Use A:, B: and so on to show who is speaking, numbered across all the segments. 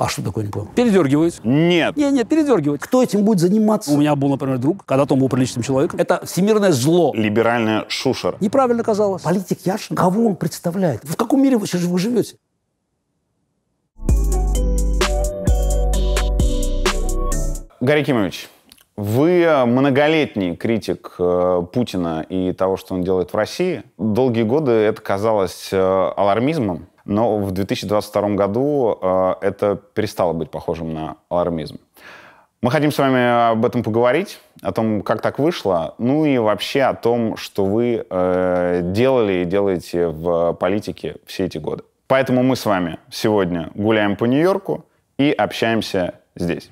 A: А что такое, не понял? Передергивает. Нет. Не, не, передергивает. Кто этим будет заниматься? У меня был, например, друг, когда он был приличным человеком. Это всемирное зло. Либеральная шушер. Неправильно казалось. Политик Яшин, кого он представляет? В каком мире вы сейчас вы живете?
B: Гарри Кимович, вы многолетний критик э, Путина и того, что он делает в России. Долгие годы это казалось э, алармизмом. Но в 2022 году э, это перестало быть похожим на алармизм. Мы хотим с вами об этом поговорить, о том, как так вышло, ну и вообще о том, что вы э, делали и делаете в политике все эти годы. Поэтому мы с вами сегодня гуляем по Нью-Йорку и общаемся здесь.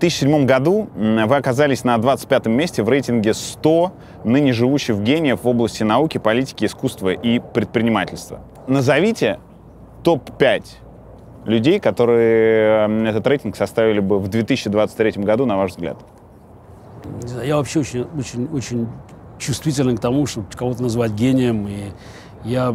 B: 2007 году вы оказались на 25 месте в рейтинге 100 ныне живущих гениев в области науки, политики, искусства и предпринимательства. Назовите топ-5 людей, которые этот рейтинг составили бы в 2023 году, на ваш взгляд?
A: Я вообще очень, очень, очень чувствителен к тому, чтобы кого-то назвать гением. И я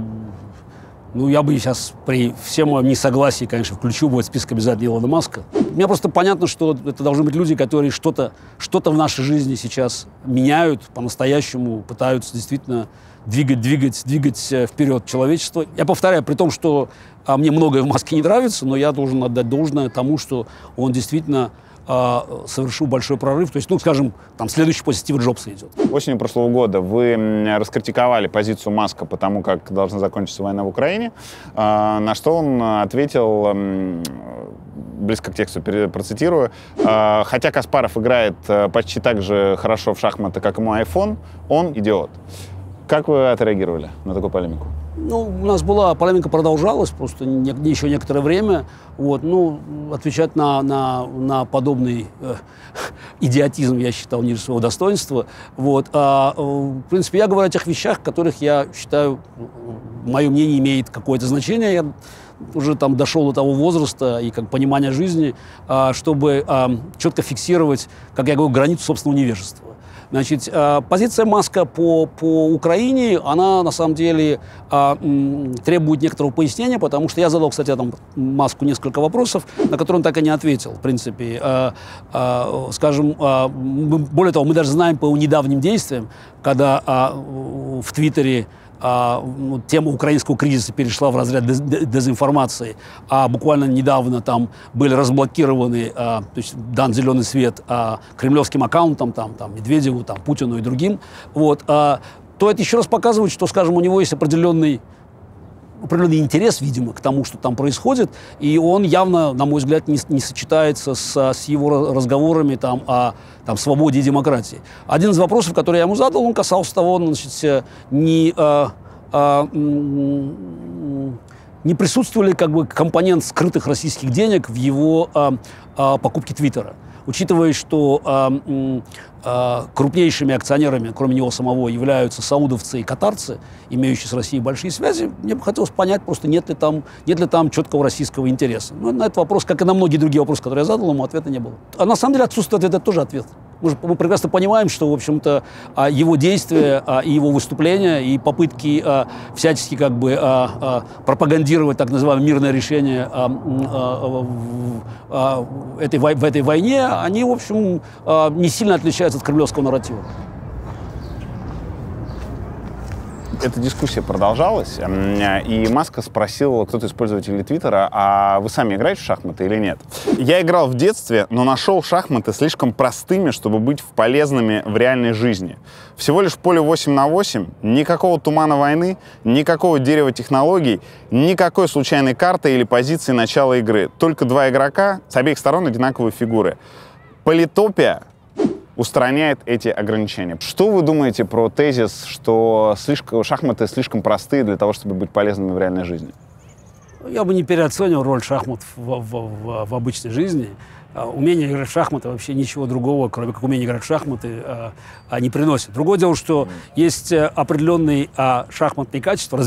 A: ну, я бы сейчас при всем моем несогласии, конечно, включу в этот список обязательно Илона Маска. Мне просто понятно, что это должны быть люди, которые что-то что, -то, в нашей жизни сейчас меняют, по-настоящему пытаются действительно двигать, двигать, двигать э, вперед человечество. Я повторяю, при том, что а мне многое в Маске не нравится, но я должен отдать должное тому, что он действительно э, совершу большой прорыв. То есть, ну, скажем, там следующий после Стива Джобса
B: идет. Осенью прошлого года вы раскритиковали позицию Маска по тому, как должна закончиться война в Украине, э, на что он ответил, э, близко к тексту процитирую, э, хотя Каспаров играет э, почти так же хорошо в шахматы, как ему iPhone, он идиот. Как вы отреагировали на такую полемику?
A: Ну, у нас была полемика продолжалась просто не, еще некоторое время. Вот, ну, отвечать на, на, на подобный э, идиотизм я считал ниже своего достоинства. Вот, а, в принципе, я говорю о тех вещах, которых я считаю, мое мнение имеет какое-то значение. Я уже там дошел до того возраста и как понимания жизни, э, чтобы э, четко фиксировать, как я говорю, границу собственного невежества. Значит, э, позиция Маска по, по Украине, она на самом деле э, требует некоторого пояснения, потому что я задал, кстати, там Маску несколько вопросов, на которые он так и не ответил, в принципе. Э, скажем, более того, мы даже знаем по недавним действиям, когда в Твиттере а, ну, тема украинского кризиса перешла в разряд дез, дезинформации, а буквально недавно там были разблокированы, а, то есть дан зеленый свет а, кремлевским аккаунтам, там, там, Медведеву, там, Путину и другим, вот, а, то это еще раз показывает, что, скажем, у него есть определенный определенный интерес, видимо, к тому, что там происходит, и он явно, на мой взгляд, не, не сочетается с, с его разговорами там, о там, свободе и демократии. Один из вопросов, который я ему задал, он касался того, значит, э, не, а, а, не присутствовали как бы компонент скрытых российских денег в его а, а, покупке Твиттера учитывая, что э, а, крупнейшими акционерами, кроме него самого, являются саудовцы и катарцы, имеющие с Россией большие связи, мне бы хотелось понять, просто нет ли там, нет ли там четкого российского интереса. Ну, на этот вопрос, как и на многие другие вопросы, которые я задал, ему ответа не было. А на самом деле отсутствие ответа – это тоже ответ. Мы, же, мы прекрасно понимаем, что, в общем-то, а, его действия а, и его выступления, и попытки всячески как бы пропагандировать так называемое мирное решение этой, в этой войне, они, в общем, не сильно отличаются от кремлевского нарратива.
B: эта дискуссия продолжалась, и Маска спросил кто-то из пользователей Твиттера, а вы сами играете в шахматы или нет? Я играл в детстве, но нашел шахматы слишком простыми, чтобы быть полезными в реальной жизни. Всего лишь поле 8 на 8, никакого тумана войны, никакого дерева технологий, никакой случайной карты или позиции начала игры. Только два игрока, с обеих сторон одинаковые фигуры. Политопия устраняет эти ограничения. Что вы думаете про тезис, что слишком, шахматы слишком простые для того, чтобы быть полезными в реальной жизни?
A: Ну, я бы не переоценил роль шахмат в, в, в, в обычной жизни. А, умение играть в шахматы вообще ничего другого, кроме как умение играть в шахматы, а, а не приносит. Другое дело, что есть э, определенные шахматные качества,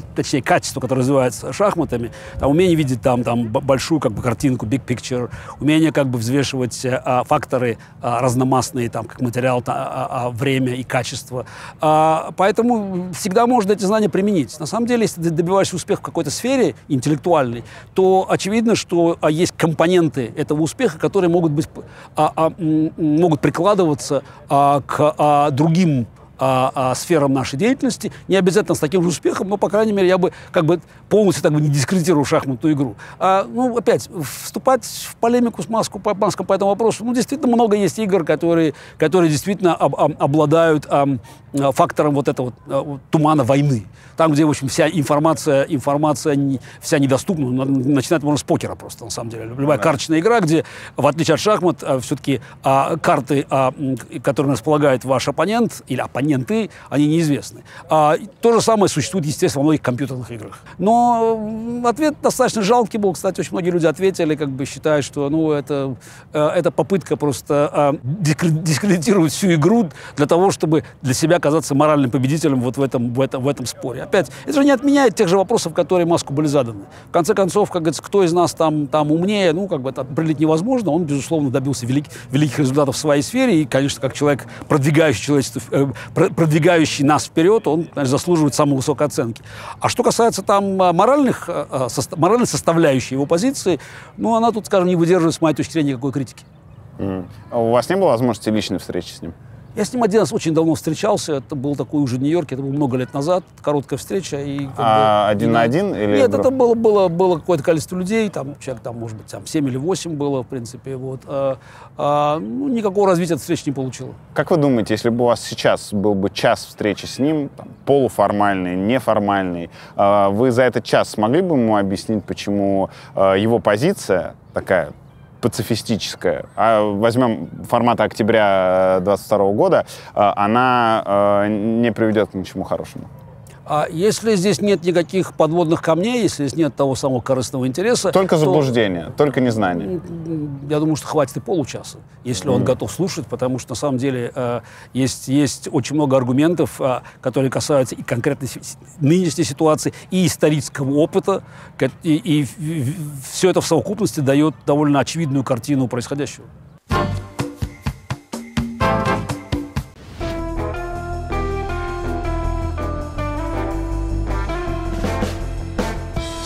A: точнее, качество, которое развивается шахматами, там, умение видеть там, там большую как бы, картинку, big picture, умение как бы взвешивать э, а, факторы а, разномастные, там, как материал, там, а, а, время и качество. А, поэтому всегда можно эти знания применить. На самом деле, если ты добиваешься успеха в какой-то сфере интеллектуальной, то очевидно, что а, есть компоненты этого успеха, которые могут, быть, а, а, могут прикладываться а, к а, другим а, а, сферам нашей деятельности. Не обязательно с таким же успехом, но, по крайней мере, я бы как бы полностью так бы не дискредитировав шахматную игру. А, ну, опять, вступать в полемику с Маску, по, Маском по этому вопросу, ну, действительно много есть игр, которые, которые действительно об, об, обладают об, а, фактором вот этого а, вот, тумана войны. Там, где, в общем, вся информация, информация не, вся недоступна, начинать можно с покера просто, на самом деле. Любая карточная игра, где, в отличие от шахмат, а, все-таки а, карты, а, которые располагает ваш оппонент или оппоненты, они неизвестны. А, то же самое существует, естественно, во многих компьютерных играх. Но Э, ответ достаточно жалкий был. Кстати, очень многие люди ответили, как бы считая, что ну, это, э, это попытка просто а, дискредитировать всю игру для того, чтобы для себя казаться моральным победителем вот в этом, в этом, в этом споре. Опять, это же не отменяет тех же вопросов, которые Маску были заданы. В конце концов, как говорится, кто из нас там, там умнее, ну, как бы это определить невозможно. Он, безусловно, добился велик, великих результатов в своей сфере. И, конечно, как человек, продвигающий, человечество, э, продвигающий нас вперед, он конечно, заслуживает самой высокой оценки. А что касается там моральных, э, э, моральной составляющей его позиции, ну, она тут, скажем, не выдерживает, с моей точки зрения, никакой критики.
B: Mm. А у вас не было возможности личной встречи с ним?
A: Я с ним один раз очень давно встречался. Это был такой уже в Нью-Йорке, это было много лет назад, короткая встреча. И, а бы, один на один или? Нет, это было, было, было какое-то количество людей, там человек, там, может быть, там 7 или 8 было, в принципе. Вот. А, а, ну, никакого развития встреч не получил.
B: Как вы думаете, если бы у вас сейчас был бы час встречи с ним, там, полуформальный, неформальный, а, вы за этот час смогли бы ему объяснить, почему а, его позиция такая пацифистическая. А возьмем формата октября 22 э, года, э, она э, не приведет к ничему хорошему.
A: А если здесь нет никаких подводных камней, если здесь нет того самого корыстного интереса... Только заблуждение,
B: то, только незнание.
A: Ну, я думаю, что хватит и получаса, если mm. он готов слушать, потому что на самом деле э, есть, есть очень много аргументов, э, которые касаются и конкретной нынешней ситуации, и исторического опыта, и, и, и все это в совокупности дает довольно очевидную картину происходящего. thank you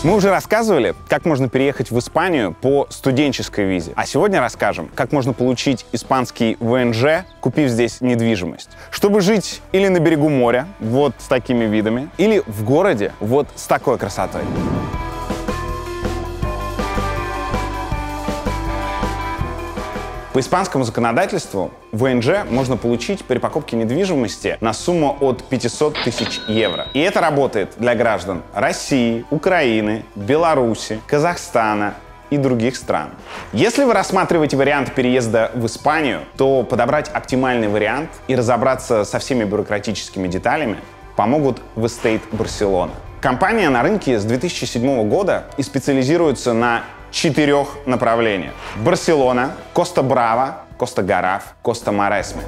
B: Мы уже рассказывали, как можно переехать в Испанию по студенческой визе. А сегодня расскажем, как можно получить испанский ВНЖ, купив здесь недвижимость. Чтобы жить или на берегу моря, вот с такими видами, или в городе, вот с такой красотой. По испанскому законодательству ВНЖ можно получить при покупке недвижимости на сумму от 500 тысяч евро. И это работает для граждан России, Украины, Беларуси, Казахстана, и других стран. Если вы рассматриваете вариант переезда в Испанию, то подобрать оптимальный вариант и разобраться со всеми бюрократическими деталями помогут в Estate Барселона. Компания на рынке с 2007 года и специализируется на четырех направлениях. Барселона, Коста-Браво, Коста-Гараф, Коста-Моресме.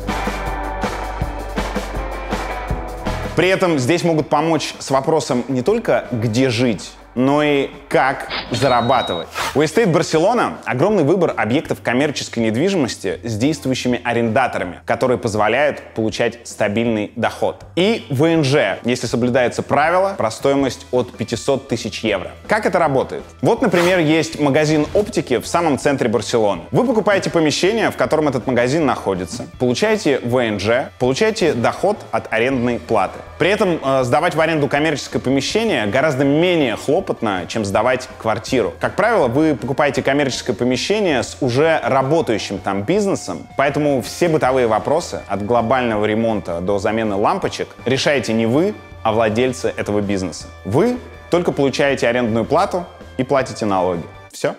B: При этом здесь могут помочь с вопросом не только «где жить», но ну и как зарабатывать. У Estate Барселона огромный выбор объектов коммерческой недвижимости с действующими арендаторами, которые позволяют получать стабильный доход. И ВНЖ, если соблюдается правило про стоимость от 500 тысяч евро. Как это работает? Вот, например, есть магазин оптики в самом центре Барселоны. Вы покупаете помещение, в котором этот магазин находится, получаете ВНЖ, получаете доход от арендной платы. При этом э, сдавать в аренду коммерческое помещение гораздо менее хлопотно, опытно, чем сдавать квартиру. Как правило, вы покупаете коммерческое помещение с уже работающим там бизнесом, поэтому все бытовые вопросы от глобального ремонта до замены лампочек решаете не вы, а владельцы этого бизнеса. Вы только получаете арендную плату и платите налоги. Все.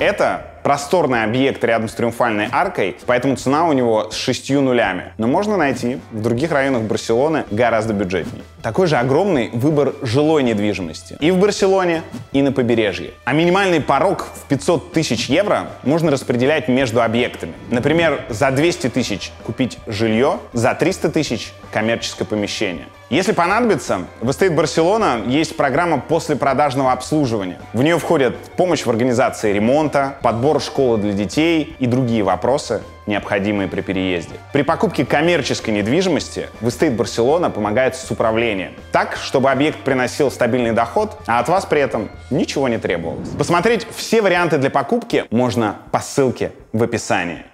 B: Это просторный объект рядом с Триумфальной аркой, поэтому цена у него с шестью нулями. Но можно найти в других районах Барселоны гораздо бюджетнее такой же огромный выбор жилой недвижимости и в Барселоне, и на побережье. А минимальный порог в 500 тысяч евро можно распределять между объектами. Например, за 200 тысяч купить жилье, за 300 тысяч коммерческое помещение. Если понадобится, в Estate Барселона есть программа послепродажного обслуживания. В нее входят помощь в организации ремонта, подбор школы для детей и другие вопросы, необходимые при переезде. При покупке коммерческой недвижимости в Estate Barcelona помогает с управлением. Так, чтобы объект приносил стабильный доход, а от вас при этом ничего не требовалось. Посмотреть все варианты для покупки можно по ссылке в описании.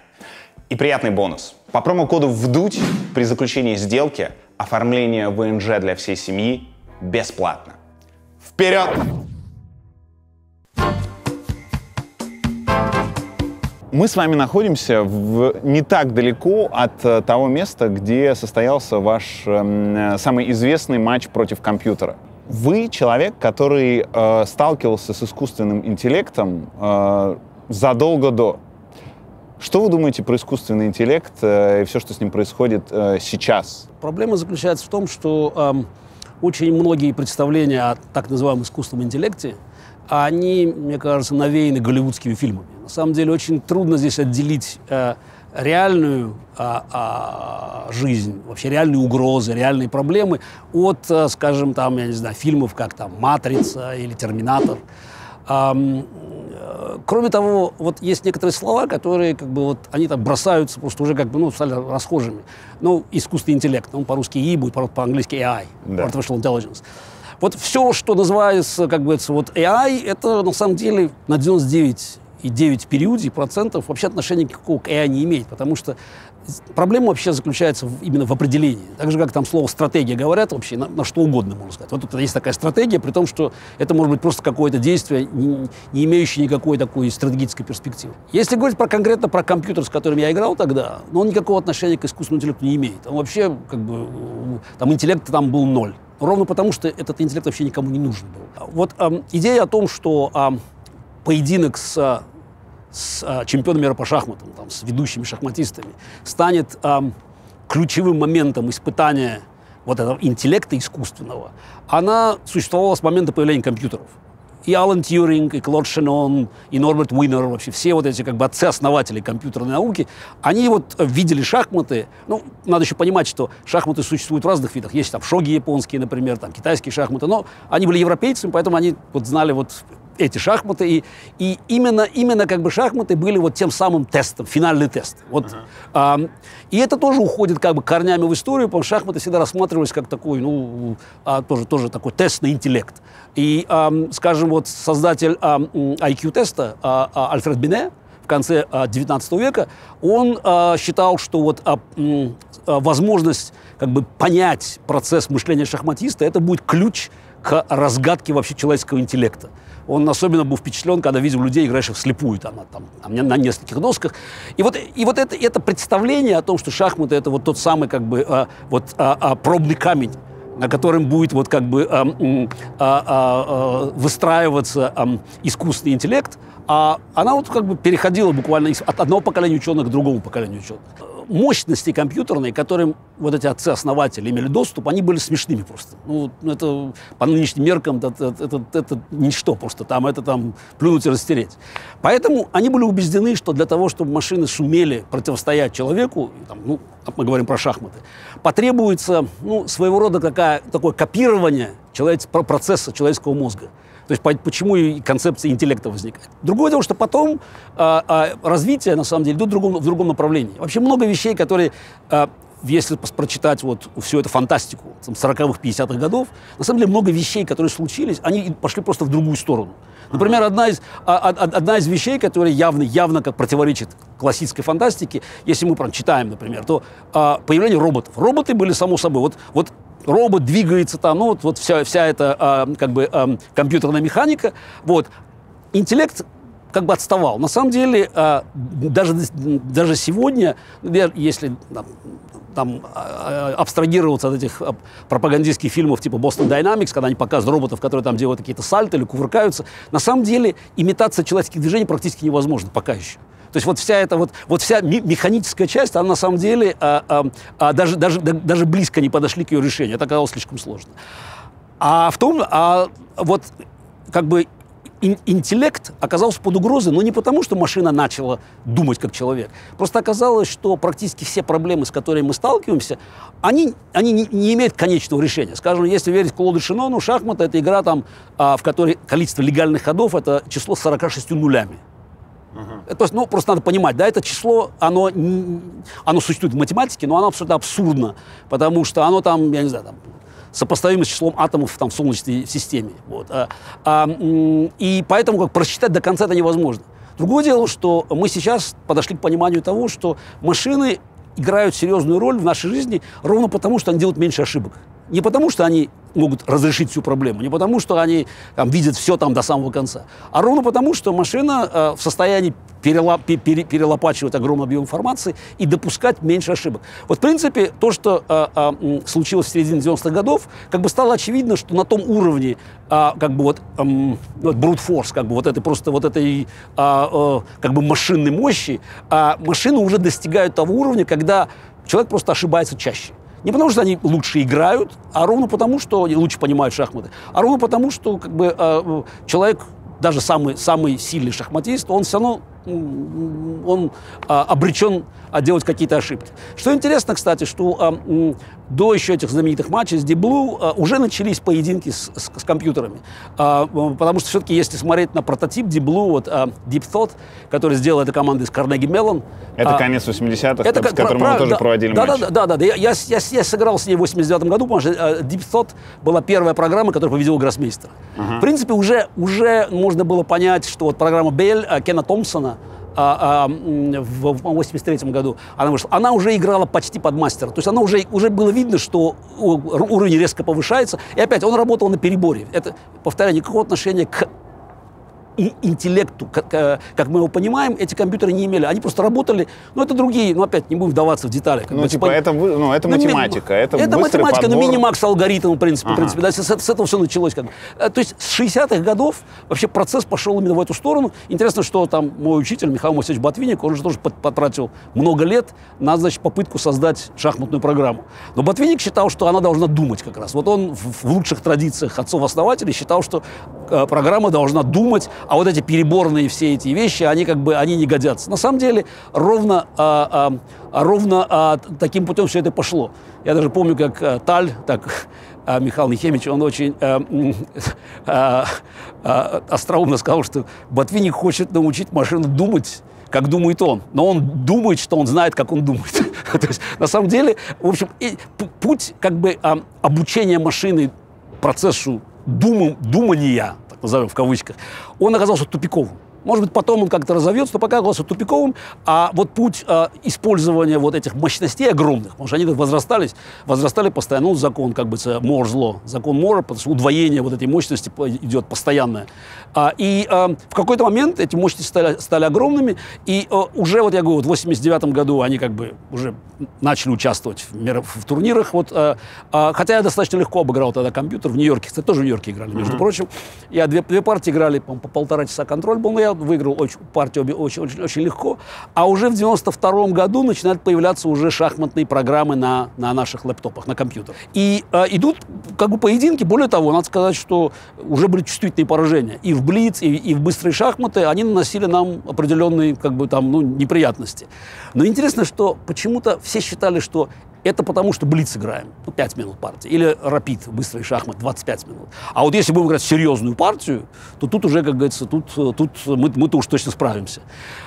B: И приятный бонус. По промокоду «Вдуть» при заключении сделки оформление ВНЖ для всей семьи бесплатно. Вперед! Мы с вами находимся в, не так далеко от э, того места, где состоялся ваш эм, э, самый известный матч против компьютера. Вы человек, который э, сталкивался с искусственным интеллектом э, задолго до. Что вы думаете про искусственный интеллект э, и все, что с ним происходит э, сейчас?
A: Проблема заключается в том, что э, очень многие представления о так называемом искусственном интеллекте, они, мне кажется, навеяны голливудскими фильмами на самом деле очень трудно здесь отделить э, реальную а, а, жизнь, вообще реальные угрозы, реальные проблемы от, а, скажем, там, я не знаю, фильмов, как там «Матрица» или «Терминатор». А, кроме того, вот есть некоторые слова, которые как бы вот они там бросаются просто уже как бы ну стали расхожими. Ну искусственный интеллект, он ну, по-русски и будет, по-английски AI, да. artificial intelligence. Вот все, что называется, как бы, это вот AI, это на самом деле на 99 и 9 периодий процентов вообще отношения никакого к AI э не имеет, потому что проблема вообще заключается в, именно в определении. Так же, как там слово «стратегия» говорят вообще на, на что угодно, можно сказать. Вот тут есть такая стратегия, при том, что это может быть просто какое-то действие, не, не имеющее никакой такой стратегической перспективы. Если говорить про конкретно про компьютер, с которым я играл тогда, но ну, он никакого отношения к искусственному интеллекту не имеет. Он вообще, как бы, там интеллект там был ноль. Ровно потому, что этот интеллект вообще никому не нужен был. Вот эм, идея о том, что эм, поединок с а, с э, а, чемпионом мира по шахматам, там, с ведущими шахматистами, станет э, ключевым моментом испытания вот этого интеллекта искусственного, она существовала с момента появления компьютеров. И Алан Тьюринг, и Клод Шеннон, и Норберт Уиннер, вообще все вот эти как бы отцы-основатели компьютерной науки, они вот видели шахматы. Ну, надо еще понимать, что шахматы существуют в разных видах. Есть там шоги японские, например, там китайские шахматы, но они были европейцами, поэтому они вот знали вот эти шахматы. И, и именно, именно как бы шахматы были вот тем самым тестом, финальный тест. Вот. Uh-huh. А, и это тоже уходит как бы корнями в историю, потому что шахматы всегда рассматривались как такой, ну, а, тоже, тоже такой тест на интеллект. И, а, скажем, вот создатель а, IQ-теста а, а, Альфред Бине, в конце 19 а, века, он а, считал, что вот а, а, возможность как бы понять процесс мышления шахматиста, это будет ключ к разгадке вообще человеческого интеллекта он особенно был впечатлен, когда видел людей, играющих вслепую там, а, там, а на нескольких досках. И вот, и вот это, это представление о том, что шахматы — это вот тот самый как бы а, вот, а, а, пробный камень, на котором будет вот как бы а, а, а, а, выстраиваться а, искусственный интеллект, а она вот как бы переходила буквально от одного поколения ученых к другому поколению ученых мощности компьютерной, которым вот эти отцы-основатели имели доступ, они были смешными просто. Ну, ну, это по нынешним меркам это, это, это, это ничто просто, там это там плюнуть и растереть. Поэтому они были убеждены, что для того, чтобы машины сумели противостоять человеку, там, ну, мы говорим про шахматы, потребуется ну, своего рода такая, такое копирование человек, процесса человеческого мозга. То есть почему и концепция интеллекта возникает. Другое дело, что потом а, а, развитие, на самом деле, идет в другом, в другом направлении. Вообще много вещей, которые а, если прочитать вот всю эту фантастику 40-х, 50-х годов, на самом деле много вещей, которые случились, они пошли просто в другую сторону. Например, одна из, а, одна из вещей, которая явно, явно как противоречит классической фантастике, если мы прям читаем, например, то а, появление роботов. Роботы были, само собой, вот, вот робот двигается там, ну вот, вот вся, вся эта э, как бы э, компьютерная механика. Вот. Интеллект как бы отставал. На самом деле, э, даже, даже сегодня, если там абстрагироваться от этих пропагандистских фильмов типа Boston Dynamics, когда они показывают роботов, которые там делают какие-то сальты или кувыркаются, на самом деле имитация человеческих движений практически невозможна пока еще. То есть вот вся эта вот, вот вся механическая часть, она на самом деле а, а, а, даже, даже, даже близко не подошли к ее решению. Это оказалось слишком сложно. А в том, а вот как бы интеллект оказался под угрозой, но не потому, что машина начала думать как человек. Просто оказалось, что практически все проблемы, с которыми мы сталкиваемся, они, они не, не имеют конечного решения. Скажем, если верить Клоду Шинону, шахматы — это игра, там, а, в которой количество легальных ходов — это число с 46 нулями. Ага. Э, это просто, ну, просто надо понимать, да, это число, оно, оно существует в математике, но оно абсолютно абсурдно, потому что оно там, я не знаю, там, сопоставимо с числом атомов там, в Солнечной системе. Вот. А, а, и поэтому как просчитать до конца это невозможно. Другое дело, что мы сейчас подошли к пониманию того, что машины играют серьезную роль в нашей жизни ровно потому, что они делают меньше ошибок. Не потому, что они могут разрешить всю проблему. Не потому, что они там, видят все там до самого конца, а ровно потому, что машина э, в состоянии перелоп, пере, перелопачивать огромный объем информации и допускать меньше ошибок. Вот, в принципе, то, что э, э, случилось в середине 90-х годов, как бы стало очевидно, что на том уровне, э, как бы вот, э, вот brute как бы вот этой просто вот этой э, э, как бы машинной мощи, э, машины уже достигают того уровня, когда человек просто ошибается чаще. Не потому, что они лучше играют, а ровно потому, что они лучше понимают шахматы, а ровно потому, что как бы, э, человек, даже самый, самый сильный шахматист, он все равно он а, обречен делать какие-то ошибки. Что интересно, кстати, что а, до еще этих знаменитых матчей с Диблу э, уже начались поединки с, с, с компьютерами. А, э, потому что все-таки, если смотреть на прототип Диблу, вот а, Deep Thought, который сделал эта команда из Карнеги Меллон.
B: Это а, конец 80-х, это, с которым мы тоже да, проводили да, матч. Да, да,
A: да. да я, я, я, я сыграл с ней в 89 году, потому что Deep Thought была первая программа, которая победила гроссмейстера. Uh-huh. В принципе, уже, уже можно было понять, что вот программа Бель Кена Томпсона, а, а, в 83 году она вышла, она уже играла почти под мастера. То есть она уже, уже было видно, что уровень резко повышается. И опять он работал на переборе. Это, повторяю, никакого отношения к и интеллекту, как, как мы его понимаем, эти компьютеры не имели. Они просто работали, но это другие, Но опять не будем вдаваться в детали. Ну, типа, ну, это, ну, это математика, это Это математика, подбор... но минимакс алгоритм, в принципе, ага. в принципе да, с, с этого все началось. Как э, То есть с 60-х годов вообще процесс пошел именно в эту сторону. Интересно, что там мой учитель Михаил Моисеевич Ботвинник, он же тоже потратил много лет на, значит, попытку создать шахматную программу. Но Ботвинник считал, что она должна думать как раз. Вот он в, лучших традициях отцов-основателей считал, что э, программа должна думать, а вот эти переборные все эти вещи, они как бы, они не годятся. На самом деле, ровно, а, а, ровно а, таким путем все это пошло. Я даже помню, как а, Таль, так, а Михаил Нехемич, он очень э, э, э, остроумно сказал, что Ботвинник хочет научить машину думать, как думает он. Но он думает, что он знает, как он думает. То есть, на самом деле, в общем, и, путь как бы э, обучения машины процессу думы, думания – назовем в кавычках, он оказался тупиковым. Может быть, потом он как-то разовьется, но пока оказался тупиковым. А вот путь э, использования вот этих мощностей огромных, потому что они возрастались, возрастали постоянно. Ну, закон, как бы, мор зло, закон мора, потому что удвоение вот этой мощности идет постоянное. А, и э, в какой-то момент эти мощности стали, стали огромными, и э, уже, вот я говорю, вот в 89 году они как бы уже начали участвовать в, мер... в турнирах. Вот, э, э, хотя я достаточно легко обыграл тогда компьютер в Нью-Йорке. Кстати, тоже в Нью-Йорке играли, между mm-hmm. прочим. Я две, две партии играли, по, по полтора часа контроль был, но я выиграл очень, партию очень, очень, очень легко. А уже в 92 году начинают появляться уже шахматные программы на, на наших лэптопах, на компьютерах. И э, идут как бы поединки. Более того, надо сказать, что уже были чувствительные поражения. И в Блиц, и, и в быстрые шахматы они наносили нам определенные как бы там, ну, неприятности. Но интересно, что почему-то все считали, что это потому, что блиц играем, ну, 5 минут партии, или рапид, быстрый шахмат, 25 минут. А вот если будем играть серьезную партию, то тут уже, как говорится, тут, э, тут мы, мы-то уж точно справимся.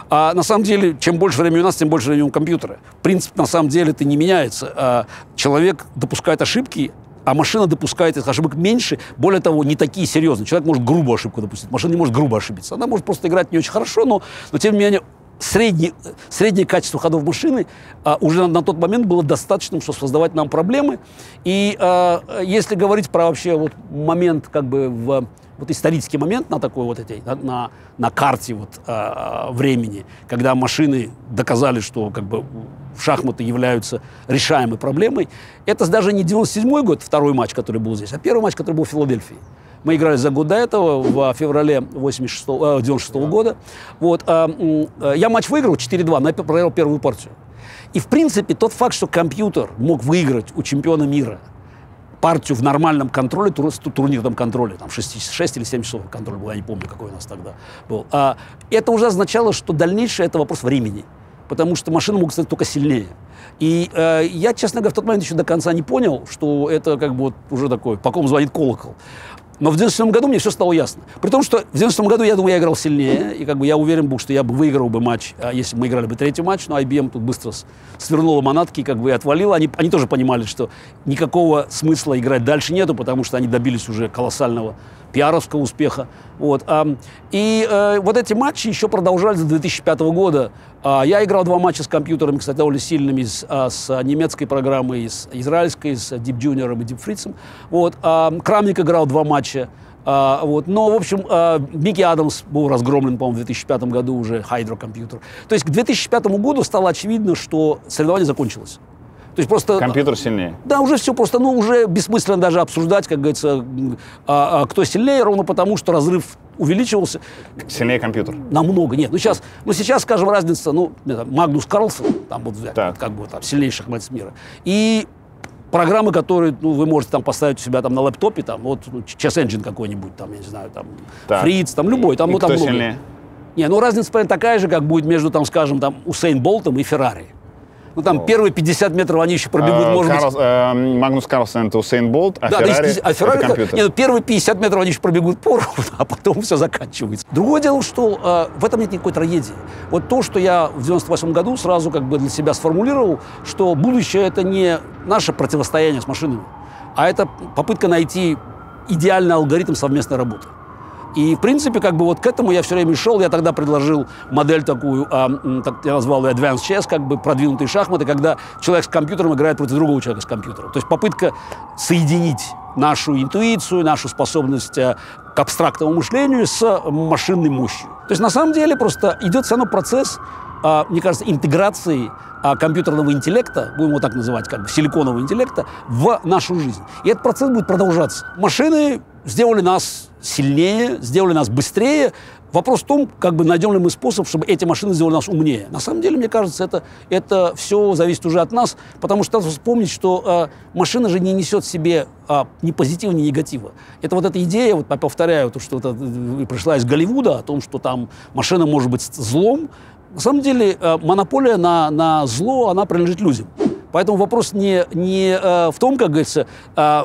A: А на самом деле, чем больше времени у нас, тем больше времени у компьютера. Принцип, на самом деле, это не меняется. А человек допускает ошибки, а машина допускает этих ошибок меньше. Более того, не такие серьезные. Человек может грубую ошибку допустить, машина не может грубо ошибиться. Она может просто играть не очень хорошо, но, но тем не менее средний, среднее качество ходов машины а, уже на, на тот момент было достаточным, чтобы создавать нам проблемы. И а, если говорить про вообще вот момент, как бы в, вот исторический момент на такой вот этой, на, на карте вот а, времени, когда машины доказали, что как бы шахматы являются решаемой проблемой, это даже не 97 год, второй матч, который был здесь, а первый матч, который был в Филадельфии. Мы играли за год до этого в феврале 86, 96 -го года. Вот, а, э, я матч выиграл 4-2, но я проиграл первую партию. И, в принципе, тот факт, что компьютер мог выиграть у чемпиона мира партию в нормальном контроле, тур, турнирном контроле, там 6, 6 или 7 часов контроль был, я не помню, какой у нас тогда был. А, это уже означало, что дальнейшее – это вопрос времени, потому что машины могут стать только сильнее. И э, я, честно говоря, в тот момент еще до конца не понял, что это как бы вот уже такой, по ком звонит колокол. Но в 97 году мне все стало ясно. При том, что в 97 году, я думаю, я играл сильнее. И как бы я уверен был, что я бы выиграл бы матч, а если бы мы играли бы третий матч. Но IBM тут быстро свернула манатки как бы и отвалила. Они, они тоже понимали, что никакого смысла играть дальше нету, потому что они добились уже колоссального пиаровского успеха. Вот. И э, вот эти матчи еще продолжались до 2005 года. А, я играл два матча с компьютерами, кстати, довольно сильными, с, а, с немецкой программой, с израильской, с Deep Junior и Deep Фрицем. Вот. Крамник играл два матча. А, вот. Но, в общем, а, Микки Адамс был разгромлен, по-моему, в 2005 году уже, Hydro Computer. То есть к 2005 году стало очевидно, что соревнование закончилось. То есть просто... Компьютер сильнее. Да, уже все просто, ну, уже бессмысленно даже обсуждать, как говорится, а, а кто сильнее, ровно потому, что разрыв увеличивался. Сильнее компьютер. Намного, нет. Ну сейчас, ну сейчас, скажем, разница, ну, Магнус Карлсон, там вот, так. как бы, там, сильнейший шахматист мира. И программы, которые ну, вы можете там поставить у себя там на лэптопе, там вот ну, Chess Engine какой-нибудь, там я не знаю, там так. Фриц, там любой, там и вот ну, там много. Сильнее? Не, ну разница примерно такая же, как будет между там, скажем, там Усейн Болтом и Феррари. Ну, там первые 50 метров они еще пробегут, э, может Карлс, быть...
B: Э, Магнус Карлсон — это Усейн Болт, а да, Феррари да, — а Феррари, это компьютер. Нет,
A: ну, первые 50 метров они еще пробегут поровну, а потом все заканчивается. Другое дело, что э, в этом нет никакой трагедии. Вот то, что я в 98 году сразу как бы для себя сформулировал, что будущее — это не наше противостояние с машинами, а это попытка найти идеальный алгоритм совместной работы. И, в принципе, как бы вот к этому я все время шел. Я тогда предложил модель такую, а, так я назвал ее Advanced Chess, как бы продвинутые шахматы, когда человек с компьютером играет против другого человека с компьютером. То есть попытка соединить нашу интуицию, нашу способность э, к абстрактному мышлению с машинной мощью. То есть на самом деле просто идет все равно процесс, а, мне кажется, интеграции а, компьютерного интеллекта, будем его так называть, как бы силиконового интеллекта, в нашу жизнь. И этот процесс будет продолжаться. Машины сделали нас сильнее, сделали нас быстрее. Вопрос в том, как бы найдем ли мы способ, чтобы эти машины сделали нас умнее. На самом деле, мне кажется, это, это все зависит уже от нас, потому что надо вспомнить, что э, машина же не несет в себе э, ни позитива, ни негатива. Это вот эта идея, вот повторяю, то, что это э, пришла из Голливуда, о том, что там машина может быть злом. На самом деле, э, монополия на, на зло, она принадлежит людям. Поэтому вопрос не, не э, в том, как говорится, э,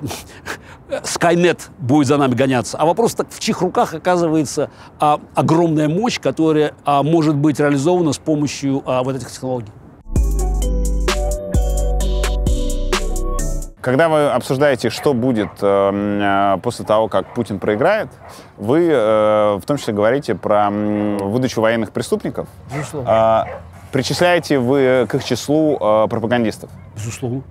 A: Скайнет будет за нами гоняться, а вопрос, так, в чьих руках оказывается э, огромная мощь, которая э, может быть реализована с помощью э, вот этих технологий.
B: Когда вы обсуждаете, что будет э, э, после того, как Путин проиграет, вы э, в том числе говорите про выдачу военных преступников. Безусловно. Причисляете вы э, к их числу э, пропагандистов?
A: Безусловно,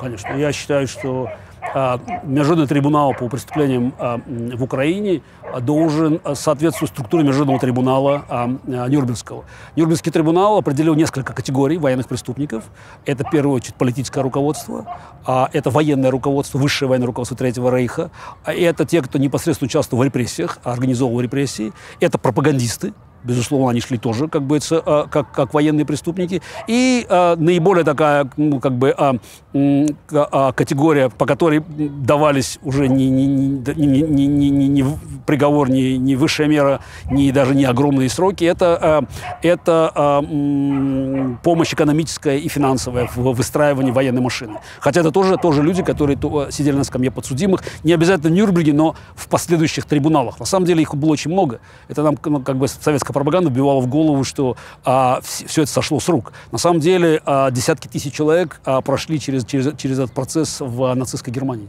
A: конечно. Я считаю, что э, Международный трибунал по преступлениям э, в Украине должен э, соответствовать структуре Международного трибунала э, Нюрнбергского. Нюрнбергский трибунал определил несколько категорий военных преступников. Это, в первую очередь, политическое руководство, э, это военное руководство, высшее военное руководство Третьего Рейха, это те, кто непосредственно участвовал в репрессиях, организовывал репрессии, это пропагандисты, Безусловно, они шли тоже как бы а, как, как военные преступники. И э, наиболее такая ну, как бы э, э, категория, по которой давались уже не, не, не, не, не, не, не приговор, не, не высшая мера, не даже не огромные сроки, это, э, это э, помощь экономическая и финансовая в выстраивании военной машины. Хотя это тоже, тоже люди, которые то, сидели на скамье подсудимых, не обязательно в Нюрнберге, но в последующих трибуналах. На самом деле их было очень много. Это нам ну, как бы советская советская пропаганда вбивала в голову, что а, все это сошло с рук. На самом деле а, десятки тысяч человек а, прошли через, через, через этот процесс в а, нацистской Германии.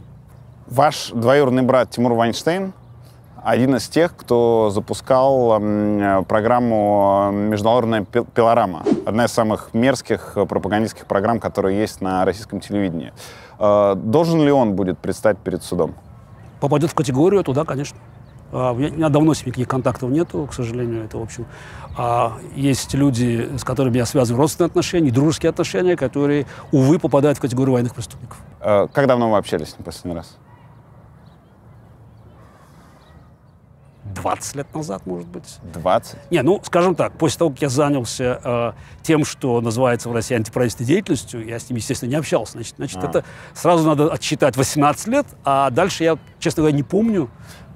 B: Ваш двоюродный брат Тимур Вайнштейн один из тех, кто запускал программу «Международная пилорама». Одна из самых мерзких э, пропагандистских программ, которые есть на российском телевидении. Э, должен ли он будет предстать перед судом?
A: Попадет в категорию, туда, конечно. А, у меня давно с ними никаких контактов нету, к сожалению, это в общем. А есть люди, с которыми я связываю родственные отношения, дружеские отношения, которые, увы, попадают в категорию военных преступников.
B: А как давно вы общались с ним последний раз?
A: 20 лет назад, может быть. 20? Не, ну, скажем так, после того, как я занялся э, тем, что называется в России антиправительственной деятельностью, я с ним, естественно, не общался. Значит, значит а. это сразу надо отсчитать 18 лет, а дальше я, честно говоря, не помню.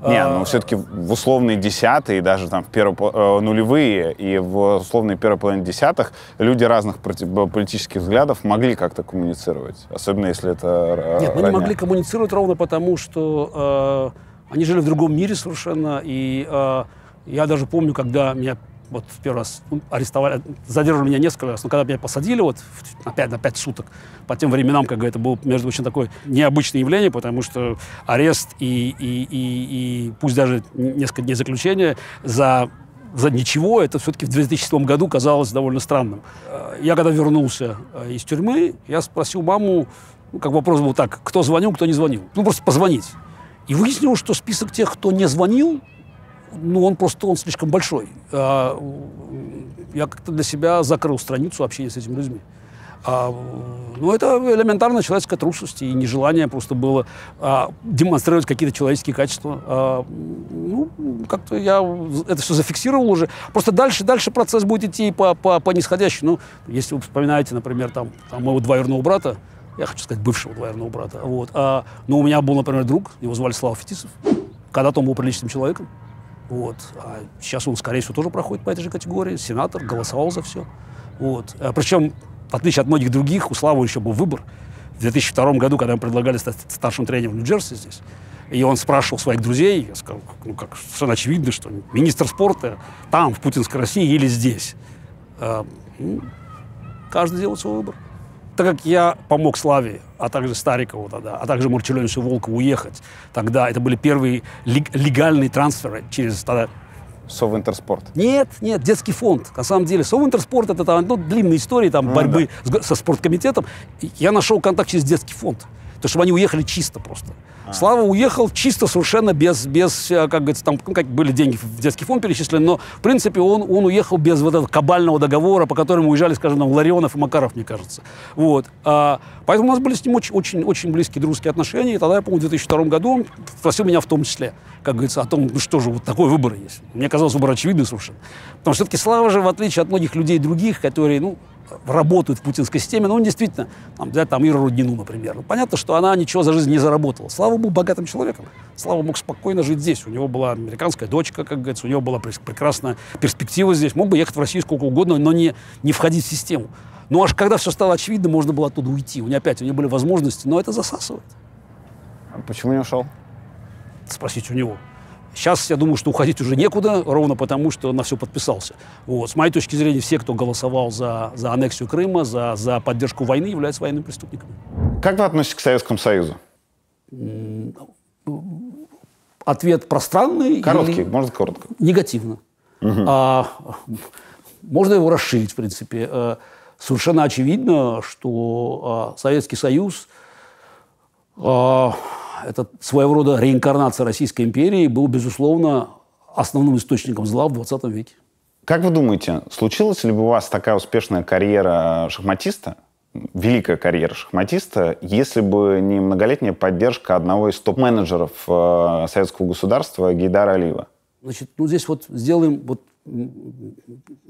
A: Не, а, ну
B: все-таки в условные десятые, даже там в перво, э, нулевые и в условные первой половине десятых люди разных э, политических взглядов могли как-то коммуницировать, особенно если это Нет, мы не могли
A: коммуницировать ровно потому, что э, они жили в другом мире совершенно, и э, я даже помню, когда меня вот в первый раз арестовали, задерживали меня несколько раз, но когда меня посадили вот опять на пять суток, по тем временам, как это было, между прочим, такое необычное явление, потому что арест и, и, и, и пусть даже несколько дней заключения за за ничего, это все-таки в 2006 году казалось довольно странным. Э, я когда вернулся э, из тюрьмы, я спросил маму, ну, как вопрос был так, кто звонил, кто не звонил. Ну, просто позвонить. И выяснилось, что список тех, кто не звонил, ну, он просто, он слишком большой. А, я как-то для себя закрыл страницу общения с этими людьми. А, ну, это элементарная человеческая трусость и нежелание просто было а, демонстрировать какие-то человеческие качества. ну, как-то я это все зафиксировал уже. Просто дальше, дальше процесс будет идти по, по, по нисходящей. Ну, если вы вспоминаете, например, там, там моего двоюродного брата, я хочу сказать, бывшего двоюродного брата, вот, а, но у меня был, например, друг, его звали Слава Фетисов. Когда-то он был приличным человеком. Вот. А сейчас он, скорее всего, тоже проходит по этой же категории. Сенатор голосовал за все. Вот. А, э, причем, в отличие от многих других, у Славы еще был выбор. В 2002 году, когда мы предлагали стать старшим тренером Нью-Джерси здесь, и он спрашивал своих друзей, я сказал, ну как, совершенно очевидно, что министр спорта там, в путинской России или здесь. А, ну, каждый делает свой выбор. Так как я помог Славе, а также Старикову тогда, а также Марчеленовичу Волку уехать, тогда это были первые легальные трансферы через тогда Совинтерспорт? Нет, нет, детский фонд. На самом деле, Совинтерспорт это там, ну, длинная история там, ну, борьбы да. с, со спорткомитетом. Я нашел контакт через детский фонд. То, чтобы они уехали чисто просто. А. Слава уехал чисто совершенно без, без э, как говорится, там как были деньги в детский фонд перечислены, но, в принципе, он, он уехал без вот этого кабального договора, по которому уезжали, скажем, там, Ларионов и Макаров, мне кажется. Вот. А, поэтому у нас были с ним очень, очень, очень близкие дружеские отношения, и тогда, я помню, в 2002 году он спросил меня в том числе, как говорится, о том, ну что же, вот такой выбор есть. Мне казалось, выбор очевидный совершенно. Потому что все-таки Слава же, в отличие от многих людей других, которые, ну, работают в путинской системе, но он действительно, там, взять там Иру Руднину, например. Ну, понятно, что она ничего за жизнь не заработала. Слава был богатым человеком. Слава мог спокойно жить здесь. У него была американская дочка, как говорится, у него была прекрасная перспектива здесь. Мог бы ехать в Россию сколько угодно, но не, не входить в систему. Но ну, аж когда все стало очевидно, можно было оттуда уйти. У него опять, у него были возможности, но это засасывает. А почему не ушел? Спросить у него. Сейчас, я думаю, что уходить уже некуда, ровно потому, что на все подписался. Вот. С моей точки зрения, все, кто голосовал за, за аннексию Крыма, за, за поддержку войны, являются военными преступниками.
B: Как вы относитесь к Советскому Союзу? Ответ пространный. Короткий, или... можно коротко. Негативно. Угу.
A: А, можно его расширить, в принципе. Э, совершенно очевидно, что а, Советский Союз а, это своего рода реинкарнация Российской империи, был, безусловно, основным источником зла в 20 веке.
B: Как вы думаете, случилась ли бы у вас такая успешная карьера шахматиста, великая карьера шахматиста, если бы не многолетняя поддержка одного из топ-менеджеров э, советского государства Гейдара Алиева?
A: Значит, ну здесь вот сделаем вот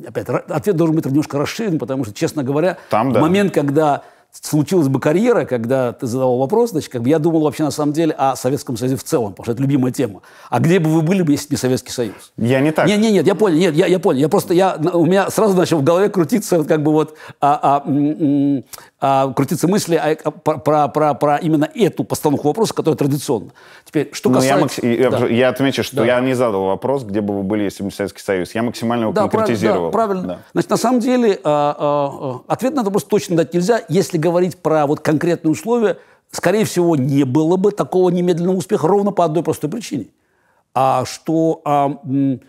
A: опять ответ должен быть немножко расширен, потому что, честно говоря, Там, да. в момент, когда случилась бы карьера, когда ты задавал вопрос, значит, как бы я думал вообще на самом деле о Советском Союзе в целом, потому что это любимая тема. А где бы вы были, если бы не Советский Союз? Я не так. Нет, нет, нет, я понял, нет, я, я понял. Я просто, я, у меня сразу начал в голове крутиться вот как бы вот а, а, а, крутиться мысли а, про, про, про, про именно эту постановку вопроса, которая традиционна. Теперь, что ну, касается... Но я, да. я отмечу, что да. я не
B: задал вопрос, где бы вы были, если бы не Советский Союз. Я максимально его да, конкретизировал. Прав, да, правильно. Да.
A: Значит, на самом деле а, а, а, ответ на этот вопрос точно дать нельзя, если говорить про вот конкретные условия, скорее всего, не было бы такого немедленного успеха ровно по одной простой причине. А что а, м,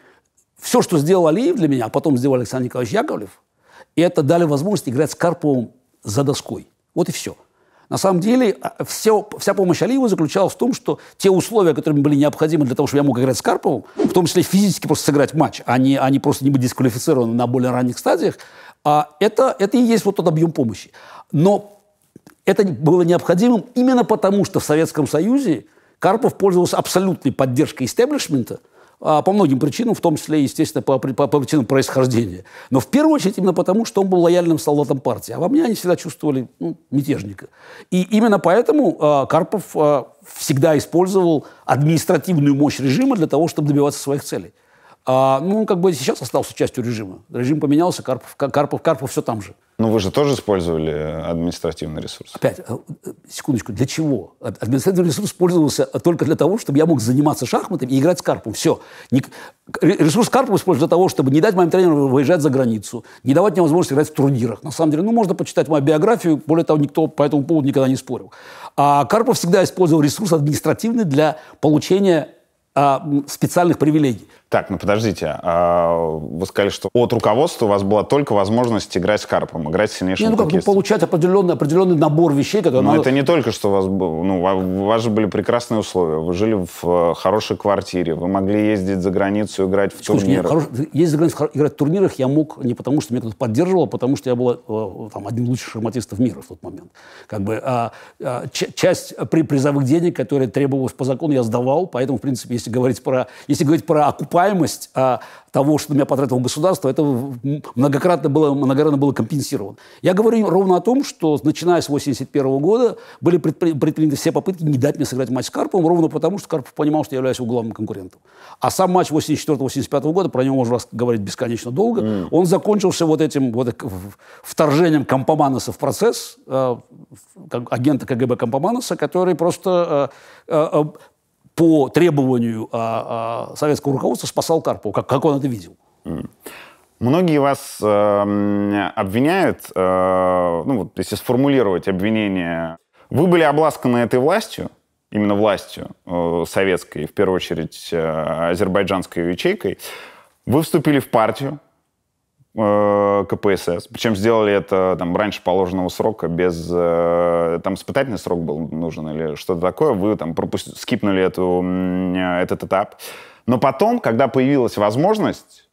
A: все, что сделал Алиев для меня, а потом сделал Александр Николаевич Яковлев, это дали возможность играть с Карповым за доской. Вот и все. На самом деле, а, все, вся помощь Алиева заключалась в том, что те условия, которые были необходимы для того, чтобы я мог играть с Карповым, в том числе физически просто сыграть матч, а не, а не просто не быть дисквалифицированным на более ранних стадиях, а это, это и есть вот тот объем помощи. Но это было необходимым именно потому, что в Советском Союзе Карпов пользовался абсолютной поддержкой истеблишмента а, по многим причинам, в том числе, естественно, по, по, по причинам происхождения. Но в первую очередь именно потому, что он был лояльным солдатом партии. А во мне они всегда чувствовали ну, мятежника. И именно поэтому э, Карпов э, всегда использовал административную мощь режима для того, чтобы добиваться своих целей. А, ну, он как бы сейчас остался частью режима. Режим поменялся, Карпов, Карпов, Карпов все там же.
B: Ну, вы же тоже использовали э, административный ресурс. Опять, э, секундочку, для чего?
A: Административный ресурс использовался э, только для того, чтобы я мог заниматься шахматами и играть с Карпом. Все. Ресурс Карпова использовался для того, чтобы не дать моим тренерам выезжать за границу, не давать мне возможность играть в турнирах. На самом деле, ну, можно почитать мою биографию, более того, никто по этому поводу никогда не спорил. А Карпов всегда
B: использовал ресурс административный для получения а, специальных привилегий. Так, ну подождите, а, вы сказали, что от руководства у вас была только возможность играть с Карпом, играть с сильнейшим ну как, бы ну,
A: получать определенный, определенный набор вещей, которые... Но надо... это
B: не только, что у вас было, ну, у вас же были прекрасные условия, вы жили в э, хорошей квартире, вы могли ездить за границу, играть в Слушай, турнирах. хорош...
A: Ездить за границу, играть в турнирах я мог не потому, что меня кто-то поддерживал, а потому что я был э, там, одним из лучших шахматистов мира в тот момент. Как бы а, а, часть при призовых денег, которые требовалось по закону, я сдавал, поэтому, в принципе, если если говорить про, если говорить про окупаемость а, того, что на меня потратило государство, это многократно было, многократно было компенсировано. Я говорю ровно о том, что начиная с 1981 -го года были предприняты все попытки не дать мне сыграть матч с Карповым, ровно потому, что Карпов понимал, что я являюсь его главным конкурентом. А сам матч 1984-1985 -го года, про него можно говорить бесконечно долго, mm. он закончился вот этим вот вторжением Компоманоса в процесс, а, агента КГБ Компоманоса, который просто а, а, по требованию а, а, советского руководства спасал Карпова,
B: как, как он это видел. Mm. Многие вас э, обвиняют, э, ну вот если сформулировать обвинение, вы были обласканы этой властью, именно властью э, советской, в первую очередь э, азербайджанской ячейкой. Вы вступили в партию, Э, КПСС. Причем сделали это там, раньше положенного срока, без... Э, там испытательный срок был нужен или что-то такое. Вы там пропустили, скипнули эту, этот этап. Но потом, когда появилась возможность,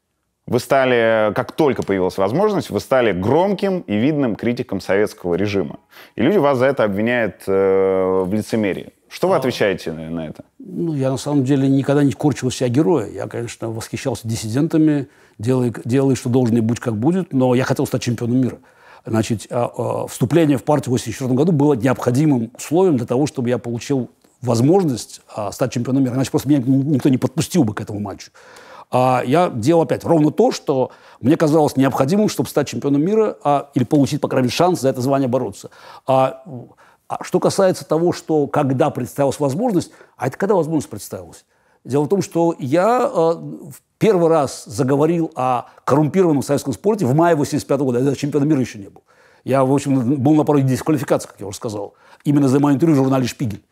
B: вы стали, как только появилась возможность, вы стали громким и видным критиком советского режима. И люди вас за это обвиняют э, в лицемерии. Что вы а. отвечаете на, на это?
A: Ну, я на самом деле никогда не корчил себя героя. Я, конечно, восхищался диссидентами, делай, делай, что должен, и будь как будет, но я хотел стать чемпионом мира. Значит, а, а, вступление в партию в 1984 году было необходимым условием для того, чтобы я получил возможность а, стать чемпионом мира. Иначе просто меня никто не подпустил бы к этому матчу. А я делал опять ровно то, что мне казалось необходимым, чтобы стать чемпионом мира а, или получить, по крайней мере, шанс за это звание бороться. А, а что касается того, что когда представилась возможность, а это когда возможность представилась? Дело в том, что я э, в первый раз заговорил о коррумпированном советском спорте в мае 85 года. Я чемпиона мира еще не был. Я, в общем, был на пороге дисквалификации, как я уже сказал. Именно за мое интервью в журнале «Шпигель».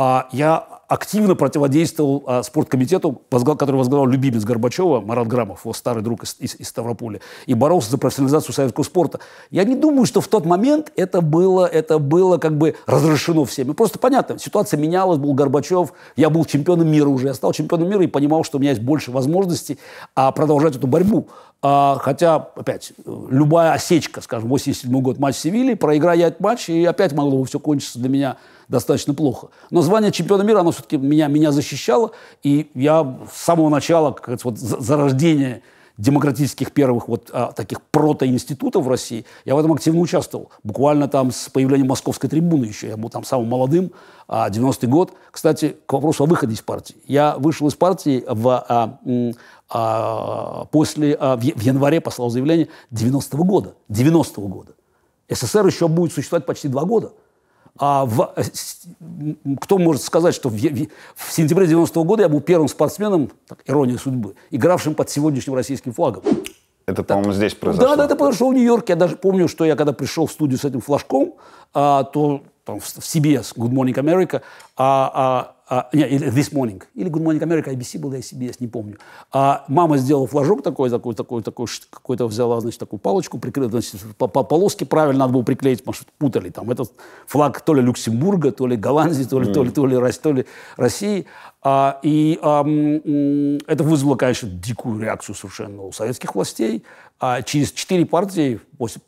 A: А я активно противодействовал а, спорткомитету, который возглавлял любимец Горбачева, Марат Грамов, его старый друг из, из, из Ставрополя, и боролся за профессионализацию советского спорта. Я не думаю, что в тот момент это было, это было как бы разрешено всеми. Просто понятно, ситуация менялась, был Горбачев, я был чемпионом мира уже, я стал чемпионом мира и понимал, что у меня есть больше возможностей а, продолжать эту борьбу. А, хотя, опять, любая осечка, скажем, 87 год матч Севильи, проиграя этот матч, и опять могло бы все кончиться для меня достаточно плохо. Но звание чемпиона мира, оно все-таки меня, меня защищало, и я с самого начала, как говорится, вот зарождение демократических первых вот а, таких протоинститутов в России, я в этом активно участвовал. Буквально там с появлением московской трибуны еще. Я был там самым молодым, а, 90-й год. Кстати, к вопросу о выходе из партии. Я вышел из партии в, а, а, после, а, в, в январе послал заявление 90-го года. 90-го года. СССР еще будет существовать почти два года. А в, э, кто может сказать, что в, в сентябре 90 -го года я был первым спортсменом, так, ирония судьбы, игравшим под сегодняшним российским флагом.
B: Это, по-моему, здесь произошло.
A: Да, да, это произошло в Нью-Йорке. Я даже помню, что я когда пришел в студию с этим флажком, а, то в CBS, Good Morning America, а, а, а, не, или This Morning, или Good Morning America, ABC был, я CBS, не помню. А мама сделала флажок такой, такой, такой, такой, какой-то взяла, значит, такую палочку, прикрыла, значит, по, по полоске правильно надо было приклеить, потому что путали там этот флаг то ли Люксембурга, то ли Голландии, то ли, mm. то ли, то ли, то ли, то ли России. А, и а, это вызвало, конечно, дикую реакцию совершенно у советских властей. А через четыре партии после,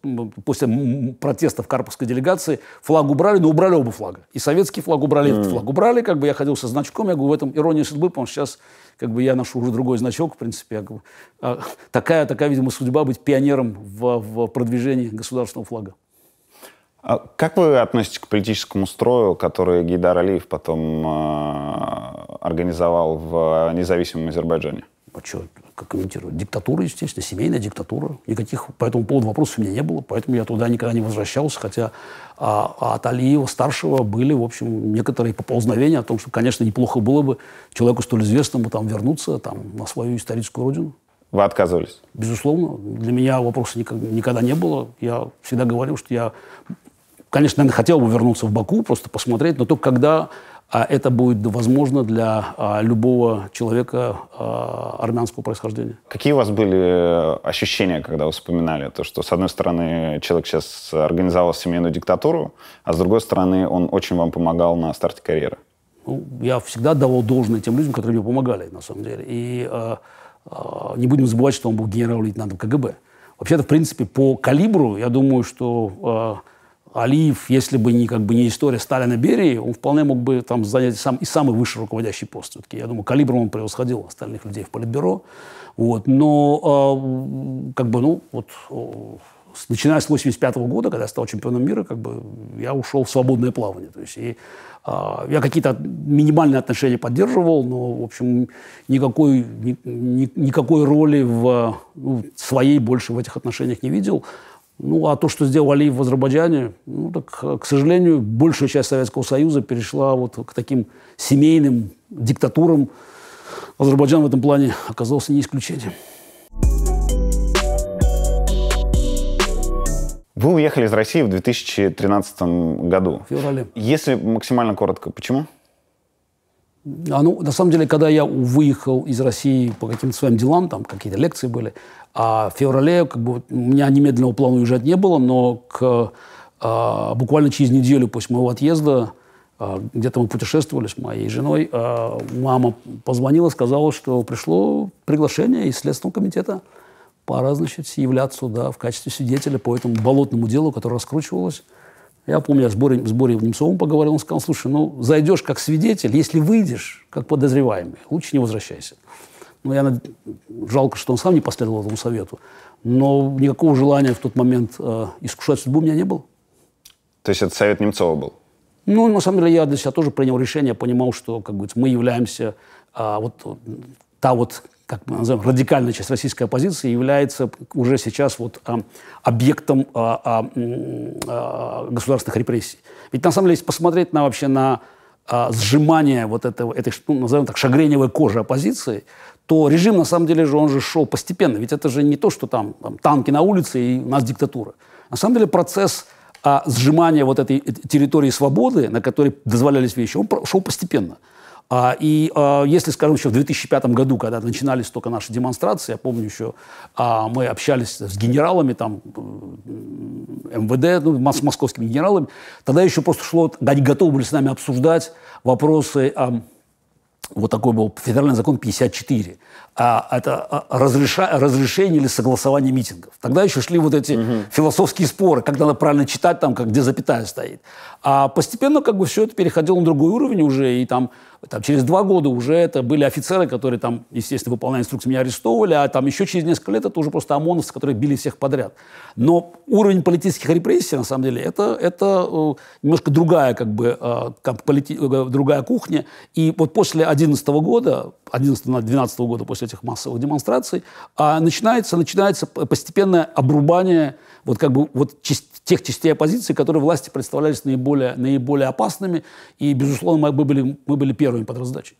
A: после протестов Карповской делегации флаг убрали, но убрали оба флага. И советский флаг убрали, mm. этот флаг убрали. Как бы я ходил со значком, я говорю, в этом ирония судьбы, потому что сейчас как бы я ношу уже другой значок, в принципе. Я говорю, а, такая, такая, видимо, судьба быть пионером в, в продвижении государственного флага.
B: А как вы относитесь к политическому строю, который Гейдар Алиев потом э, организовал в а, независимом Азербайджане? А что,
A: как комментировать. Диктатура, естественно, семейная диктатура. Никаких по этому поводу вопросов у меня не было, поэтому я туда никогда не возвращался, хотя а, а от Алиева-старшего были, в общем, некоторые поползновения о том, что, конечно, неплохо было бы человеку столь известному там вернуться там, на свою историческую родину.
B: Вы отказывались?
A: Безусловно. Для меня вопроса никогда не было. Я всегда говорил, что я, конечно, наверное, хотел бы вернуться в Баку, просто посмотреть, но только когда а это будет возможно для а, любого человека а, армянского происхождения.
B: Какие у вас были э, ощущения, когда вы вспоминали то, что с одной стороны человек сейчас организовал семейную диктатуру, а с другой стороны он очень вам помогал на старте карьеры?
A: Ну, я всегда давал должное тем людям, которые мне помогали, на самом деле. И э, э, не будем забывать, что он был генерал-лейтенантом КГБ. Вообще-то, в принципе, по калибру, я думаю, что а, Алиев, если бы не, как бы, не история Сталина Берии, он вполне мог бы там занять сам, и самый высший руководящий пост. Все-таки, я думаю, калибром он превосходил остальных людей в Политбюро. Вот. Но э, как бы, ну, вот, э, начиная с 1985 года, когда я стал чемпионом мира, как бы, я ушел в свободное плавание. То есть, и, э, я какие-то минимальные отношения поддерживал, но, в общем, никакой, ни, ни, никакой роли в ну, своей больше в этих отношениях не видел. Ну, а то, что сделал Алиев в Азербайджане, ну, так, э, к сожалению, большая часть Советского Союза перешла вот к таким семейным диктатурам. Азербайджан в этом плане оказался не исключением.
B: Вы уехали из России в 2013 году. В феврале. Если максимально коротко, почему?
A: А, ну, на самом деле, когда я выехал из России по каким-то своим делам, там какие-то лекции были, а в феврале как бы, у меня немедленного плана уезжать не было, но к, а, буквально через неделю после моего отъезда а, где-то мы путешествовали с моей женой, а, мама позвонила, сказала, что пришло приглашение из Следственного комитета пора, значит, являться сюда в качестве свидетеля по этому болотному делу, которое раскручивалось. Я помню, я с Борей, с Борей Немцовым поговорил, он сказал, слушай, ну, зайдешь как свидетель, если выйдешь как подозреваемый, лучше не возвращайся. Ну, я жалко, что он сам не последовал этому совету. Но никакого желания в тот момент э, искушать
B: судьбу у меня не было. То есть это совет Немцова был?
A: Ну, на самом деле, я для себя тоже принял решение, понимал, что, как бы мы являемся а, вот та вот как мы называем, радикальная часть российской оппозиции является уже сейчас вот а, объектом а, а, а государственных репрессий. Ведь на самом деле, если посмотреть на вообще на а, сжимание вот этого, этой, ну, назовем так, шагреневой кожи оппозиции, то режим, на самом деле же, он же шел постепенно. Ведь это же не то, что там, там танки на улице и у нас диктатура. На самом деле процесс а, сжимания вот этой э, территории свободы, на которой дозволялись вещи, он шел постепенно. А, и а, если, скажем, еще в 2005 году, когда начинались только наши демонстрации, я помню еще, а, мы общались с генералами, там, э, МВД, ну, с московскими генералами, тогда еще просто шло, они готовы были с нами обсуждать вопросы вот такой был федеральный закон 54 а, это а, разреша, разрешение или согласование митингов. Тогда еще шли вот эти угу. философские споры, как надо правильно читать, там, как, где запятая стоит. А постепенно как бы все это переходило на другой уровень уже, и там, там через два года уже это были офицеры, которые там, естественно, выполняли инструкции, меня арестовывали, а там еще через несколько лет это уже просто ОМОНовцы, которые били всех подряд. Но уровень политических репрессий, на самом деле, это, это э, немножко другая, как бы, э, как полити... Э, другая кухня. И вот после 2011 года 11-12 года после этих массовых демонстраций, а начинается, начинается постепенное обрубание вот как бы вот часть, тех частей оппозиции, которые власти представлялись наиболее, наиболее опасными, и, безусловно, мы были, мы были первыми под раздачей.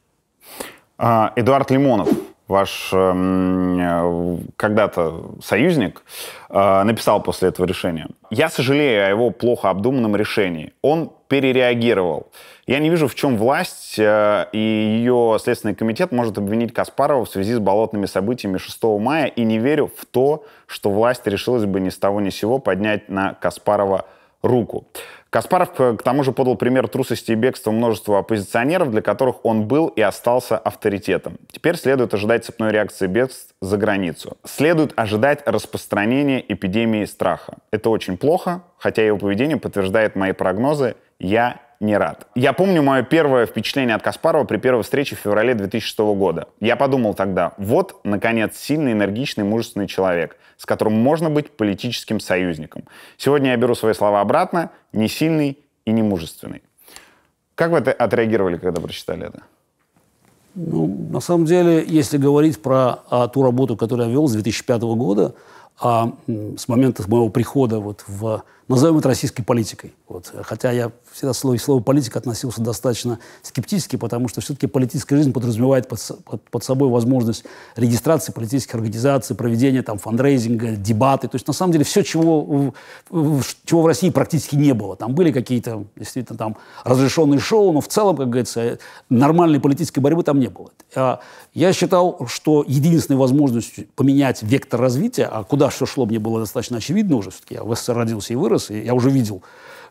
B: А, Эдуард Лимонов, ваш эм, когда-то союзник, э, написал после этого решения. Я сожалею о его плохо обдуманном решении. Он перереагировал. Я не вижу, в чем власть э, и ее Следственный комитет может обвинить Каспарова в связи с болотными событиями 6 мая и не верю в то, что власть решилась бы ни с того ни с сего поднять на Каспарова руку. Каспаров, э, к тому же, подал пример трусости и бегства множества оппозиционеров, для которых он был и остался авторитетом. Теперь следует ожидать цепной реакции бедств за границу. Следует ожидать распространения эпидемии страха. Это очень плохо, хотя его поведение подтверждает мои прогнозы. Я не рад. Я помню мое первое впечатление от Каспарова при первой встрече в феврале 2006 года. Я подумал тогда, вот, наконец, сильный, энергичный, мужественный человек, с которым можно быть политическим союзником. Сегодня я беру свои слова обратно, не сильный и не мужественный. Как вы это отреагировали, когда прочитали это?
A: Ну, на самом деле, если говорить про а, ту работу, которую я вел с 2005 года, а, с момента моего прихода вот в назовем это российской политикой. Вот. Хотя я всегда слово, слово «политика» относился достаточно скептически, потому что все-таки политическая жизнь подразумевает под, под, под собой возможность регистрации политических организаций, проведения там фандрейзинга, дебаты. То есть на самом деле все, чего, чего в России практически не было. Там были какие-то действительно там разрешенные шоу, но в целом, как говорится, нормальной политической борьбы там не было. А я считал, что единственной возможностью поменять вектор развития, а куда все шло, мне было достаточно очевидно уже, все-таки я в СССР родился и вырос, вырос, я уже видел,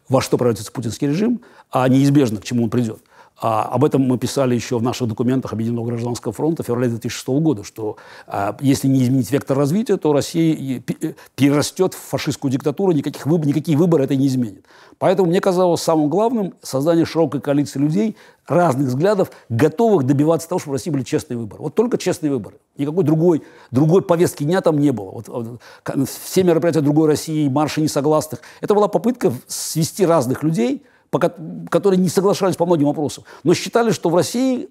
A: во что превратится путинский режим, а неизбежно, к чему он придет. А, об этом мы писали еще в наших документах Объединенного гражданского фронта в феврале 2006 года, что а, если не изменить вектор развития, то Россия э, перерастет в фашистскую диктатуру, никаких выбор, никакие выборы это не изменит. Поэтому мне казалось самым главным создание широкой коалиции людей разных взглядов, готовых добиваться того, чтобы в России были честные выборы. Вот только честные выборы. Никакой другой, другой повестки дня там не было. Вот, вот, все мероприятия другой России, марши несогласных. Это была попытка свести разных людей – которые не соглашались по многим вопросам, но считали, что в России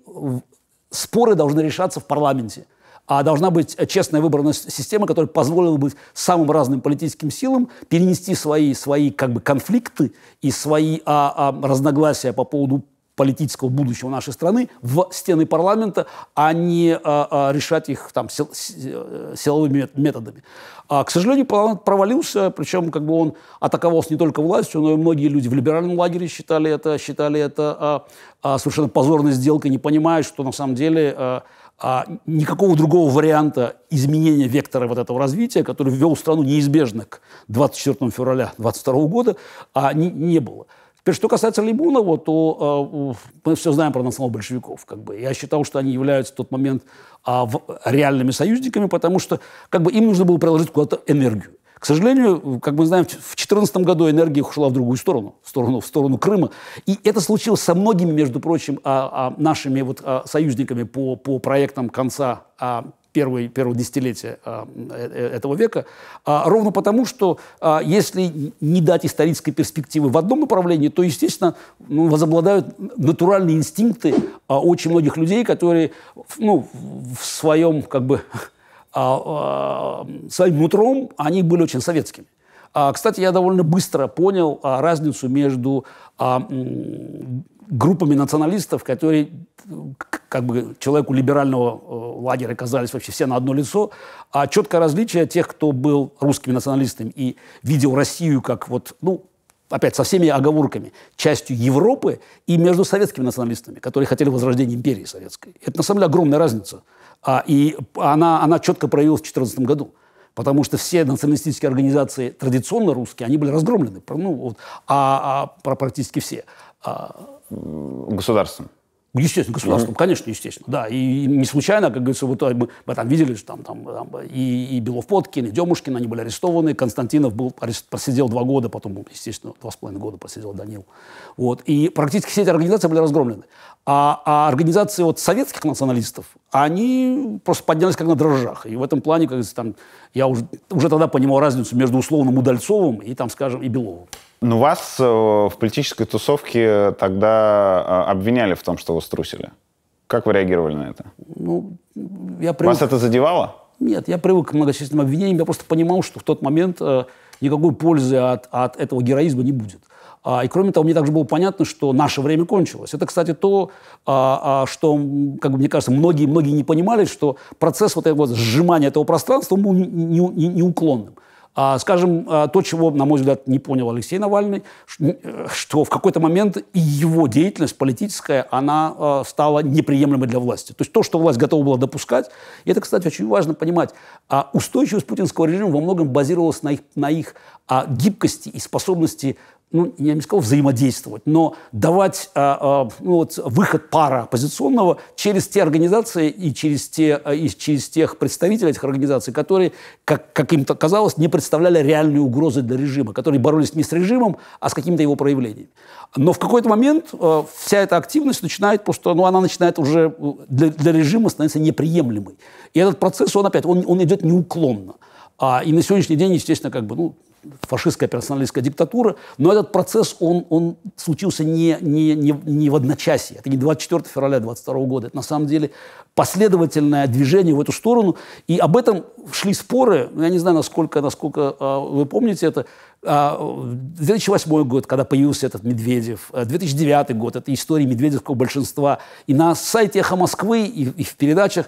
A: споры должны решаться в парламенте а должна быть честная выборная система, которая позволила бы самым разным политическим силам перенести свои, свои как бы конфликты и свои а, а, разногласия по поводу политического будущего нашей страны в стены парламента, а не а, а, решать их там сил, э, силовыми методами. А, к сожалению, парламент провалился, причем как бы он атаковался не только властью, но и многие люди в либеральном лагере считали это, считали это а, а, совершенно позорной сделкой, не понимая, что на самом деле а, а, никакого другого варианта изменения вектора вот этого развития, который ввел страну неизбежно к 24 февраля 2022 года, а, не, не было. Теперь, что касается Либунова, то э, мы все знаем про национал большевиков. Как бы. Я считал, что они являются в тот момент э, реальными союзниками, потому что как бы, им нужно было приложить куда-то энергию. К сожалению, как мы знаем, в 2014 году энергия ушла в другую сторону, в сторону, в сторону Крыма. И это случилось со многими, между прочим, а, а, нашими вот, а, союзниками по, по проектам конца а, первой, первого десятилетия а, э, э, этого века, а, ровно потому, что а, если не дать исторической перспективы в одном направлении, то, естественно, ну, возобладают натуральные инстинкты очень многих людей, которые ну, в своем, как бы, своим нутром они были очень советскими. Кстати, я довольно быстро понял разницу между группами националистов, которые как бы человеку либерального э, лагеря казались вообще все на одно лицо, а четкое различие тех, кто был русскими националистами и видел Россию как вот, ну, опять со всеми оговорками, частью Европы и между советскими националистами, которые хотели возрождения империи советской. Это на самом деле огромная разница. А, и она, она четко проявилась в 2014 году. Потому что все националистические организации традиционно русские, они были разгромлены. Ну, вот, а, а практически
B: все. А, государством.
A: Естественно, государством, mm-hmm. конечно, естественно, да. И не случайно, как говорится, вот мы, мы там видели, что там, там, там и, и Белов Поткин, и Демушкин, они были арестованы, Константинов был, просидел два года, потом, естественно, два с половиной года просидел Данил. Вот. И практически все эти организации были разгромлены. А, а организации вот советских националистов, они просто поднялись как на дрожжах. И в этом плане, как говорится, там, я уже, уже тогда понимал разницу между условным Удальцовым и, там, скажем, и Беловым.
B: Но ну, вас э, в политической тусовке тогда э, обвиняли в том, что вы струсили. Как вы реагировали на это? Ну, я привык... Вас это задевало?
A: Нет, я привык к многочисленным обвинениям. Я просто понимал, что в тот момент э, никакой пользы от, от этого героизма не будет. А, и кроме того, мне также было понятно, что наше время кончилось. Это, кстати, то, а, а, что, как бы, мне кажется, многие-многие не понимали, что процесс вот этого сжимания этого пространства был неуклонным. Скажем, то, чего, на мой взгляд, не понял Алексей Навальный, э, что в какой-то момент и его деятельность политическая, она стала неприемлемой для власти. То есть то, что власть готова была допускать, и это, кстати, очень важно понимать, устойчивость путинского режима во многом базировалась на их, на их гибкости и способности ну, я не сказал взаимодействовать, но давать э, э, ну, вот, выход пара оппозиционного через те организации и через, те, э, и через тех представителей этих организаций, которые, как, как им казалось, не представляли реальные угрозы для режима, которые боролись не с режимом, а с какими-то его проявлениями. Но в какой-то момент э, вся эта активность начинает, просто, ну, она начинает уже э, для, для режима становиться неприемлемой. И этот процесс, он опять, он, он идет неуклонно. А, и на сегодняшний день, естественно, как бы, ну, фашистская персоналистская диктатура, но этот процесс, он, он случился не, не, не, не в одночасье, это не 24 февраля 22 года, это на самом деле последовательное движение в эту сторону, и об этом шли споры, ну, я не знаю, насколько, насколько а, вы помните это, 2008 а, год, когда появился этот Медведев, 2009 а, год, это история медведевского большинства, и на сайте «Эхо Москвы», и, и в передачах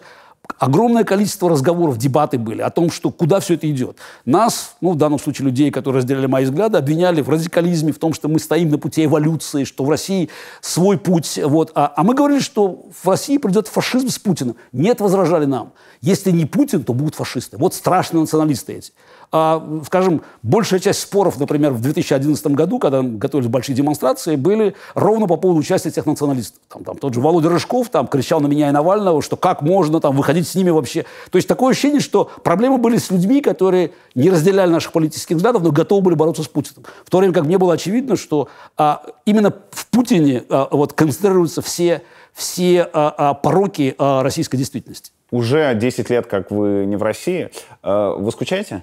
A: огромное количество разговоров, дебаты были о том, что куда все это идет. Нас, ну, в данном случае людей, которые разделяли мои взгляды, обвиняли в радикализме, в том, что мы стоим на пути эволюции, что в России свой путь. Вот. А, а мы говорили, что в России придет фашизм с Путиным. Нет, возражали нам. Если не Путин, то будут фашисты. Вот страшные националисты эти. А, скажем, большая часть споров, например, в 2011 году, когда готовились большие демонстрации, были ровно по поводу участия тех националистов. Там, там тот же Володя Рыжков там, кричал на меня и Навального, что как можно там, выходить с ними вообще. То есть такое ощущение, что проблемы были с людьми, которые не разделяли наших политических взглядов, но готовы были бороться с Путиным. В то время как мне было очевидно, что а, именно в Путине а, вот, концентрируются все,
B: все а, а, пороки а, российской действительности. Уже 10 лет, как вы не в России. А вы скучаете?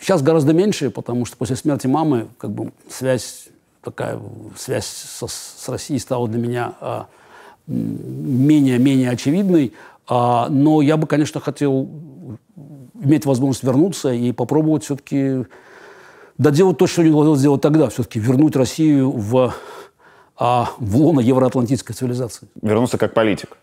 A: Сейчас гораздо меньше, потому что после смерти мамы как бы связь такая связь со, с Россией стала для меня а, менее-менее очевидной. А, но я бы, конечно, хотел иметь возможность вернуться и попробовать все-таки доделать то, что не удалось сделать тогда, все-таки вернуть Россию в, а, в лоно евроатлантической цивилизации.
B: Вернуться как политик?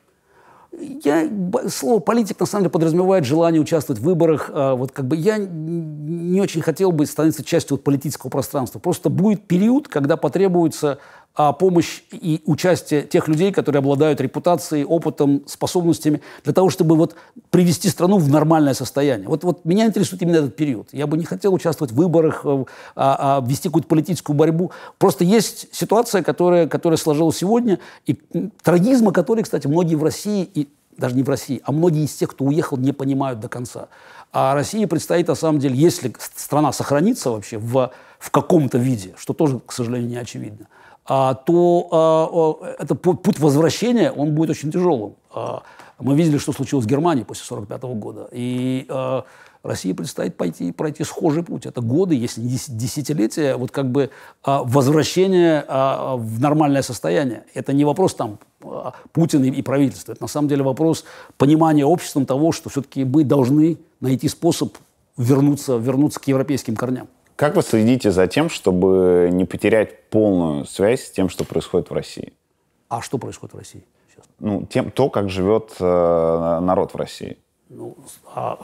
A: я, слово политик на самом деле подразумевает желание участвовать в выборах. А, вот как бы я не очень хотел бы становиться частью вот политического пространства. Просто будет период, когда потребуется а помощь и участие тех людей, которые обладают репутацией, опытом, способностями, для того, чтобы вот привести страну в нормальное состояние. Вот, вот меня интересует именно этот период. Я бы не хотел участвовать в выборах, э, а, а вести какую-то политическую борьбу. Просто есть ситуация, которая, которая сложилась сегодня, и трагизма которой, кстати, многие в России, и даже не в России, а многие из тех, кто уехал, не понимают до конца. А России предстоит, на самом деле, если страна сохранится вообще в, в каком-то виде, что тоже, к сожалению, не очевидно – а, то а, это путь возвращения, он будет очень тяжелым. А, мы видели, что случилось в Германии после 1945 года. И России предстоит пойти, пройти схожий путь. Это годы, если не десятилетия, вот как бы возвращение в нормальное состояние. Это не вопрос там Путина и правительства. Это на самом деле вопрос понимания обществом того, что все-таки мы должны найти способ вернуться, вернуться к европейским корням.
B: Как вы следите за тем, чтобы не потерять полную связь с тем, что происходит в России?
A: А что происходит в России?
B: Сейчас? Ну, тем, то, как живет э, народ в России.
A: Ну, а,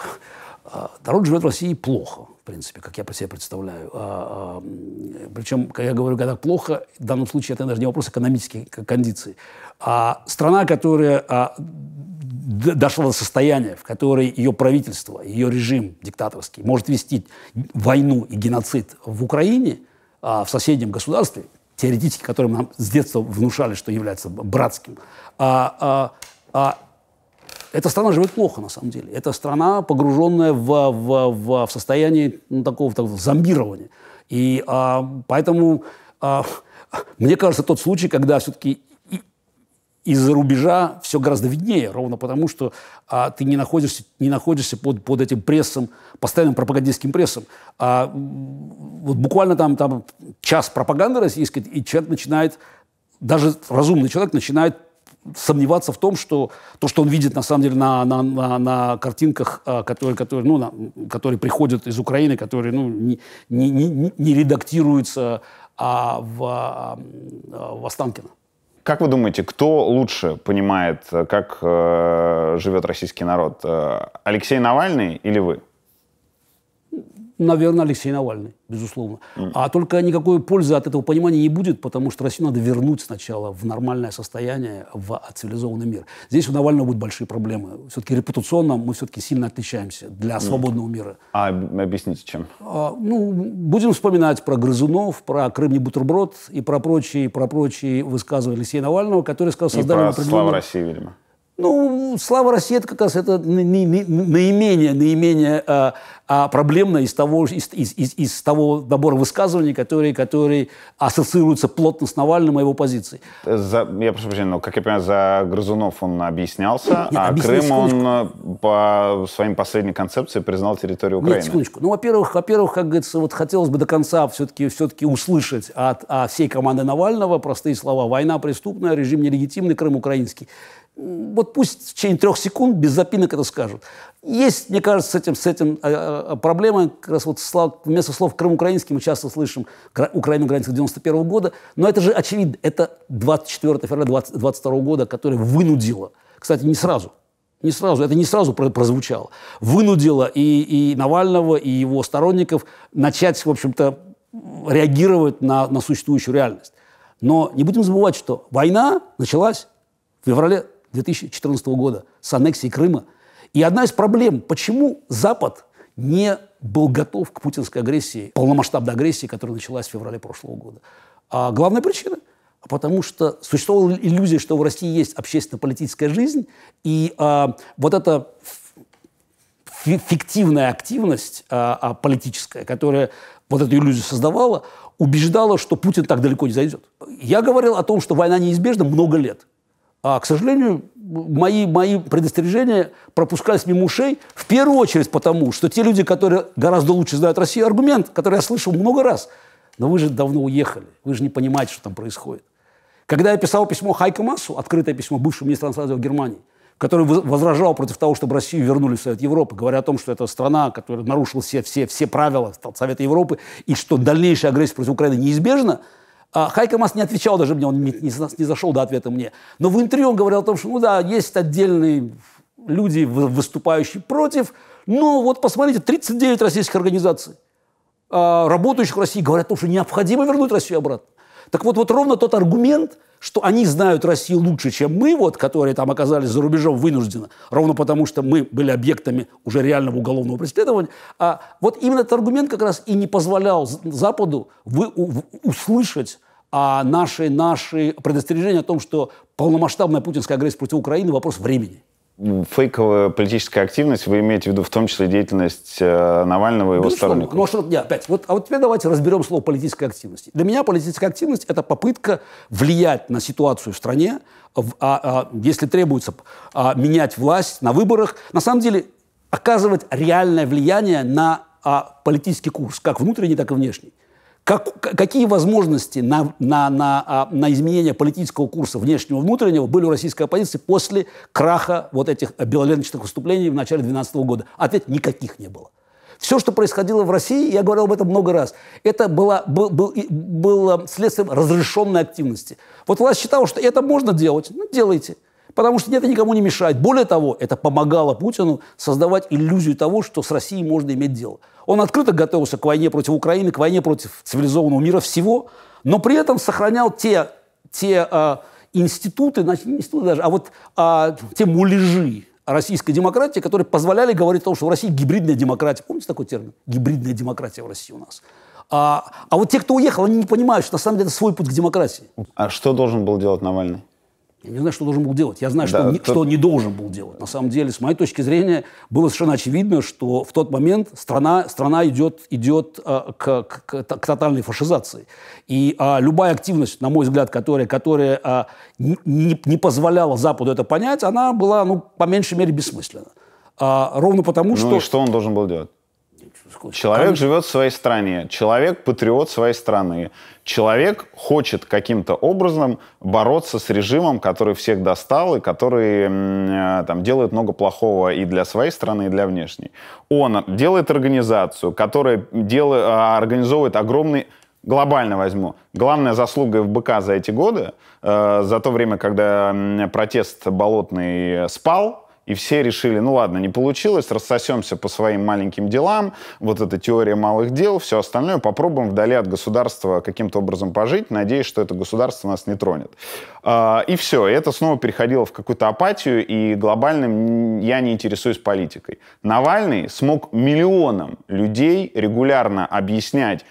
B: а, народ живет в России плохо,
A: в принципе, как я по себе представляю. А, а, причем, когда я говорю, когда плохо, в данном случае это даже не вопрос экономических кондиций. А страна, которая дошла до состояния, в которой ее правительство, ее режим диктаторский может вести войну и геноцид в Украине, в соседнем государстве, теоретически, которым нам с детства внушали, что является братским, а, а, а, эта страна живет плохо, на самом деле. Эта страна, погруженная в, в, в, в состояние ну, такого, такого зомбирования. И а, поэтому а, мне кажется, тот случай, когда все-таки из-за рубежа все гораздо виднее, ровно потому, что а, ты не находишься, не находишься под, под этим прессом, постоянным пропагандистским прессом. А, вот буквально там, там час пропаганды российской, и человек начинает, даже разумный человек начинает сомневаться в том, что то, что он видит на самом деле на, на, на, на картинках, а, которые, которые, ну, на, которые приходят из Украины, которые ну, не, не, не, не редактируются а, в, а, в Останкино.
B: Как вы думаете, кто лучше понимает, как э, живет российский народ? Э, Алексей Навальный или вы?
A: наверное, Алексей Навальный, безусловно. Mm. А только никакой пользы от этого понимания не будет, потому что Россию надо вернуть сначала в нормальное состояние, в цивилизованный мир. Здесь у Навального будут большие проблемы. Все-таки репутационно мы все-таки сильно отличаемся
B: для свободного mm. мира. А объясните, чем?
A: А, ну, будем вспоминать про грызунов, про Крымний бутерброд и про прочие, про прочие высказывания Алексея Навального, который сказал создание... И про определенного... славу России, видимо. Ну, «Слава России» это как раз это наименее, наименее а, а проблемно из того, из, из, из, из того набора высказываний, которые,
B: которые ассоциируются плотно с Навальным и его позицией. За, я прошу прощения, но, как я понимаю, за Грызунов он объяснялся, Нет, а Крым секундочку. он э, по своим последней концепции признал территорию Украины. Нет, секундочку.
A: Ну, во-первых, во-первых, как говорится, вот хотелось бы до конца все-таки все услышать от, от всей команды Навального простые слова «война преступная, режим нелегитимный, Крым украинский» вот пусть в течение трех секунд без запинок это скажут. Есть, мне кажется, с этим, с этим э, э, проблема. Как раз вот слов, вместо слов «Крым украинский» мы часто слышим «Украина граница 91 -го года». Но это же очевидно. Это 24 февраля 2022 -го года, которое вынудило. Кстати, не сразу. Не сразу, это не сразу прозвучало. Вынудило и, и Навального, и его сторонников начать, в общем-то, реагировать на, на существующую реальность. Но не будем забывать, что война началась в феврале 2014 года с аннексией Крыма. И одна из проблем, почему Запад не был готов к путинской агрессии, полномасштабной агрессии, которая началась в феврале прошлого года. А главная причина – потому что существовала иллюзия, что в России есть общественно-политическая жизнь, и а, вот эта фиктивная активность а, а, политическая, которая вот эту иллюзию создавала, убеждала, что Путин так далеко не зайдет. Я говорил о том, что война неизбежна много лет. А, к сожалению, мои, мои предостережения пропускались мимо ушей в первую очередь потому, что те люди, которые гораздо лучше знают Россию, аргумент, который я слышал много раз, но вы же давно уехали, вы же не понимаете, что там происходит. Когда я писал письмо Хайка Массу, открытое письмо бывшему министру иностранных дел Германии, который возражал против того, чтобы Россию вернули в Совет Европы, говоря о том, что это страна, которая нарушила все, все, все правила Совета Европы, и что дальнейшая агрессия против Украины неизбежна – а Хайкомас не отвечал даже мне, он не, не, не зашел до ответа мне. Но в интервью он говорил о том, что, ну да, есть отдельные люди, выступающие против, но вот посмотрите, 39 российских организаций, а, работающих в России, говорят о том, что необходимо вернуть Россию обратно. Так вот, вот ровно тот аргумент, что они знают Россию лучше, чем мы, вот, которые там оказались за рубежом вынужденно, ровно потому что мы были объектами уже реального уголовного преследования, а вот именно этот аргумент как раз и не позволял Западу вы, услышать а наши, наши предостережения о том, что полномасштабная
B: путинская агрессия против Украины – вопрос времени фейковая политическая активность, вы имеете в виду в том числе деятельность э, Навального и его сторонников?
A: Ну, а что, нет, опять, вот, а вот теперь давайте разберем слово политическая активность. Для меня политическая активность – это попытка влиять на ситуацию в стране, в, а, а, если требуется а, менять власть на выборах. На самом деле, оказывать реальное влияние на а, политический курс, как внутренний, так и внешний. Как, какие возможности на, на, на, а, на изменение политического курса внешнего и внутреннего были у российской оппозиции после краха вот этих белоленточных выступлений в начале 2012 года? Ответ – никаких не было. Все, что происходило в России, я говорил об этом много раз, это было, был, был, было следствием разрешенной активности. Вот власть считала, что это можно делать, ну делайте – Потому что это никому не мешает. Более того, это помогало Путину создавать иллюзию того, что с Россией можно иметь дело. Он открыто готовился к войне против Украины, к войне против цивилизованного мира всего, но при этом сохранял те, те э, институты, значит, не институты даже, а вот э, те муляжи российской демократии, которые позволяли говорить о том, что в России гибридная демократия. Помните такой термин? Гибридная демократия в России у нас. А, а вот те, кто уехал, они не понимают, что на самом деле это свой путь к демократии. А что должен был делать Навальный? Я не знаю, что должен был делать. Я знаю, да, что, да, что он не должен был делать. На самом деле, с моей точки зрения, было совершенно очевидно, что в тот момент страна, страна идет, идет э, к, к, к тотальной фашизации. И э, любая активность, на мой взгляд, которая, которая э, не, не позволяла Западу это понять, она была, ну, по меньшей мере, бессмысленна. Э, ровно потому, ну, что... Ну и что он
B: должен был делать? Человек Конечно. живет в своей стране, человек патриот своей страны, человек хочет каким-то образом бороться с режимом, который всех достал и который э, там, делает много плохого и для своей страны, и для внешней. Он делает организацию, которая делает, а, организовывает огромный глобально возьму, главная заслуга ФБК за эти годы, э, за то время, когда протест болотный спал, и все решили, ну ладно, не получилось, рассосемся по своим маленьким делам, вот эта теория малых дел, все остальное, попробуем вдали от государства каким-то образом пожить, надеюсь, что это государство нас не тронет. А, и все, и это снова переходило в какую-то апатию, и глобальным. я не интересуюсь политикой. Навальный смог миллионам людей регулярно объяснять,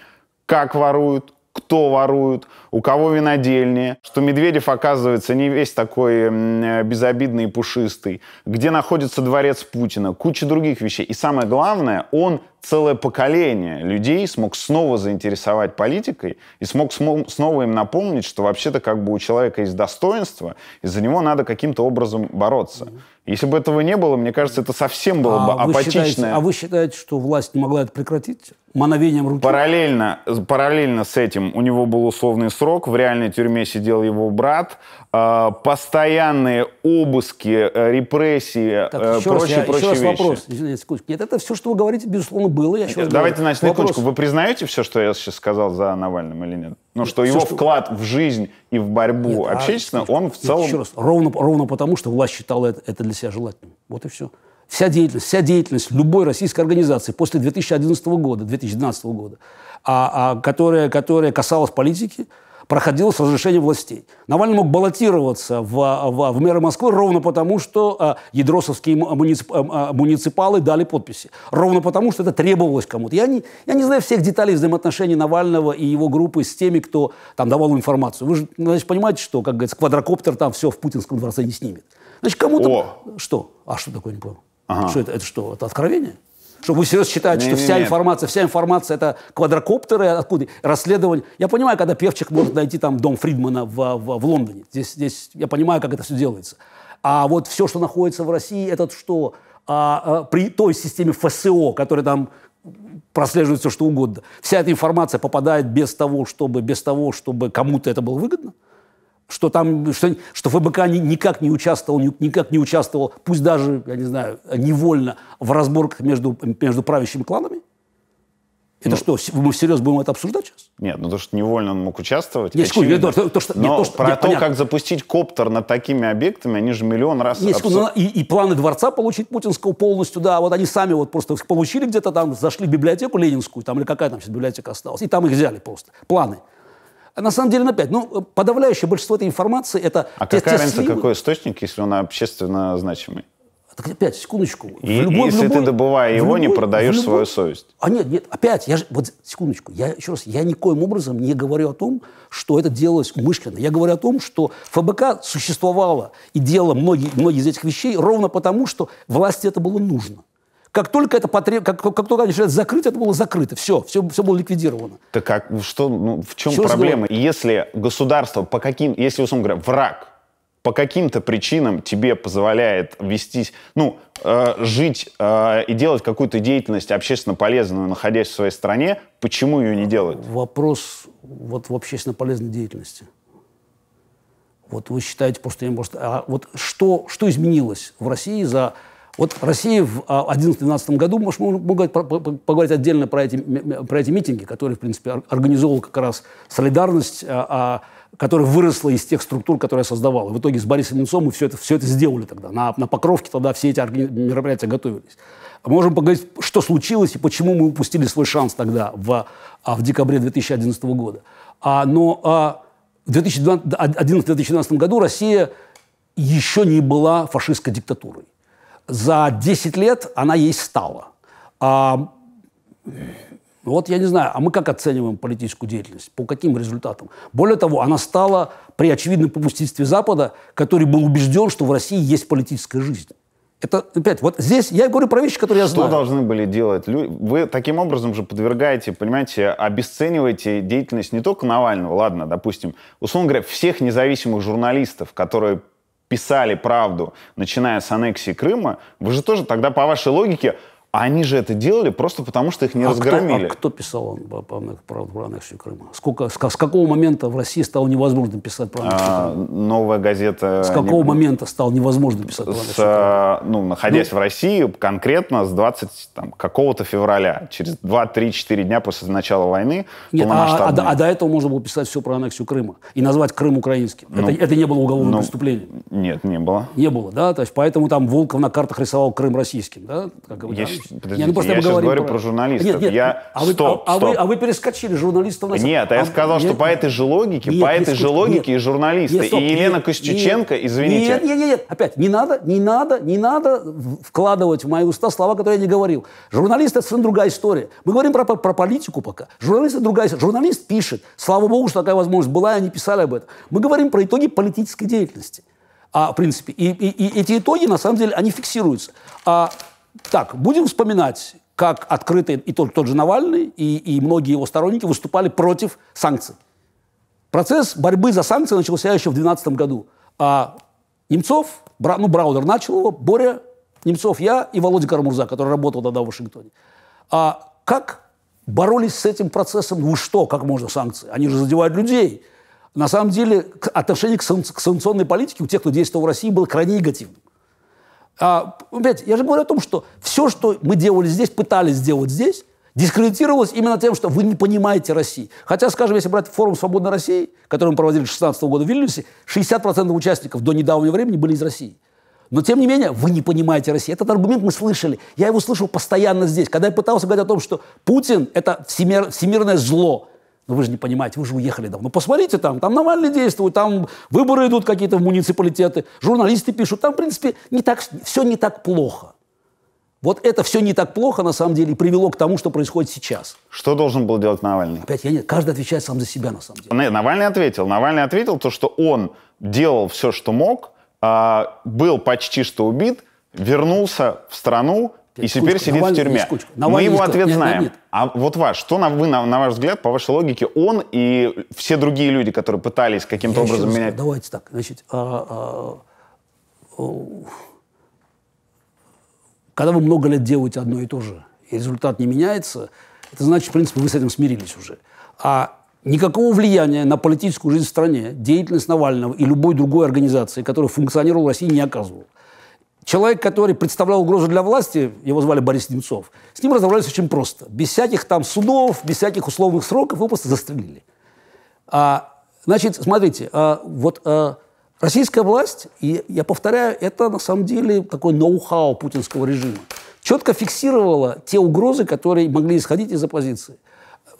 B: как воруют, кто ворует, у кого винодельни, что Медведев, оказывается, не весь такой э, безобидный и пушистый, где находится дворец Путина, куча других вещей. И самое главное, он целое поколение людей смог снова заинтересовать политикой и смог снова им напомнить, что вообще-то как бы у человека есть достоинство, и за него надо каким-то образом бороться. Если бы этого не было, мне кажется, это совсем было а бы апатичное. а вы
A: считаете, что власть могла это прекратить
B: мановением руки? Параллельно, параллельно с этим у него был условный срок, в реальной тюрьме сидел его брат, а, постоянные обыски, э, репрессии, так, э, еще прочие, раз, я, прочие еще вещи. раз вопрос,
A: извините, секундочку. Нет, это все, что вы говорите, безусловно, было. Я еще Давайте на секундочку. Вы
B: признаете все, что я сейчас сказал за Навальным или нет? Ну, что его что... вклад в жизнь и в борьбу Нет, общественно, а... он в целом... еще раз,
A: ровно, ровно потому, что власть считала это, это для себя желательным. Вот и все. Вся деятельность, вся деятельность любой российской организации после 2011 года, 2012 года, а, а, которая, которая касалась политики, проходил с разрешения властей. Навальный мог баллотироваться в, в, в мэра Москвы ровно потому, что э, ядросовские муницип, э, э, муниципалы дали подписи. Ровно потому, что это требовалось кому-то. Я не, я не знаю всех деталей взаимоотношений Навального и его группы с теми, кто там давал информацию. Вы же значит, понимаете, что, как говорится, квадрокоптер там все в путинском дворце не снимет. Значит, кому-то... Что? А что такое, не понял? Ага. Что это, это что, это откровение? Что вы всерьез считаете, что вся информация, вся информация это квадрокоптеры, откуда расследование. Я понимаю, когда Певчик может найти там дом Фридмана в, в, в Лондоне. Здесь, здесь я понимаю, как это все делается. А вот все, что находится в России, это что? А, а, при той системе ФСО, которая там прослеживает все, что угодно, вся эта информация попадает без того, чтобы, без того, чтобы кому-то это было выгодно? что там, что, что ФБК ни, никак не участвовал, ни, никак не участвовал, пусть даже, я не знаю, невольно в разборках между, между
B: правящими кланами? Это ну, что, мы всерьез
A: будем это обсуждать
B: сейчас? Нет, ну то, что невольно он мог участвовать, Нет, Секунду, то, то, что, Но нет, то, что, про нет, то, понятно. как запустить коптер над такими объектами, они же миллион раз... Нет, абсур... Ну,
A: и, и планы дворца получить путинского полностью, да, вот они сами вот просто получили где-то там, зашли в библиотеку ленинскую, там, или какая там сейчас библиотека осталась, и там их взяли просто, планы на самом деле, опять, ну, подавляющее большинство этой информации это... А те, какая те разница, сливы... какой
B: источник, если он общественно значимый?
A: А так опять, секундочку. И, любой, если любой, ты, добывая его, любой, не продаешь любой... свою совесть. А нет, нет, опять, я же, вот, секундочку, я еще раз, я никоим образом не говорю о том, что это делалось умышленно. Я говорю о том, что ФБК существовало и делало многие, многие из этих вещей ровно потому, что власти это было нужно. Как только это потреб... как, как только они решили закрыть, это было закрыто. Все, все, все было ликвидировано.
B: Так как, что, ну, в чем все проблема? Разговор? Если государство по каким, если, условно говоря, враг по каким-то причинам тебе позволяет вестись, ну, э, жить э, и делать какую-то деятельность общественно полезную, находясь в своей стране, почему ее не делают? Вопрос вот
A: в общественно полезной деятельности. Вот вы считаете, просто я, может, а вот что, что изменилось в России за вот Россия в 2011-2012 а, году, может, мы можем поговорить отдельно про эти, про эти митинги, которые, в принципе, организовал как раз солидарность, а, а, которая выросла из тех структур, которые я создавал. И в итоге с Борисом Немцом мы все это, все это сделали тогда. На, на Покровке тогда все эти мероприятия готовились. Можем поговорить, что случилось и почему мы упустили свой шанс тогда, в, в декабре 2011 года. А, но а, в 2011-2012 году Россия еще не была фашистской диктатурой за 10 лет она ей стала. А, вот я не знаю, а мы как оцениваем политическую деятельность? По каким результатам? Более того, она стала при очевидном попустительстве Запада, который был убежден, что в России есть политическая жизнь. Это, опять, вот здесь я говорю про вещи, которые я знаю. Что
B: должны были делать люди? Вы таким образом же подвергаете, понимаете, обесцениваете деятельность не только Навального, ладно, допустим, условно говоря, всех независимых журналистов, которые писали правду, начиная с аннексии Крыма, вы же тоже тогда, по вашей логике, а они же это делали просто потому, что их не а разгромили. Кто, а кто писал он, по, про, про аннексию Крыма?
A: Сколько, с, с какого момента в России стало невозможно писать про аннексию
B: а, Крыма? А, новая газета... С какого не... момента стало невозможно писать про аннексию Крыма? Э, ну, находясь ну, в России, конкретно с 20 там, какого-то февраля, через 2-3-4 дня после начала войны, нет, а, а, а, до этого можно было
A: писать все про аннексию Крыма и назвать Крым украинским.
B: Ну, это, это не было уголовным ну, преступлением? Нет, не было.
A: Не было, да? То есть поэтому там Волков на картах рисовал Крым российским, да? Как, я да? Подождите, я, ну, просто я сейчас говорю про, журналистов. Нет, нет, я... а, вы, стоп, а, стоп. А, вы, а вы перескочили журналистов на Нет, а я сказал, нет, что по
B: этой же логике, нет, по этой нет, же логике нет, и журналисты. Нет, стоп, и Елена нет, Костюченко, нет, извините. Нет, нет,
A: нет, нет, опять, не надо, не надо, не надо вкладывать в мои уста слова, которые я не говорил. Журналисты – это совершенно другая история. Мы говорим про, про политику пока. Журналисты – другая история. Журналист пишет. Слава богу, что такая возможность была, и они писали об этом. Мы говорим про итоги политической деятельности. А, в принципе, и, и, и эти итоги, на самом деле, они фиксируются. А так, будем вспоминать, как открытый и тот, тот же Навальный, и, и многие его сторонники выступали против санкций. Процесс борьбы за санкции начался еще в 2012 году. А Немцов, Бра, ну, Браудер начал его, Боря Немцов, я и Володя Кармурза, который работал тогда в Вашингтоне. А как боролись с этим процессом? Ну что, как можно санкции? Они же задевают людей. На самом деле отношение к санкционной политике у тех, кто действовал в России, было крайне негативным. А, понимаете, ну, я же говорю о том, что все, что мы делали здесь, пытались сделать здесь, дискредитировалось именно тем, что вы не понимаете России. Хотя, скажем, если брать форум «Свободной России», который мы проводили 16 года в Вильнюсе, 60% участников до недавнего времени были из России. Но, тем не менее, вы не понимаете России. Этот аргумент мы слышали. Я его слышал постоянно здесь. Когда я пытался говорить о том, что Путин – это всемир, всемирное зло – ну вы же не понимаете, вы же уехали давно. Посмотрите там, там Навальный действует, там выборы идут какие-то в муниципалитеты, журналисты пишут, там, в принципе, не так, все не так плохо. Вот это все не так плохо, на самом деле, и привело к тому, что происходит сейчас. Что должен был делать Навальный? Опять я не... Каждый отвечает сам за себя, на самом
B: деле. Нет, Навальный ответил. Навальный ответил то, что он делал все, что мог, а, был почти что убит, вернулся в страну, и теперь сидит Навальный, в тюрьме. Навальный, Мы его сказал, ответ нет, знаем. Нет, нет. А вот ваш, что на, вы, на, на ваш взгляд, по вашей логике, он и все другие люди, которые пытались каким-то образом менять... Скажу,
A: давайте так, значит, а, а, а, когда вы много лет делаете одно и то же, и результат не меняется, это значит, в принципе, вы с этим смирились уже. А никакого влияния на политическую жизнь в стране деятельность Навального и любой другой организации, которая функционировала в России, не оказывала человек, который представлял угрозу для власти, его звали Борис Немцов, с ним разобрались очень просто. Без всяких там судов, без всяких условных сроков его просто застрелили. А, значит, смотрите, а, вот а, российская власть, и я повторяю, это на самом деле такой ноу-хау путинского режима, четко фиксировала те угрозы, которые могли исходить из оппозиции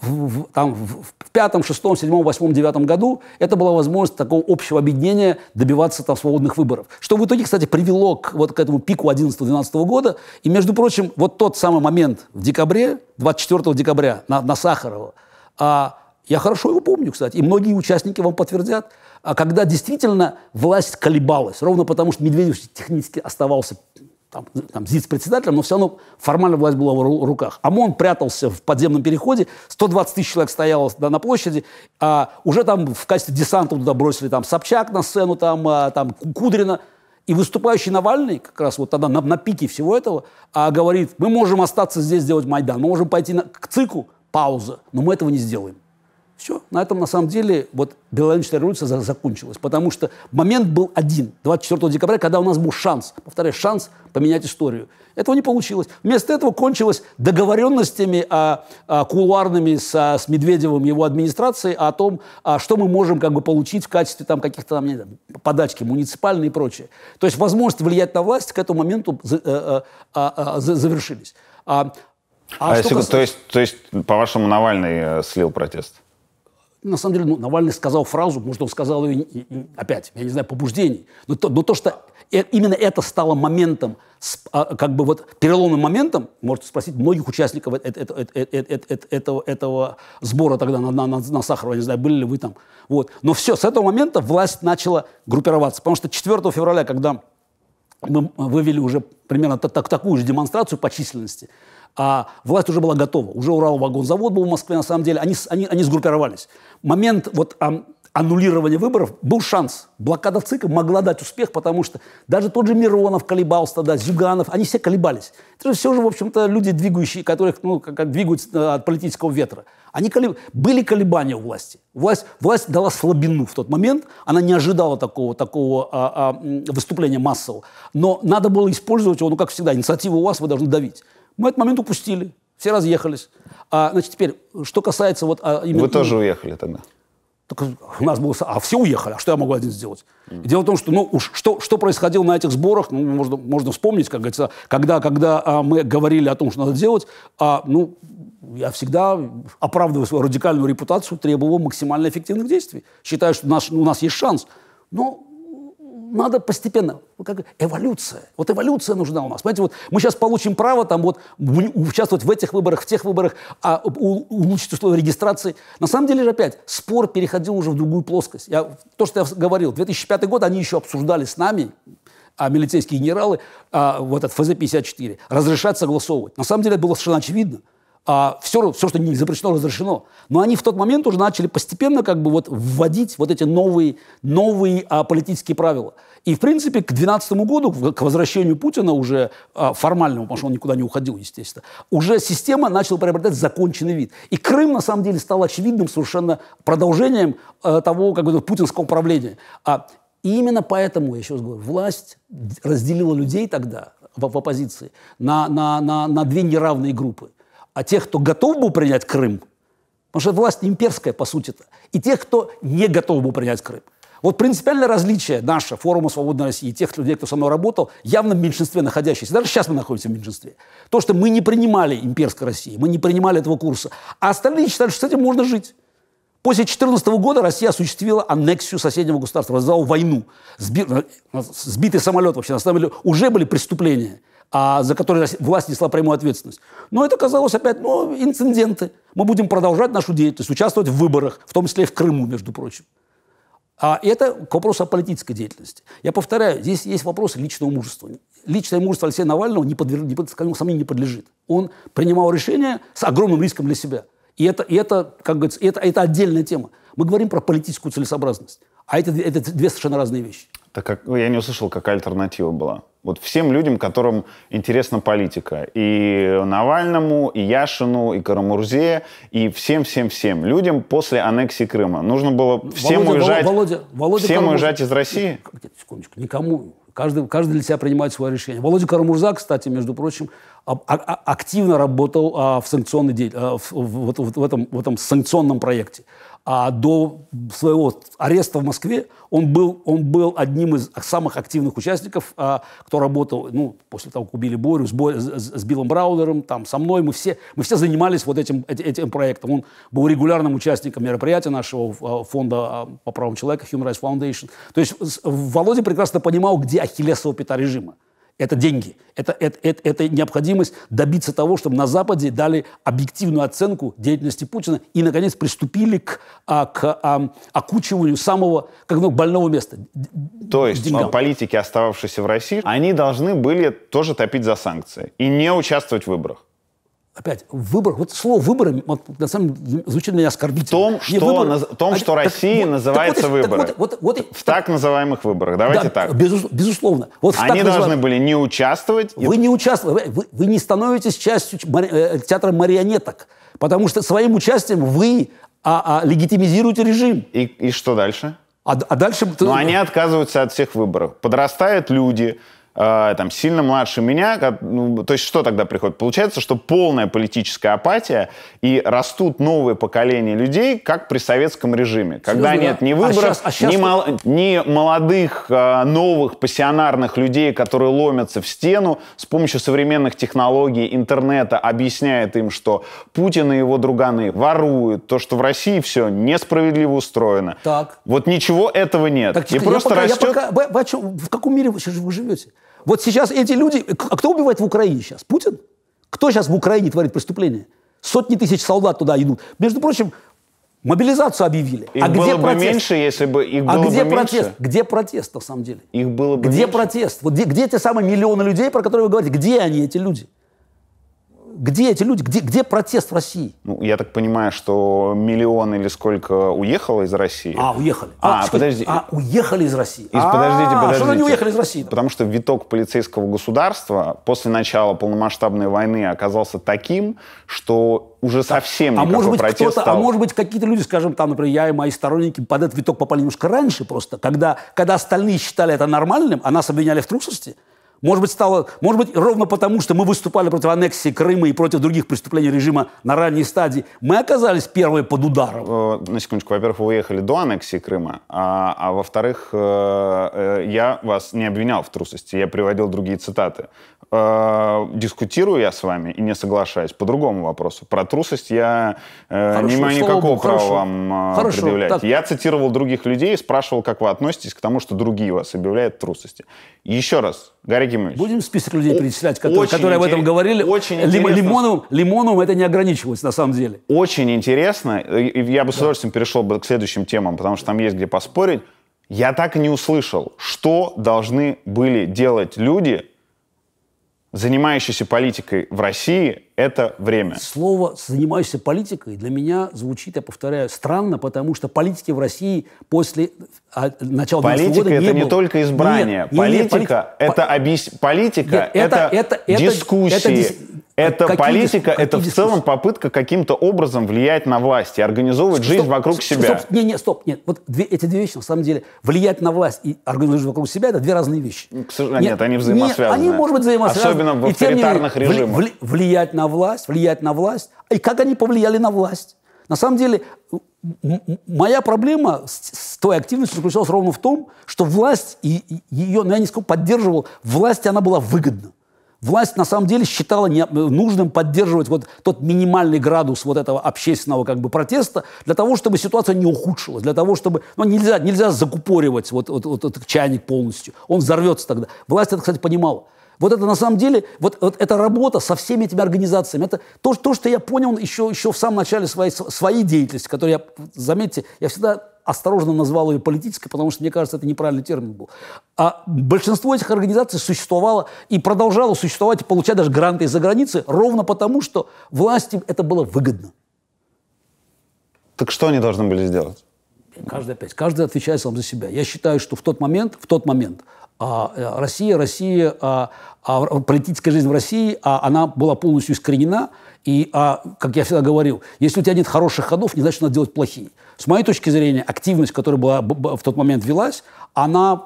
A: в, там, в, в пятом, шестом, седьмом, восьмом, девятом году это была возможность такого общего объединения добиваться там свободных выборов. Что в итоге, кстати, привело к, вот, к этому пику 11-12 года. И, между прочим, вот тот самый момент в декабре, 24 декабря на, на Сахарова, а, я хорошо его помню, кстати, и многие участники вам подтвердят, а когда действительно власть колебалась, ровно потому что Медведев технически оставался там, там председателем но все равно формально власть была в руках. ОМОН а прятался в подземном переходе, 120 тысяч человек стояло да, на площади, а уже там в качестве десанта туда бросили там Собчак на сцену, там, а, там Кудрина. И выступающий Навальный, как раз вот тогда на, на пике всего этого, а, говорит, мы можем остаться здесь делать Майдан, мы можем пойти на, к ЦИКу, пауза, но мы этого не сделаем. Все, на этом на самом деле вот белорусская революция закончилась, потому что момент был один, 24 декабря, когда у нас был шанс, повторяю, шанс поменять историю. Этого не получилось. Вместо этого кончилось договоренностями а, а, кулуарными с, с Медведевым его администрацией о том, а, что мы можем как бы получить в качестве там каких-то там, не, там, подачки муниципальные и прочее. То есть возможность влиять на власть к этому моменту за, э, э, а, а, а, завершились. А, а, а секунду, касается... то, есть,
B: то есть, по-вашему, Навальный э, слил протест?
A: на самом деле, ну, Навальный сказал фразу, может, он сказал ее опять, я не знаю, побуждений. Но то, но то что э, именно это стало моментом, а, как бы вот переломным моментом, можете спросить многих участников этого, э, э, этого, этого сбора тогда на, на, на Сахарова, не знаю, были ли вы там. Вот. Но все, с этого момента власть начала группироваться. Потому что 4 февраля, когда мы вывели уже примерно так, такую же демонстрацию по численности, а власть уже была готова. Уже Урал-вагонзавод был в Москве, на самом деле. Они, они, они сгруппировались. Момент вот а, аннулирования выборов был шанс. Блокада ЦИКа могла дать успех, потому что даже тот же Миронов колебался тогда, Зюганов, они все колебались. Это же все же, в общем-то, люди, двигающие, которых ну, как, двигаются э, от политического ветра. Они колеб... Были колебания у власти. Власть, власть дала слабину в тот момент. Она не ожидала такого, такого а, а, выступления массового. Но надо было использовать его, ну, как всегда, инициативу у вас вы должны давить. Мы этот момент упустили. Все разъехались. А, значит, теперь, что касается вот... А, именно... Вы тоже
B: уехали тогда?
A: Так у нас было... А все уехали. А что я могу один сделать? Mm. Дело в том, что, ну, уж что, что происходило на этих сборах, ну, можно, можно вспомнить, как говорится, когда, когда а, мы говорили о том, что надо делать, а, ну, я всегда, оправдывая свою радикальную репутацию, требовал максимально эффективных действий. Считаю, что наш, ну, у нас есть шанс. Но надо постепенно, как эволюция. Вот эволюция нужна у нас. Понимаете, вот мы сейчас получим право там вот участвовать в этих выборах, в тех выборах, а улучшить условия регистрации. На самом деле же опять спор переходил уже в другую плоскость. Я, то, что я говорил, 2005 год они еще обсуждали с нами, а милицейские генералы, а, вот этот ФЗ-54, разрешать согласовывать. На самом деле это было совершенно очевидно а, все, все, что не запрещено, разрешено. Но они в тот момент уже начали постепенно как бы вот вводить вот эти новые, новые а, политические правила. И, в принципе, к 2012 году, к возвращению Путина уже а, формальному, потому что он никуда не уходил, естественно, уже система начала приобретать законченный вид. И Крым, на самом деле, стал очевидным совершенно продолжением а, того, как бы, ну, путинского правления. А, и именно поэтому, я еще раз говорю, власть разделила людей тогда в, в оппозиции на, на, на, на две неравные группы а тех, кто готов был принять Крым, потому что власть имперская, по сути -то, и тех, кто не готов был принять Крым. Вот принципиальное различие наше, форума «Свободной России», и тех людей, кто со мной работал, явно в меньшинстве находящихся. Даже сейчас мы находимся в меньшинстве. То, что мы не принимали имперской России, мы не принимали этого курса. А остальные считали, что с этим можно жить. После 2014 года Россия осуществила аннексию соседнего государства, развязала войну. Сби... Э, сбитый самолет вообще, на самом деле, уже были преступления а за который власть несла прямую ответственность. Но это казалось опять, ну, инциденты. Мы будем продолжать нашу деятельность, участвовать в выборах, в том числе и в Крыму, между прочим. А это к вопросу о политической деятельности. Я повторяю, здесь есть вопрос личного мужества. Личное мужество Алексея Навального не, подверг, не, под, сомнению не подлежит. Он принимал решения с огромным риском для себя. И это, и это как говорится, это, это отдельная тема. Мы говорим про
B: политическую целесообразность. А это, это две совершенно разные вещи. Так как ну, я не услышал, какая альтернатива была. Вот всем людям, которым интересна политика. И Навальному, и Яшину, и Карамурзе, и всем-всем-всем людям после аннексии Крыма. Нужно было всем Володя, уезжать, Володя,
A: Володя всем уезжать из России? Секундочку, никому. Каждый, каждый для себя принимает свое решение. Володя Карамурза, кстати, между прочим, активно работал а, в санкционной а, в, в, в, в этом в этом санкционном проекте а до своего ареста в Москве он был, он был одним из самых активных участников, а, кто работал, ну, после того, как убили Борю, с, Бо, с, с Биллом Браулером, там, со мной, мы все, мы все занимались вот этим, этим проектом. Он был регулярным участником мероприятия нашего э, фонда а, по правам человека, Human Rights Foundation. То есть Володя прекрасно понимал, где ахиллесова пята режима это деньги, это, это, это, это необходимость добиться того, чтобы на Западе дали объективную оценку деятельности Путина и, наконец, приступили к, а, к а, окучиванию самого как ну, больного места.
B: То есть политики, остававшиеся в России, они должны были тоже топить за санкции и не участвовать в выборах
A: опять выбор, вот слово выборы вот, на самом деле звучит для меня оскорбительно. В том, что, выбор, наз... том, а, что а, Россия так, называется так, вот,
B: выборы. Так, вот, вот, вот, в так, так называемых выборах. Давайте да, так. Безус, безусловно. Вот Они должны были не участвовать. Вы и...
A: не участвовали. Вы, вы не становитесь частью э, театра марионеток, потому что своим участием вы а, а, легитимизируете режим. И,
B: и что дальше? А, а дальше... Но ну, они отказываются от всех выборов. Подрастают люди, Э, там, сильно младше меня. Ну, то есть что тогда приходит? Получается, что полная политическая апатия, и растут новые поколения людей, как при советском режиме. Когда Серьезно? нет ни а выборов, а сейчас, а сейчас ни, мол, ни молодых, э, новых, пассионарных людей, которые ломятся в стену, с помощью современных технологий, интернета объясняет им, что Путин и его друганы воруют, то, что в России все несправедливо устроено. Так. Вот ничего этого нет. Так, и просто я пока,
A: растет... пока, в, каком мире вы, вы живете? Вот сейчас эти люди... А кто убивает в Украине сейчас? Путин? Кто сейчас в Украине творит преступление? Сотни тысяч солдат туда идут. Между прочим, мобилизацию объявили. Их а было где бы протест? меньше, если
B: бы их а было а где бы протест? меньше.
A: Где протест, на самом деле? Их было бы Где меньше. протест? Вот где, где те самые миллионы людей, про которые вы говорите? Где они, эти люди? где эти люди, где,
B: где протест в России? Ну, я так понимаю, что миллион или сколько уехало из России. А, уехали. А, а подожди. А,
A: уехали из России. Из, а, подождите, подождите. Что они уехали
B: из России? Потому что виток полицейского государства после начала полномасштабной войны оказался таким, что уже совсем а может быть, кто-то, А может
A: быть, какие-то люди, скажем, там, например, я и мои сторонники под этот виток попали немножко раньше просто, когда, когда остальные считали это нормальным, а нас обвиняли в трусости – может быть, стало, может быть, ровно потому, что мы выступали против аннексии Крыма и против других преступлений
B: режима на ранней стадии, мы оказались первые под ударом. Э, на секундочку, во-первых, вы уехали до аннексии Крыма, а, а во-вторых, э, э, я вас не обвинял в трусости, я приводил другие цитаты. Дискутирую я с вами и не соглашаюсь по другому вопросу. Про трусость я хорошо, не имею никакого Богу, права хорошо. вам хорошо, предъявлять. Так. Я цитировал других людей и спрашивал, как вы относитесь к тому, что другие вас объявляют трусости. Еще раз, Гарри Кимович. Будем список людей перечислять, которые, очень которые об этом говорили. Очень Лим, лимоновым, лимоновым это не ограничивалось на самом деле. Очень интересно. И я бы с удовольствием да. перешел бы к следующим темам, потому что там есть где поспорить. Я так и не услышал, что должны были делать люди, занимающийся политикой в России это время.
A: Слово «занимающийся политикой» для меня звучит, я повторяю, странно, потому что политики в России после а, начала Политика года не это было. не только избрание. Нет, политика нет, нет, политика это
B: объяс... политика нет, это, это, это дискуссии. Это, это, Э, это какие политика, дис... это в целом попытка каким-то образом влиять на власть и организовывать стоп, жизнь вокруг стоп, себя. Стоп,
A: не, не, стоп, нет. Вот две, эти две вещи, на самом деле, влиять на власть и организовывать жизнь вокруг себя, это две разные вещи. К сожалению, нет, нет они взаимосвязаны. Нет, они, может быть, взаимосвязаны. Особенно в авторитарных менее, режимах. Вли, вли, влиять на власть, влиять на власть. И как они повлияли на власть? На самом деле, моя проблема с, с той активностью заключалась ровно в том, что власть, и, и ее, ну я не сколько поддерживал, власть она была выгодна. Власть на самом деле считала э, нужным поддерживать вот тот минимальный градус вот этого общественного как бы протеста для того, чтобы ситуация не ухудшилась, для того, чтобы ну, нельзя, нельзя закупоривать вот, вот, вот этот чайник полностью, он взорвется тогда. Власть это, кстати, понимала. Вот это на самом деле, вот, вот эта работа со всеми этими организациями, это то, то что я понял еще, еще в самом начале своей, своей деятельности, которую я, заметьте, я всегда осторожно назвал ее политической, потому что, мне кажется, это неправильный термин был. А большинство этих организаций существовало и продолжало существовать, и получать даже гранты из-за границы, ровно потому, что власти
B: это было выгодно. Так что они должны были сделать?
A: Каждый опять, каждый отвечает сам за себя. Я считаю, что в тот момент, в тот момент а, э, Россия, Россия, а, а, политическая жизнь в России, а, она была полностью искоренена. И, а, как я всегда говорил, если у тебя нет хороших ходов, не значит, надо делать плохие. С моей точки зрения, активность, которая была в тот момент велась, она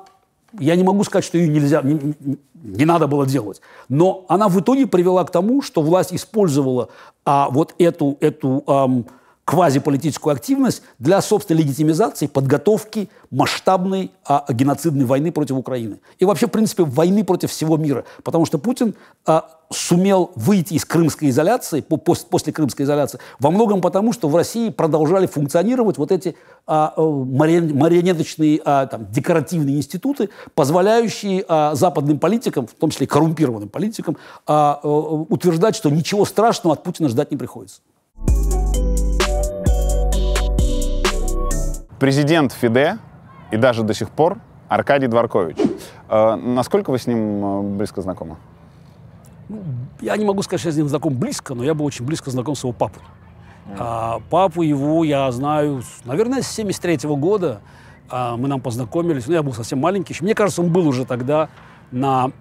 A: я не могу сказать, что ее нельзя, не, не надо было делать. Но она в итоге привела к тому, что власть использовала а, вот эту, эту эм, квазиполитическую активность для собственной легитимизации, подготовки масштабной а, геноцидной войны против Украины. И вообще, в принципе, войны против всего мира. Потому что Путин а, сумел выйти из крымской изоляции, по, после, после крымской изоляции, во многом потому, что в России продолжали функционировать вот эти а, э, марионеточные, а, там, декоративные институты, позволяющие а, западным политикам, в том числе коррумпированным политикам, а, а, утверждать, что ничего страшного от Путина ждать не приходится.
B: президент ФИДЕ и даже до сих пор Аркадий Дворкович. Э, насколько вы с ним э, близко знакомы?
A: Ну, я не могу сказать, что я с ним знаком близко, но я был очень близко знаком с его папой. Mm. А, папу его я знаю, наверное, с 73 -го года. А, мы нам познакомились, ну, я был совсем маленький. Мне кажется, он был уже тогда на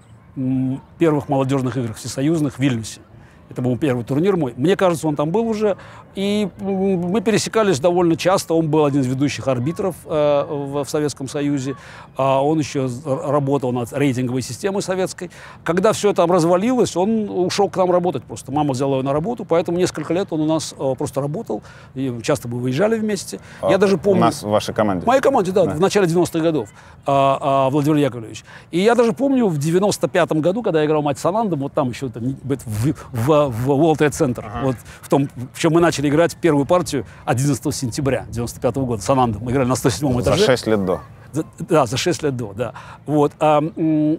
A: первых молодежных играх всесоюзных в Вильнюсе. Это был первый турнир мой. Мне кажется, он там был уже. И мы пересекались довольно часто. Он был один из ведущих арбитров э, в, в Советском Союзе. А он еще работал над рейтинговой системой советской. Когда все там развалилось, он ушел к нам работать просто. Мама взяла его на работу, поэтому несколько лет он у нас э, просто работал. И часто мы выезжали вместе. А, Я даже помню... У нас
B: в вашей команде? В моей команде, да, да. в
A: начале 90-х годов. А, а, Владимир Яковлевич. И я даже помню в 95-м году, когда я играл мать с Анандом, вот там еще там, в, в в World Trade Center. Ага. Вот в том, в чем мы начали играть первую партию 11 сентября 95 года года. Сананда. Мы играли на 107 этаже. За 6 лет до. За, да, за 6 лет до, да. Вот. А,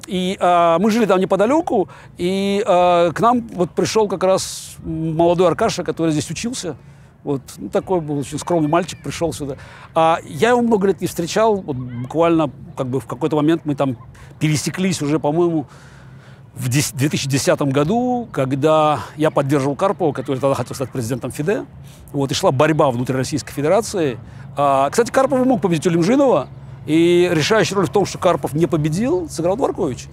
A: и а, мы жили там неподалеку, и а, к нам вот пришел как раз молодой Аркаша, который здесь учился. Вот ну, такой был очень скромный мальчик, пришел сюда. А я его много лет не встречал. Вот буквально как бы в какой-то момент мы там пересеклись уже, по-моему, в 2010 году, когда я поддерживал Карпова, который тогда хотел стать президентом ФИДЕ, вот, и шла борьба внутри Российской Федерации. А, кстати, Карпов мог победить Лемжинова и решающая роль в том, что Карпов не победил, сыграл Дворкович.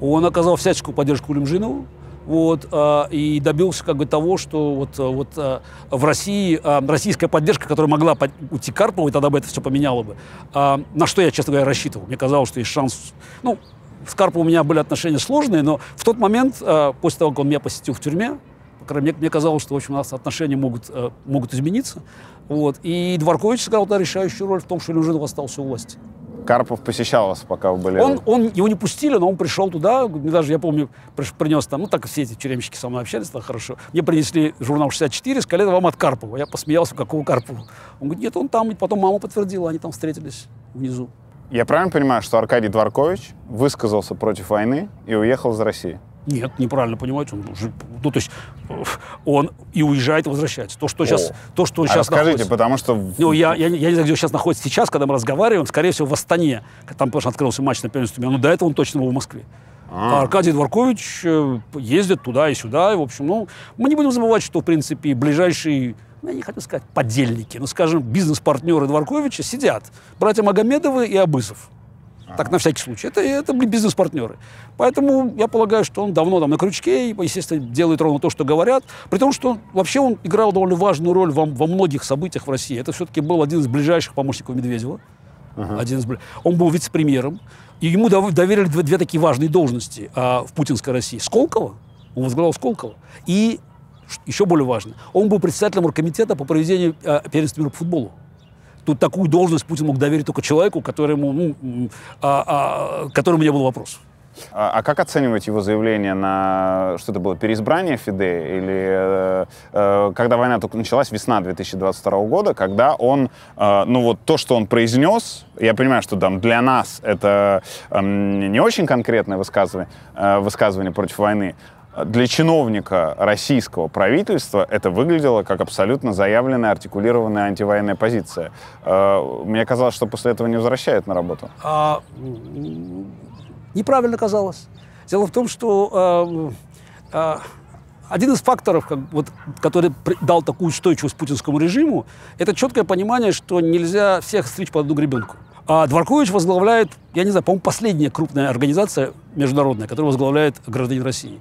A: Он оказал всяческую поддержку Лемжинову, вот, а, и добился как бы того, что вот, а, вот а, в России российская поддержка, которая могла уйти Карпову, и тогда бы это все поменяло бы, на что я, честно говоря, рассчитывал. Мне казалось, что есть шанс, ну, с Карпом у меня были отношения сложные, но в тот момент, э, после того, как он меня посетил в тюрьме, мне, мне казалось, что, в общем, у нас отношения могут, э, могут измениться. Вот. И Дворкович сыграл да, решающую роль в том, что Люжинов
B: остался у власти. Карпов посещал вас, пока вы были... Он,
A: он, его не пустили, но он пришел туда, даже, я помню, приш, принес там, ну, так все эти тюремщики со мной общались, так хорошо. Мне принесли журнал 64, сказали, вам от Карпова. Я посмеялся, какого Карпова? Он говорит, нет, он там, и потом мама подтвердила, они там встретились внизу.
B: Я правильно понимаю, что Аркадий Дворкович высказался против войны и уехал из России?
A: Нет, неправильно понимаете. Он, ну, то есть э, он и уезжает, и возвращается. То, что О. сейчас, то, что сейчас а расскажите, находится. потому что... Ну, я, я, я не знаю, где он сейчас находится. Сейчас, когда мы разговариваем, скорее всего, в Астане. Там, потому открылся матч на первенстве. Но ну, до этого он точно был в Москве. А. а Аркадий Дворкович э, ездит туда и сюда. И, в общем, ну, мы не будем забывать, что, в принципе, ближайший ну, я не хочу сказать подельники, но, скажем, бизнес-партнеры Дворковича сидят, братья Магомедовы и Абысов. А -а -а. Так, на всякий случай. Это, это были бизнес-партнеры. Поэтому я полагаю, что он давно там на крючке, и, естественно, делает ровно то, что говорят. При том, что он, вообще он играл довольно важную роль во, во многих событиях в России. Это все-таки был один из ближайших помощников Медведева. Uh-huh. Один из, он был вице-премьером, и ему доверили две, две такие важные должности а, в путинской России. Сколково, он возглавлял Сколково, и еще более важно, он был председателем оргкомитета по проведению э, первенства мира по футболу. Тут такую должность Путин мог доверить только человеку, которому, ну, а, а, которому не было вопросов.
B: А, а как оценивать его заявление на, что это было, переизбрание Фиде? Или э, э когда война только началась, весна 2022 года, когда он, э, ну вот то, что он произнес, я понимаю, что там для нас это э, не очень конкретное высказывание, э, высказывание против войны, для чиновника российского правительства это выглядело как абсолютно заявленная, артикулированная антивоенная позиция. Э, мне казалось, что после этого не возвращают на работу.
A: А, неправильно казалось. Дело в том, что э, э, один из факторов, как, вот, который дал такую устойчивость путинскому режиму, это четкое понимание, что нельзя всех стричь под одну гребенку. А Дворкович возглавляет, я не знаю, по-моему, последняя крупная организация международная, которая возглавляет гражданин России.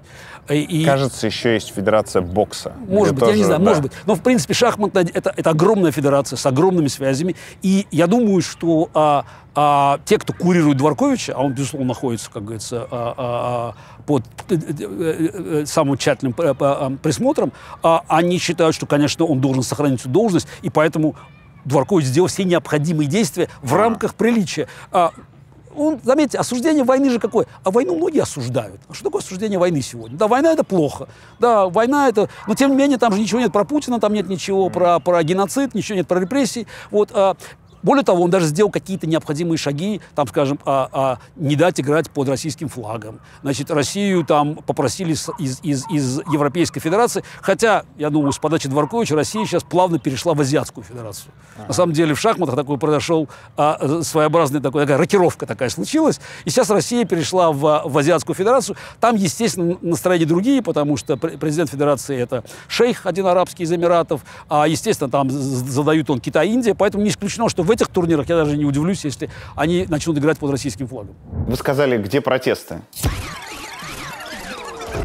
B: И, Кажется, еще есть федерация бокса. Может быть, тоже, я не знаю, да. может быть.
A: Но, в принципе, шахматная это, – это огромная федерация с огромными связями. И я думаю, что а, а, те, кто курирует Дворковича, а он, безусловно, находится, как говорится, а, а, а под э, э, э, самым тщательным присмотром, а, они считают, что, конечно, он должен сохранить эту должность, и поэтому Дворкович сделал все необходимые действия в рамках приличия. А, он, заметьте, осуждение войны же какое? А войну многие осуждают. А что такое осуждение войны сегодня? Да, война это плохо. Да, война это... Но тем не менее, там же ничего нет про Путина, там нет ничего про, про геноцид, ничего нет про репрессии. Вот, а, более того, он даже сделал какие-то необходимые шаги, там, скажем, а, а, не дать играть под российским флагом. Значит, Россию там попросили из, из, из Европейской Федерации, хотя, я думаю, с подачи Дворковича Россия сейчас плавно перешла в Азиатскую Федерацию. Ага. На самом деле в шахматах такой произошел а, э, своеобразный такой, такая рокировка такая случилась, и сейчас Россия перешла в, в Азиатскую Федерацию. Там, естественно, настроения другие, потому что президент Федерации это шейх один арабский из Эмиратов, а, естественно, там задают он Китай-Индия, поэтому не исключено, что в этих турнирах я даже не удивлюсь, если они начнут играть под российским флагом.
B: Вы сказали, где протесты?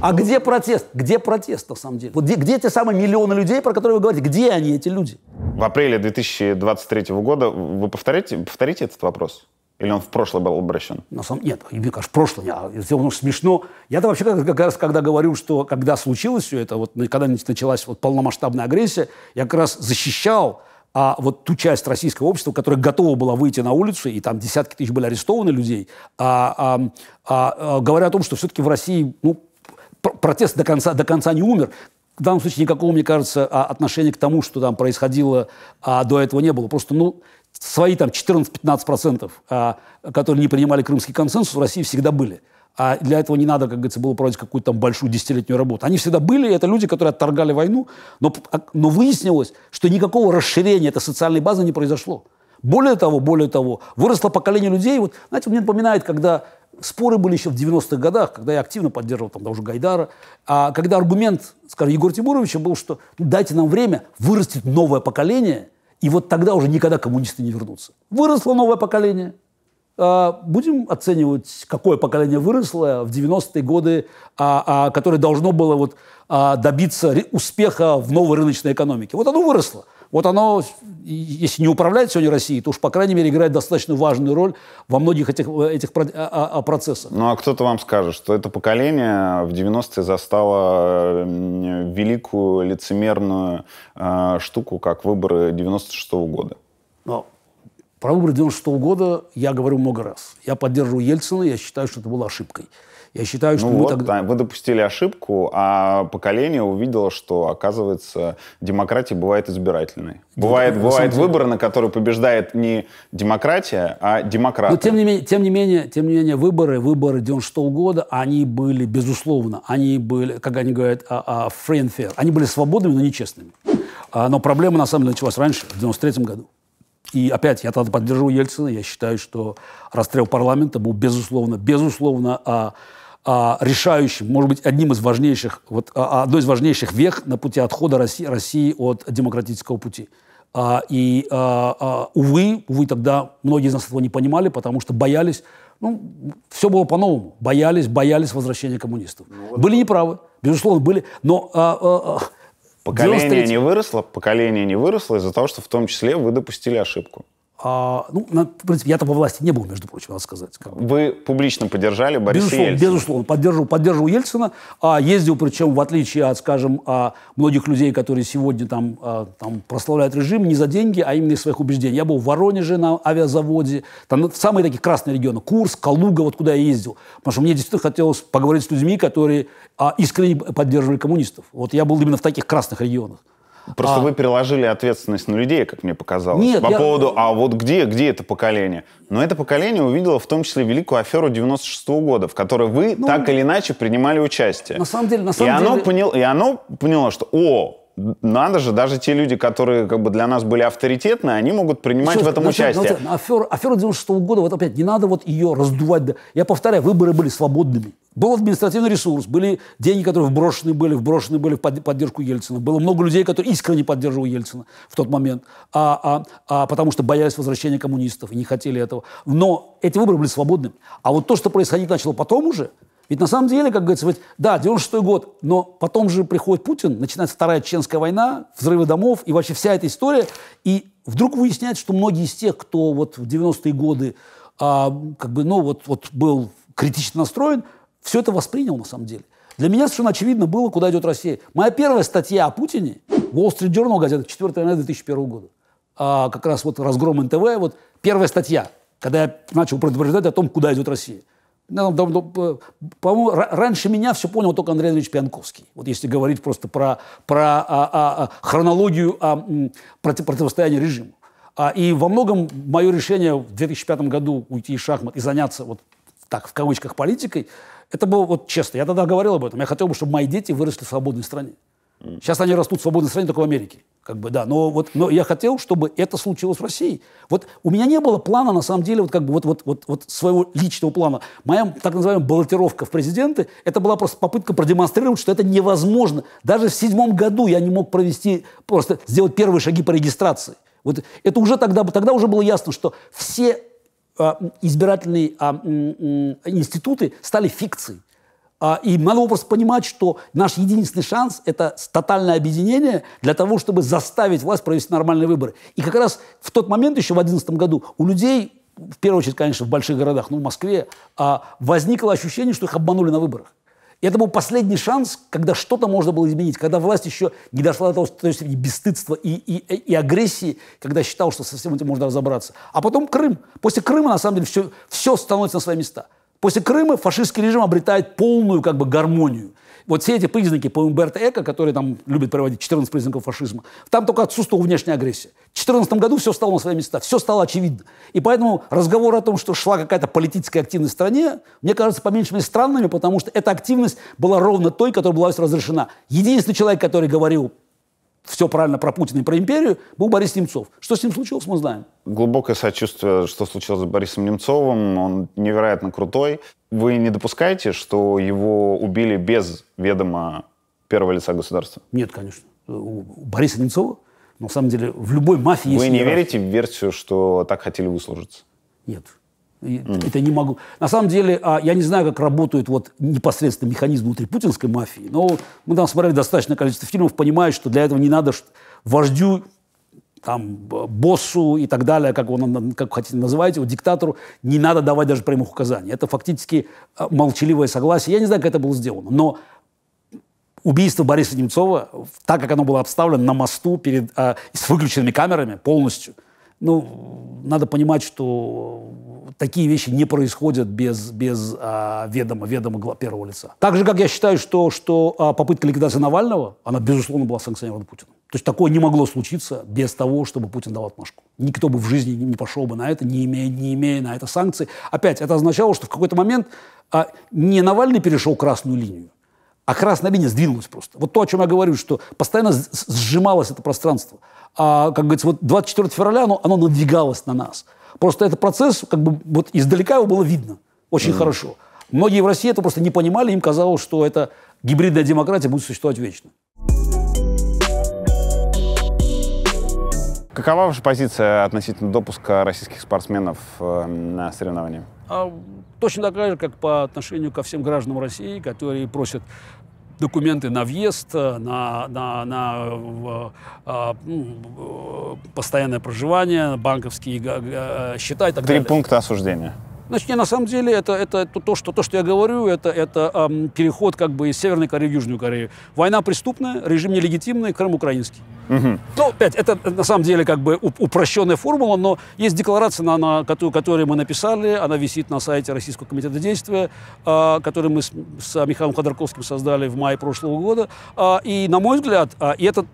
A: А где протест? Где протест, на самом деле? Вот где, где те самые миллионы людей, про
B: которые вы говорите? Где они, эти люди? В апреле 2023 года вы повторите, повторите этот вопрос? Или он в прошлое был обращен?
A: На самом нет, мне кажется, в прошлое. Я, сделал, ну, смешно. Я-то вообще как, как раз, когда говорю, что когда случилось все это, вот, когда началась вот полномасштабная агрессия, я как раз защищал а вот ту часть российского общества, которая готова была выйти на улицу, и там десятки тысяч были арестованы людей, а, а, а, а говоря о том, что все-таки в России ну, протест до конца, до конца не умер, в данном случае никакого, мне кажется, а, отношения к тому, что там происходило, а до этого не было. Просто, ну, свои там 14-15%, а, которые не принимали крымский консенсус, в России всегда были. А для этого не надо, как говорится, было проводить какую-то там большую десятилетнюю работу. Они всегда были, это люди, которые отторгали войну, но, а, но выяснилось, что никакого расширения этой социальной базы не произошло. Более того, более того, выросло поколение людей. Вот, знаете, мне напоминает, когда споры были еще в 90-х годах, когда я активно поддерживал там даже Гайдара, а когда аргумент, скажем, Егора Тимуровича был, что ну, дайте нам время, вырастет новое поколение, и вот тогда уже никогда коммунисты не вернутся. Выросло новое поколение – а, будем оценивать, какое поколение выросло в 90-е годы, а, а, которое должно было вот, добиться успеха в новой рыночной экономике. Вот оно выросло. Вот оно, если не управляет сегодня Россией, то уж, по крайней мере, играет достаточно
B: важную роль во многих этих, этих процессах. Ну, а кто-то вам скажет, что это поколение в 90-е застало великую лицемерную э, штуку, как выборы 96-го года.
A: Но про выборы 96 года я говорю много раз. Я поддерживаю Ельцина, я считаю, что это была ошибкой. Я считаю, что ну мы вот,
B: тогда... Вы допустили ошибку, а поколение увидело, что, оказывается, демократия бывает избирательной. Дем... Бывает, бывает выборы, на которые побеждает не демократия, а демократ. Но
A: тем не, менее, тем, не менее, тем не менее, выборы, выборы 96 года, они были, безусловно, они были, как они говорят, а, а, free and fair. Они были свободными, но нечестными. А, но проблема, на самом деле, началась раньше, в 93 году. И опять я тогда поддерживал Ельцина. Я считаю, что расстрел парламента был безусловно, безусловно а, а, решающим, может быть, одним из важнейших, вот, а, а, одной из важнейших вех на пути отхода России, России от демократического пути. А, и, а, а, увы, увы, тогда многие из нас этого не понимали, потому что боялись, ну, все было по-новому. Боялись, боялись возвращения коммунистов. Ну, вот. Были неправы, безусловно, были, но... А, а, а
B: Поколение 93... не выросло, поколение не выросло из-за того, что в том числе вы допустили ошибку.
A: А, ну, на, в принципе, я там во власти не был, между
B: прочим, надо сказать. Как Вы публично поддержали Бориса безусловно, Ельцина?
A: Безусловно, поддерживал, поддерживал Ельцина. А, ездил, причем, в отличие от, скажем, а, многих людей, которые сегодня там, а, там прославляют режим, не за деньги, а именно из своих убеждений. Я был в Воронеже на авиазаводе, там ну, самые такие красные регионы, Курск, Калуга, вот куда я ездил. Потому что мне действительно хотелось поговорить с людьми, которые а, искренне поддерживали коммунистов. Вот я был именно в таких красных регионах.
B: Просто а... вы переложили ответственность на людей, как мне показалось, Нет, по я... поводу, а вот где, где это поколение? Но это поколение увидело в том числе великую аферу 96 -го года, в которой вы ну, так или иначе принимали участие. На самом деле, на самом и деле... Оно поняло, и оно поняло, что, о, надо же, даже те люди, которые как бы для нас были авторитетны, они могут принимать Слушай, в этом начать, участие. Начать,
A: афера, афера 96 -го года, вот опять, не надо вот ее раздувать. Я повторяю, выборы были свободными. Был административный ресурс, были деньги, которые вброшены были, вброшены были в поддержку Ельцина. Было много людей, которые искренне поддерживали Ельцина в тот момент, а, а, а, потому что боялись возвращения коммунистов и не хотели этого. Но эти выборы были свободными. А вот то, что происходить начало потом уже – ведь на самом деле, как говорится, ведь, да, 96 год, но потом же приходит Путин, начинается Вторая Чеченская война, взрывы домов и вообще вся эта история. И вдруг выясняется, что многие из тех, кто вот в 90-е годы а, как бы, ну, вот, вот был критично настроен, все это воспринял на самом деле. Для меня совершенно очевидно было, куда идет Россия. Моя первая статья о Путине, Wall Street Journal газета, 4 января 2001 года, а, как раз вот разгром НТВ, вот первая статья, когда я начал предупреждать о том, куда идет Россия. По-моему, раньше меня все понял только Андрей Андреевич Пьянковский. Вот если говорить просто про, про а, а, а хронологию а, против, противостояния режиму. А, и во многом мое решение в 2005 году уйти из шахмат и заняться вот так, в кавычках, политикой, это было вот честно. Я тогда говорил об этом. Я хотел бы, чтобы мои дети выросли в свободной стране. Сейчас они растут в свободной стране, только в Америке. Как бы, да. Но, вот, но я хотел, чтобы это случилось в России. Вот у меня не было плана, на самом деле, вот, как бы, вот, вот, вот, вот своего личного плана. Моя так называемая баллотировка в президенты, это была просто попытка продемонстрировать, что это невозможно. Даже в седьмом году я не мог провести, просто сделать первые шаги по регистрации. Вот это уже тогда, тогда уже было ясно, что все а, избирательные а, институты стали фикцией. А, и надо просто понимать, что наш единственный шанс – это тотальное объединение для того, чтобы заставить власть провести нормальные выборы. И как раз в тот момент, еще в 2011 году, у людей, в первую очередь, конечно, в больших городах, ну, в Москве, а, возникло ощущение, что их обманули на выборах. И это был последний шанс, когда что-то можно было изменить, когда власть еще не дошла до того, то есть бесстыдства и, и, и агрессии, когда считал, что со всем этим можно разобраться. А потом Крым. После Крыма, на самом деле, все, все становится на свои места – После Крыма фашистский режим обретает полную как бы гармонию. Вот все эти признаки по Умберто Эко, которые там любят проводить 14 признаков фашизма, там только отсутствовала внешняя агрессия. В 2014 году все стало на свои места, все стало очевидно. И поэтому разговор о том, что шла какая-то политическая активность в стране, мне кажется, по меньшей мере странными, потому что эта активность была ровно той, которая была разрешена. Единственный человек, который говорил все правильно про Путина и про империю, был Борис Немцов.
B: Что с ним случилось, мы знаем. Глубокое сочувствие, что случилось с Борисом Немцовым. Он невероятно крутой. Вы не допускаете, что его убили без ведома первого лица государства? Нет, конечно. У Бориса
A: Немцова, на самом деле, в любой мафии Вы есть... Вы не верите
B: в версию, что так хотели выслужиться?
A: Нет. Mm. Это не могу. На самом деле, а, я не знаю, как работают вот непосредственно механизмы внутрипутинской мафии, но мы там смотрели достаточное количество фильмов, понимая, что для этого не надо вождю, там, боссу и так далее, как он, как хотите называете, его, диктатору, не надо давать даже прямых указаний. Это фактически а, молчаливое согласие. Я не знаю, как это было сделано, но убийство Бориса Немцова, так как оно было обставлено на мосту перед, э, с выключенными камерами полностью – ну, надо понимать, что такие вещи не происходят без, без а, ведома, ведома первого лица. Так же, как я считаю, что, что а, попытка ликвидации Навального, она, безусловно, была санкционирована Путиным. То есть такое не могло случиться без того, чтобы Путин дал отмашку. Никто бы в жизни не пошел бы на это, не имея, не имея на это санкций. Опять, это означало, что в какой-то момент а, не Навальный перешел красную линию, а красная линия сдвинулась просто. Вот то, о чем я говорю, что постоянно сжималось это пространство. А, как говорится, вот 24 февраля оно, оно надвигалось на нас. Просто этот процесс, как бы, вот издалека его было видно очень mm. -hmm. хорошо. Многие в России это просто не понимали, им казалось, что эта гибридная демократия будет существовать вечно.
B: Какова ваша позиция относительно допуска российских спортсменов э, на соревнования?
A: А, точно такая же, как по отношению ко всем гражданам России, которые просят документы на въезд, э, на, на, на а, э, постоянное проживание, банковские э, счета и так Три далее. Три
B: пункта осуждения.
A: Значит, не, на самом деле это, это то, что, то, что я говорю, это, это эм, переход как бы из Северной Кореи в Южную Корею. Война преступная, режим нелегитимный, Крым украинский. Угу. Ну, опять, это на самом деле как бы упрощенная формула, но есть декларация, на, на, которую мы написали, она висит на сайте Российского комитета действия, э, который мы с, с Михаилом Ходорковским создали в мае прошлого года. Э, и, на мой взгляд, э, и этот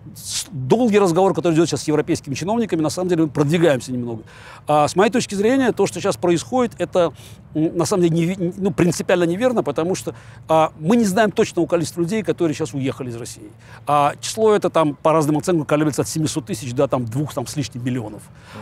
A: долгий разговор, который идет сейчас с европейскими чиновниками, на самом деле мы продвигаемся немного. Э, с моей точки зрения, то, что сейчас происходит, это на самом деле не, ну, принципиально неверно, потому что а, мы не знаем точного количества людей, которые сейчас уехали из России. А число это там по разным оценкам колеблется от 700 тысяч до там двух там с лишним миллионов.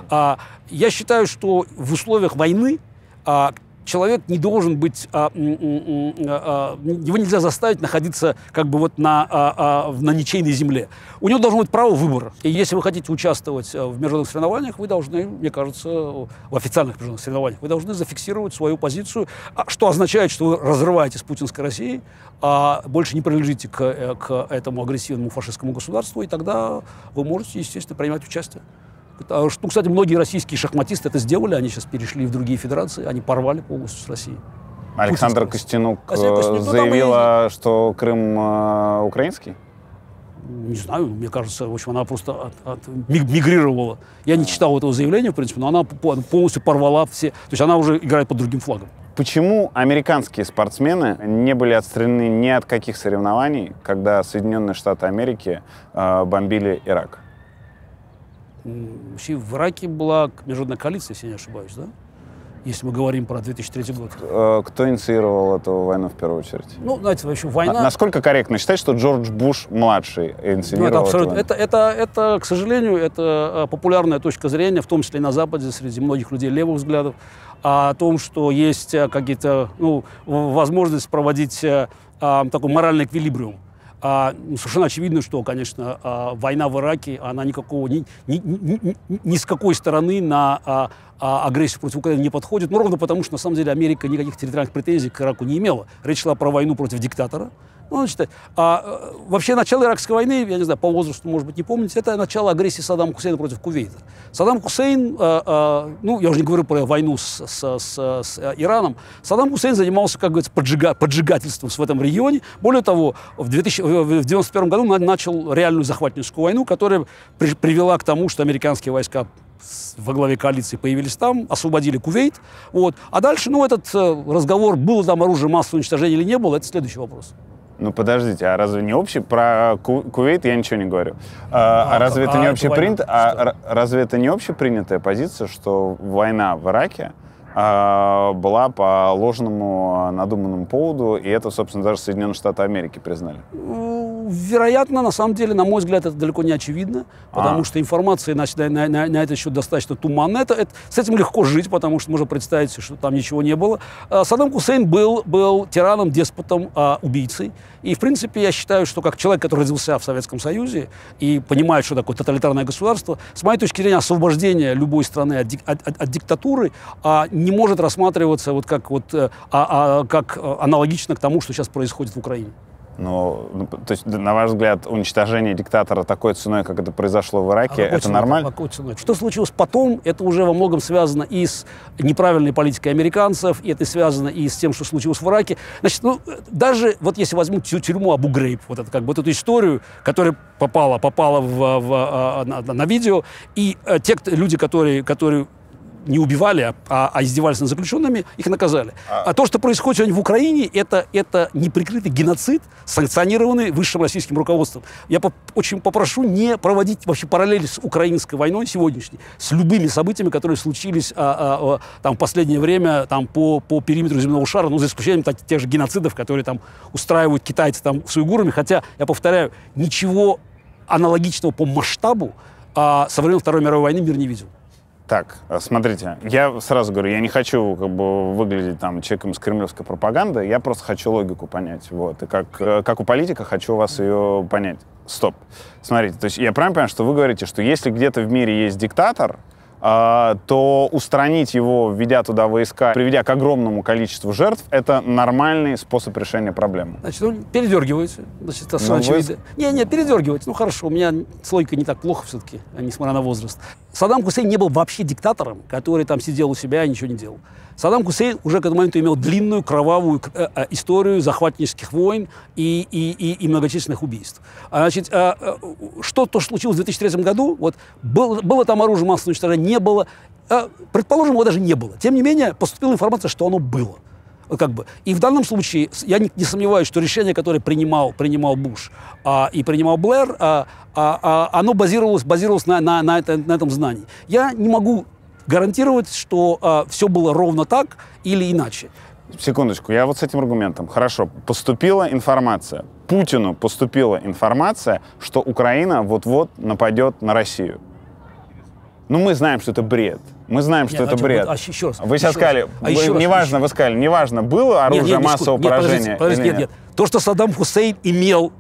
A: А, я считаю, что в условиях войны а, человек не должен быть, а, а, а, его нельзя заставить находиться как бы вот на, а, а, на ничейной земле. У него должно быть право выбора. И если вы хотите участвовать э, в международных соревнованиях, вы должны, мне кажется, в официальных международных соревнованиях, вы должны зафиксировать свою позицию, а, что означает, что вы разрываете с путинской Россией, а больше не принадлежите к, э, к этому агрессивному фашистскому государству, и тогда вы можете, естественно, принимать участие. Ну, кстати, многие российские шахматисты это сделали, они сейчас перешли в другие федерации, они порвали полностью с Россией.
B: Александр Костянук, э, Костянук ну, заявила, и... что Крым э, украинский?
A: Не знаю, мне кажется, в общем, она просто от, от, мигрировала. Я не читал этого заявления, в принципе, но она полностью порвала все. То есть она уже играет под другим флагом.
B: Почему американские спортсмены не были отстранены ни от каких соревнований, когда Соединенные Штаты Америки э, бомбили Ирак?
A: Вообще в Ираке была международная коалиция, если я не ошибаюсь, да? если мы говорим про 2003 год.
B: Э, кто инициировал эту войну в первую очередь? Ну, знаете, вообще война... Насколько корректно считать, что Джордж Буш-младший ну, инициировал Нет, абсолютно. Это,
A: это, это, к сожалению, это э, популярная точка зрения, в том числе и на Западе, среди многих людей левых взглядов, а о том, что есть э, какие-то, ну, возможность проводить а, такой моральный эквилибриум а, ну, совершенно очевидно, что, конечно, а, война в Ираке, она никакого, ни, ни, ни, ни с какой стороны на а, а, агрессию против Украины не подходит. Ну, ровно потому, что, на самом деле, Америка никаких территориальных претензий к Ираку не имела. Речь шла про войну против диктатора, ну, значит, А э, вообще начало иракской войны, я не знаю, по возрасту, может быть, не помните, это начало агрессии Саддама Хусейна против Кувейта. Саддам Хусейн, э, э, ну, я уже не говорю про войну с, с, с, с э, Ираном, Саддам Хусейн занимался, как говорится, поджига, поджигательством в этом регионе. Более того, в 1991 году он начал реальную захватническую войну, которая при, привела к тому, что американские войска во главе коалиции появились там, освободили Кувейт. Вот. А дальше, ну, этот э, разговор, было там оружие массового уничтожения или не было, это следующий вопрос.
B: Ну подождите, а разве не общий? Про Ку Кувейт я ничего не говорю. А, а, а разве а это а не общепринят? А разве это не общепринятая позиция, что война в Ираке а, была по ложному а, надуманному поводу, и это, собственно, даже Соединенные Штаты Америки признали?
A: Ну, вероятно, на самом деле, на мой взгляд, это далеко не очевидно, потому а. что информация на, на, на, на это еще достаточно туманная. Это, это, с этим легко жить, потому что можно представить, что там ничего не было. А, Саддам Хусейн был, был тираном, деспотом, убийцей. И, в принципе, я считаю, что как человек, который родился в Советском Союзе и понимает, что такое тоталитарное государство, с моей точки зрения, освобождение любой страны от, от, от, от диктатуры а, не может рассматриваться вот как, вот, э, а, а, как э, аналогично к тому, что сейчас происходит в Украине.
B: Ну, ну, то есть, на ваш взгляд, уничтожение диктатора такой ценой, как это произошло в Ираке, а это ценой, нормально?
A: Какой ценой? Что случилось потом, это уже во многом связано и с неправильной политикой американцев, и это связано и с тем, что случилось в Ираке. Значит, ну, даже вот если возьму тюрьму Абу Грейб, вот, это, как бы, вот эту историю, которая попала, попала в, в, а, а, на, на видео, и э, те люди, которые, которые не убивали, а, а, а, издевались над заключенными, их наказали. А, а то, что происходит сегодня в Украине, это, это неприкрытый геноцид, санкционированный высшим российским руководством. Я по, очень попрошу не проводить вообще параллели с украинской войной сегодняшней, с любыми событиями, которые случились а, а, а, там, в последнее время там, по, по периметру земного шара, ну, за исключением так, тех же геноцидов, которые там устраивают китайцы там, с уйгурами. Хотя, я повторяю, ничего аналогичного по масштабу
B: а, со времен Второй мировой войны мир не видел. Так, э, смотрите, я сразу говорю, я не хочу как бы выглядеть там человеком с кремлевской пропаганды, я просто хочу логику понять, вот, и как, э, как у политика хочу у вас ее понять. Стоп. Смотрите, то есть я правильно понимаю, что вы говорите, что если где-то в мире есть диктатор, а, то устранить его, введя туда войска, приведя к огромному количеству жертв, это нормальный способ решения проблемы.
A: Значит, он ну, передергивается. Значит, Асанчевич... Ну, вы... Не, не, передергивается. Ну, хорошо, у меня слойка не так плохо все-таки, а несмотря на возраст. Саддам Хусейн не был вообще диктатором, который там сидел у себя и ничего не делал. Саддам Хусейн уже к этому моменту имел длинную кровавую э, э, историю захватнических войн и, и, и, и многочисленных убийств. А, значит, что то, э, что случилось в 2003 году, вот, был, было там оружие массового уничтожения, не было. Э, предположим, его даже не было. Тем не менее, поступила информация, что оно было. Как бы. И в данном случае я не, не сомневаюсь, что решение, которое принимал, принимал Буш а, и принимал Блэр, а, а, а, оно базировалось, базировалось на, на, на, это, на этом знании. Я не могу гарантировать, что а, все было
B: ровно так или иначе. Секундочку, я вот с этим аргументом. Хорошо, поступила информация. Путину поступила информация, что Украина вот-вот нападет на Россию. Ну, мы знаем, что это бред. Мы знаем, что нет, это а бред. А, еще раз. Вы сейчас еще сказали, а раз. А еще неважно, еще. вы сказали, неважно, было оружие нет, нет, массового нет, поражения подождите, или нет. нет. нет. То, что
A: Саддам Хусейн имел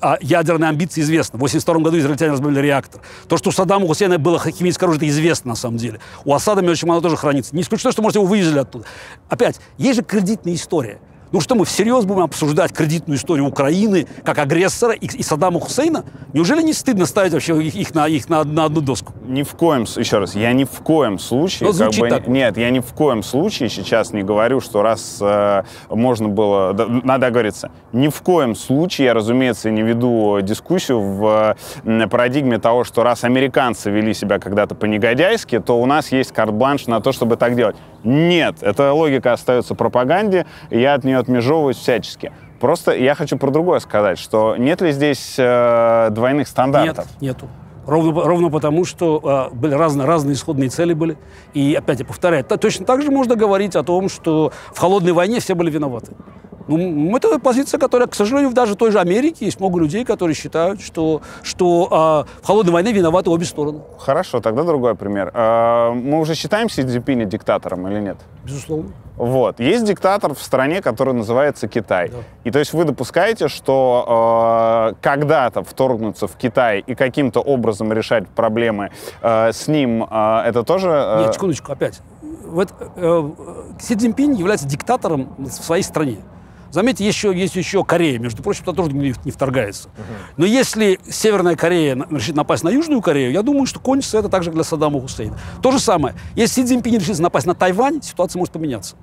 A: а, ядерные амбиции, известно. В 1982 году израильтяне разбили реактор. То, что у Саддама Хусейна было химическое оружие, это известно на самом деле. У Асада, между прочим, оно тоже хранится. Не исключено, что, может, его вывезли оттуда. Опять, есть же кредитная история – ну что мы всерьез будем обсуждать кредитную историю Украины как агрессора и, и Саддама Хусейна? Неужели не стыдно ставить вообще их, их, на, их
B: на, на одну доску? Ни в коем, еще раз, я ни в коем случае... Но ну, звучит как бы, так. Нет, я ни в коем случае сейчас не говорю, что раз э, можно было... Да, надо говориться, Ни в коем случае я, разумеется, не веду дискуссию в э, парадигме того, что раз американцы вели себя когда-то по-негодяйски, то у нас есть карт-бланш на то, чтобы так делать. Нет, эта логика остается пропаганде, и я от нее отмежевываюсь всячески. Просто я хочу про другое сказать, что нет ли здесь э, двойных стандартов? Нет, нету.
A: Ровно, ровно потому, что э, были разные, разные исходные цели были. И опять я повторяю, та, точно так же можно говорить о том, что в холодной войне все были виноваты. Ну, это позиция, которая, к сожалению,
B: даже в той же Америке есть много людей, которые считают, что, что э, в холодной войне виноваты обе стороны. Хорошо, тогда другой пример. Э, мы уже считаем Си Цзипиня диктатором или нет? Безусловно. Вот. Есть диктатор в стране, который называется Китай. Да. И то есть вы допускаете, что э, когда-то вторгнуться в Китай и каким-то образом решать проблемы э, с ним, э, это тоже... Э... Нет,
A: секундочку, опять. Вот, э, Си Цзиньпинь является диктатором в своей стране. Заметьте, есть еще, есть еще Корея, между прочим, туда тоже не, не вторгается. Uh-huh. Но если Северная Корея решит напасть на Южную Корею, я думаю, что кончится это также для Саддама Хусейна. То же самое. Если Си Цзиньпинь решит напасть на Тайвань, ситуация может поменяться.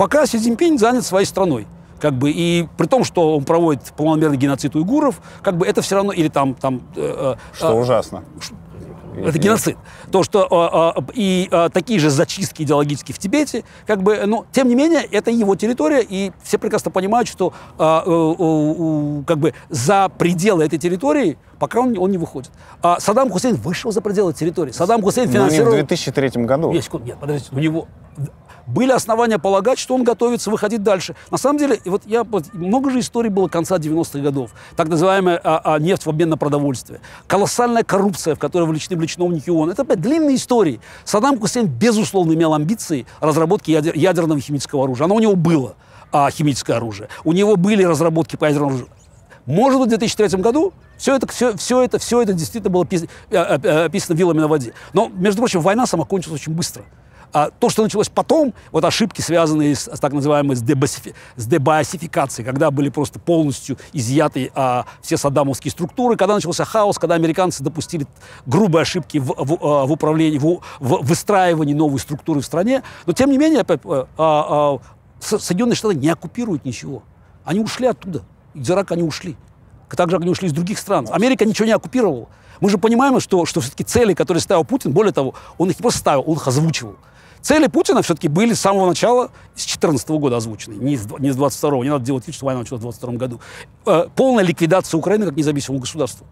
A: Пока Си Цзиньпинь занят своей страной. Как бы, и при том, что он проводит полномерный геноцид уйгуров, как бы это все равно, или там... там э, э, что э, ужасно. Это геноцид. То, что э, э, и э, такие же зачистки идеологические в Тибете, как бы, но ну, тем не менее, это его территория, и все прекрасно понимают, что э, э, как бы за пределы этой территории пока он, он не выходит. А Саддам Хусейн вышел за пределы территории. Саддам Хусейн финансировал... Но не в
B: 2003 году. Нет,
A: секунду, нет, подождите, у него были основания полагать, что он готовится выходить дальше. На самом деле, вот я, много же историй было конца 90-х годов. Так называемая а, а, нефть в обмен на продовольствие. Колоссальная коррупция, в которой влечены были чиновники ООН. Это опять длинные истории. Саддам Хусейн, безусловно, имел амбиции разработки ядер, ядерного химического оружия. Оно у него было, а, химическое оружие. У него были разработки по ядерному оружию. Может быть, в 2003 году все это, все, все это, все это действительно было э, э, э, описано вилами на воде. Но, между прочим, война сама кончилась очень быстро. А то, что началось потом, вот ошибки, связанные с, с так называемой с, дебасифи, с дебасификацией, когда были просто полностью изъяты а, все саддамовские структуры, когда начался хаос, когда американцы допустили грубые ошибки в, в, а, в управлении, в, в выстраивании новой структуры в стране. Но, тем не менее, э, а, а, Соединенные Штаты не оккупируют ничего. Они ушли оттуда. Из Ирака они ушли. Так же они ушли из других стран. Америка ничего не оккупировала. Мы же понимаем, что, что все-таки цели, которые ставил Путин, более того, он их не просто ставил, он их озвучивал. Цели Путина все-таки были с самого начала, с 2014 года озвучены, не с, не с Не надо делать вид, что война началась в 22 году. Э, полная ликвидация Украины как независимого государства.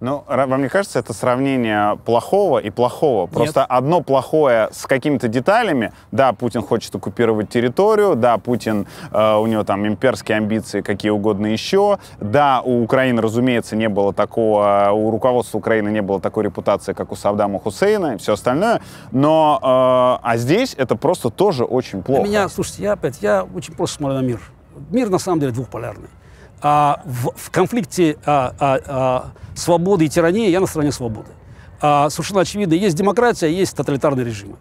B: Ну, вам не кажется, это сравнение плохого и плохого? Просто одно плохое с какими-то деталями. Да, Путин хочет оккупировать территорию, да, Путин, э, у него там имперские амбиции какие угодно еще. Да, у Украины, разумеется, не было такого, э, у руководства Украины не было такой репутации, как у Саддама Хусейна и все остальное. Но, э, а здесь это просто тоже очень плохо. Для
A: меня, слушайте, я опять, я очень просто смотрю на мир. Мир, на самом деле, двухполярный а, в, в конфликте а, а, а, свободы и тирании я на стороне свободы. А, совершенно очевидно, есть демократия, есть тоталитарные режимы.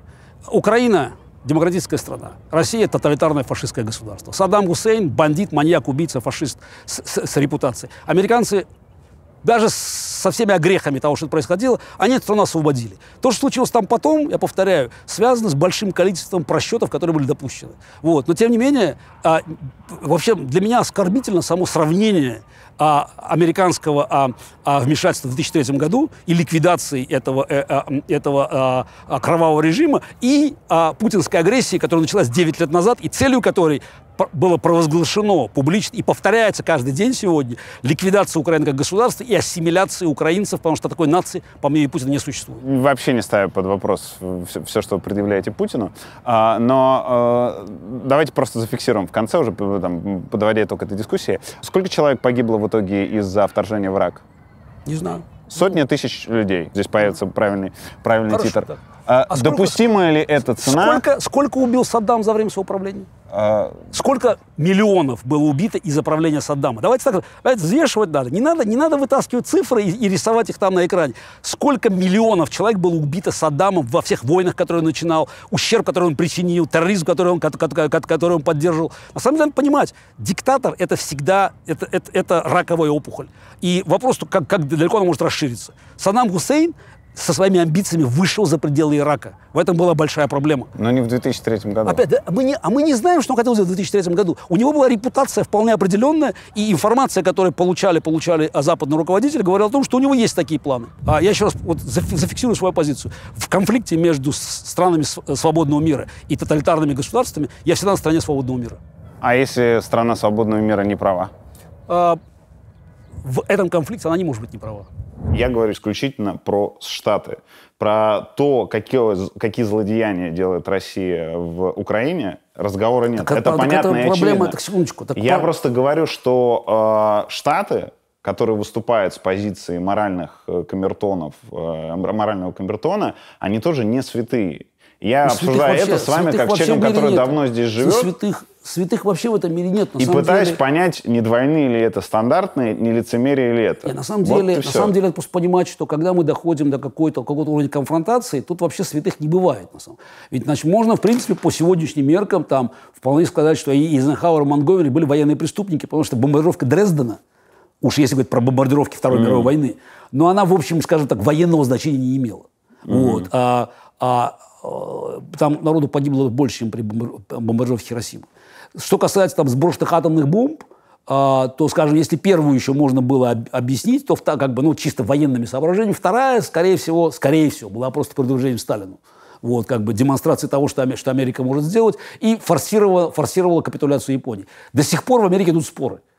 A: Украина демократическая страна. Россия – тоталитарное фашистское государство. Саддам Гусейн – бандит, маньяк, убийца, фашист с, с, с репутацией. Американцы даже со всеми огрехами того, что происходило, они эту страну освободили. То, что случилось там потом, я повторяю, связано с большим количеством просчетов, которые были допущены. Вот. Но, тем не менее, а, вообще для меня оскорбительно само сравнение а, американского а, а, вмешательства в 2003 году и ликвидации этого, э, а, этого а, а, кровавого режима и а, путинской агрессии, которая началась 9 лет назад, и целью которой было провозглашено публично и повторяется каждый день сегодня ликвидация Украины как государства и ассимиляция украинцев, потому что такой нации, по мнению
B: Путина, не существует. Вообще не ставя под вопрос все, все что вы предъявляете Путину, а, но а, давайте просто зафиксируем в конце уже, там, подводя итог этой дискуссии. Сколько человек погибло в итоге из-за вторжения в Ирак? Не знаю. Сотни тысяч людей. Здесь появится правильный, правильный титр. Так. А, а допустимая ли эта цена?
A: Сколько, сколько убил Саддам за время своего правления? А... Сколько миллионов было убито из-за правления Саддама? Давайте так, давайте взвешивать надо. Не надо, не надо вытаскивать цифры и, и рисовать их там на экране. Сколько миллионов человек было убито Саддамом во всех войнах, которые он начинал, ущерб, который он причинил, терроризм, который он, который он поддерживал. На самом деле надо понимать, диктатор это всегда это, это, это раковая опухоль. И вопрос, как, как далеко она может расшириться. Саддам Гусейн со своими амбициями вышел за пределы Ирака. В этом была большая проблема. Но не в 2003 году. Опять, мы не, а мы не знаем, что он хотел сделать в 2003 году. У него была репутация вполне определенная, и информация, которую получали, получали а, западные руководители, говорила о том, что у него есть такие планы. А я еще раз вот зафиксирую свою позицию. В конфликте между странами э, свободного мира и тоталитарными
B: государствами я всегда на стороне свободного мира. А если страна свободного мира не права?
A: А, в этом конфликте она не может быть не права.
B: Я говорю исключительно про Штаты, про то, какие, какие злодеяния делает Россия в Украине, разговора нет. Так, а это так, понятно это и проблема, Так, секундочку, так, Я по... просто говорю, что э, Штаты, которые выступают с позиции моральных э, камертонов, э, морального камертона, они тоже не святые. Я ну, обсуждаю вообще, это с вами как человеком, который нет. давно здесь живет.
A: святых святых вообще в этом мире нет. На и пытаюсь деле...
B: понять, не двойные ли это стандартные, не лицемерие ли это. Нет, на самом вот деле, на самом
A: деле, это просто понимать, что когда мы доходим до какой-то какого-то уровня конфронтации, тут вообще святых не бывает. На самом. Ведь, значит, можно, в принципе, по сегодняшним меркам там вполне сказать, что и Эйзенхауэр, и Монгомери были военные преступники, потому что бомбардировка Дрездена, уж если говорить про бомбардировки Второй mm-hmm. мировой войны, но она, в общем, скажем так, военного значения не имела. Mm-hmm. Вот. А, а, э, там народу погибло больше, чем при бомбардировке Хиросимы. Что касается там сброшенных атомных бомб, а, то, скажем, если первую еще можно было объяснить, то как бы, ну, чисто военными соображениями, вторая, скорее всего, скорее всего, была просто продолжением Сталину. Вот, как бы демонстрации того, что, что Америка может сделать, и форсировала, форсировала капитуляцию Японии. До сих пор в Америке идут споры –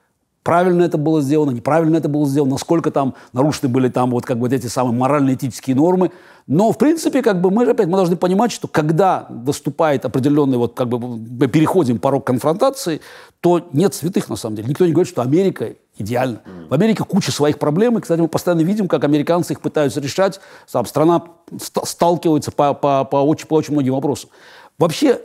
A: правильно это было сделано, неправильно это было сделано, насколько там нарушены были там вот как бы эти самые морально-этические нормы. Но, в принципе, как бы мы же опять мы должны понимать, что когда выступает определенный вот как бы мы переходим порог конфронтации, то нет святых на самом деле. Никто не говорит, что Америка идеальна. В Америке куча своих проблем, и, кстати, мы постоянно видим, как американцы их пытаются решать. Там страна сталкивается по, по, по, очень, по очень многим вопросам. Вообще,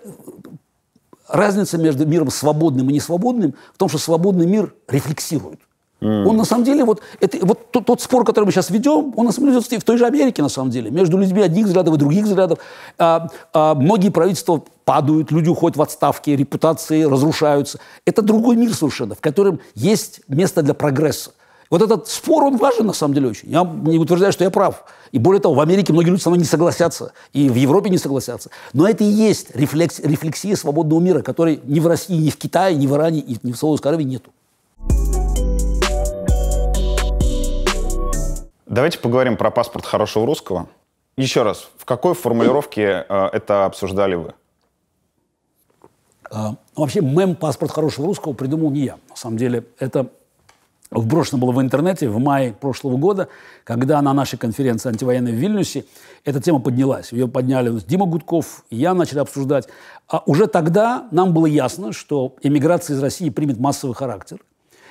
A: разница между миром свободным и несвободным в том, что свободный мир рефлексирует. Mm. Он на самом деле, вот, это, вот тот, тот спор, который мы сейчас ведем, он на самом деле в той же Америке, на самом деле, между людьми одних взглядов и других взглядов. А, а, многие правительства падают, люди уходят в отставки, репутации разрушаются. Это другой мир совершенно, в котором есть место для прогресса. Вот этот спор, он важен на самом деле очень. Я не утверждаю, что я прав. И более того, в Америке многие люди со мной не согласятся, и в Европе не согласятся. Но это и есть рефлекс, рефлексия свободного мира, которой ни в России, ни в Китае, ни в Иране, ни в Саудовской Аравии нету.
B: Давайте поговорим про паспорт хорошего русского. Еще раз, в какой формулировке э, это обсуждали вы?
A: А, вообще, мем «Паспорт хорошего русского» придумал не я. На самом деле, это вброшено было в интернете в мае прошлого года, когда на нашей конференции антивоенной в Вильнюсе эта тема поднялась. Ее подняли Дима Гудков, и я начали обсуждать. А уже тогда нам было ясно, что эмиграция из России примет массовый характер.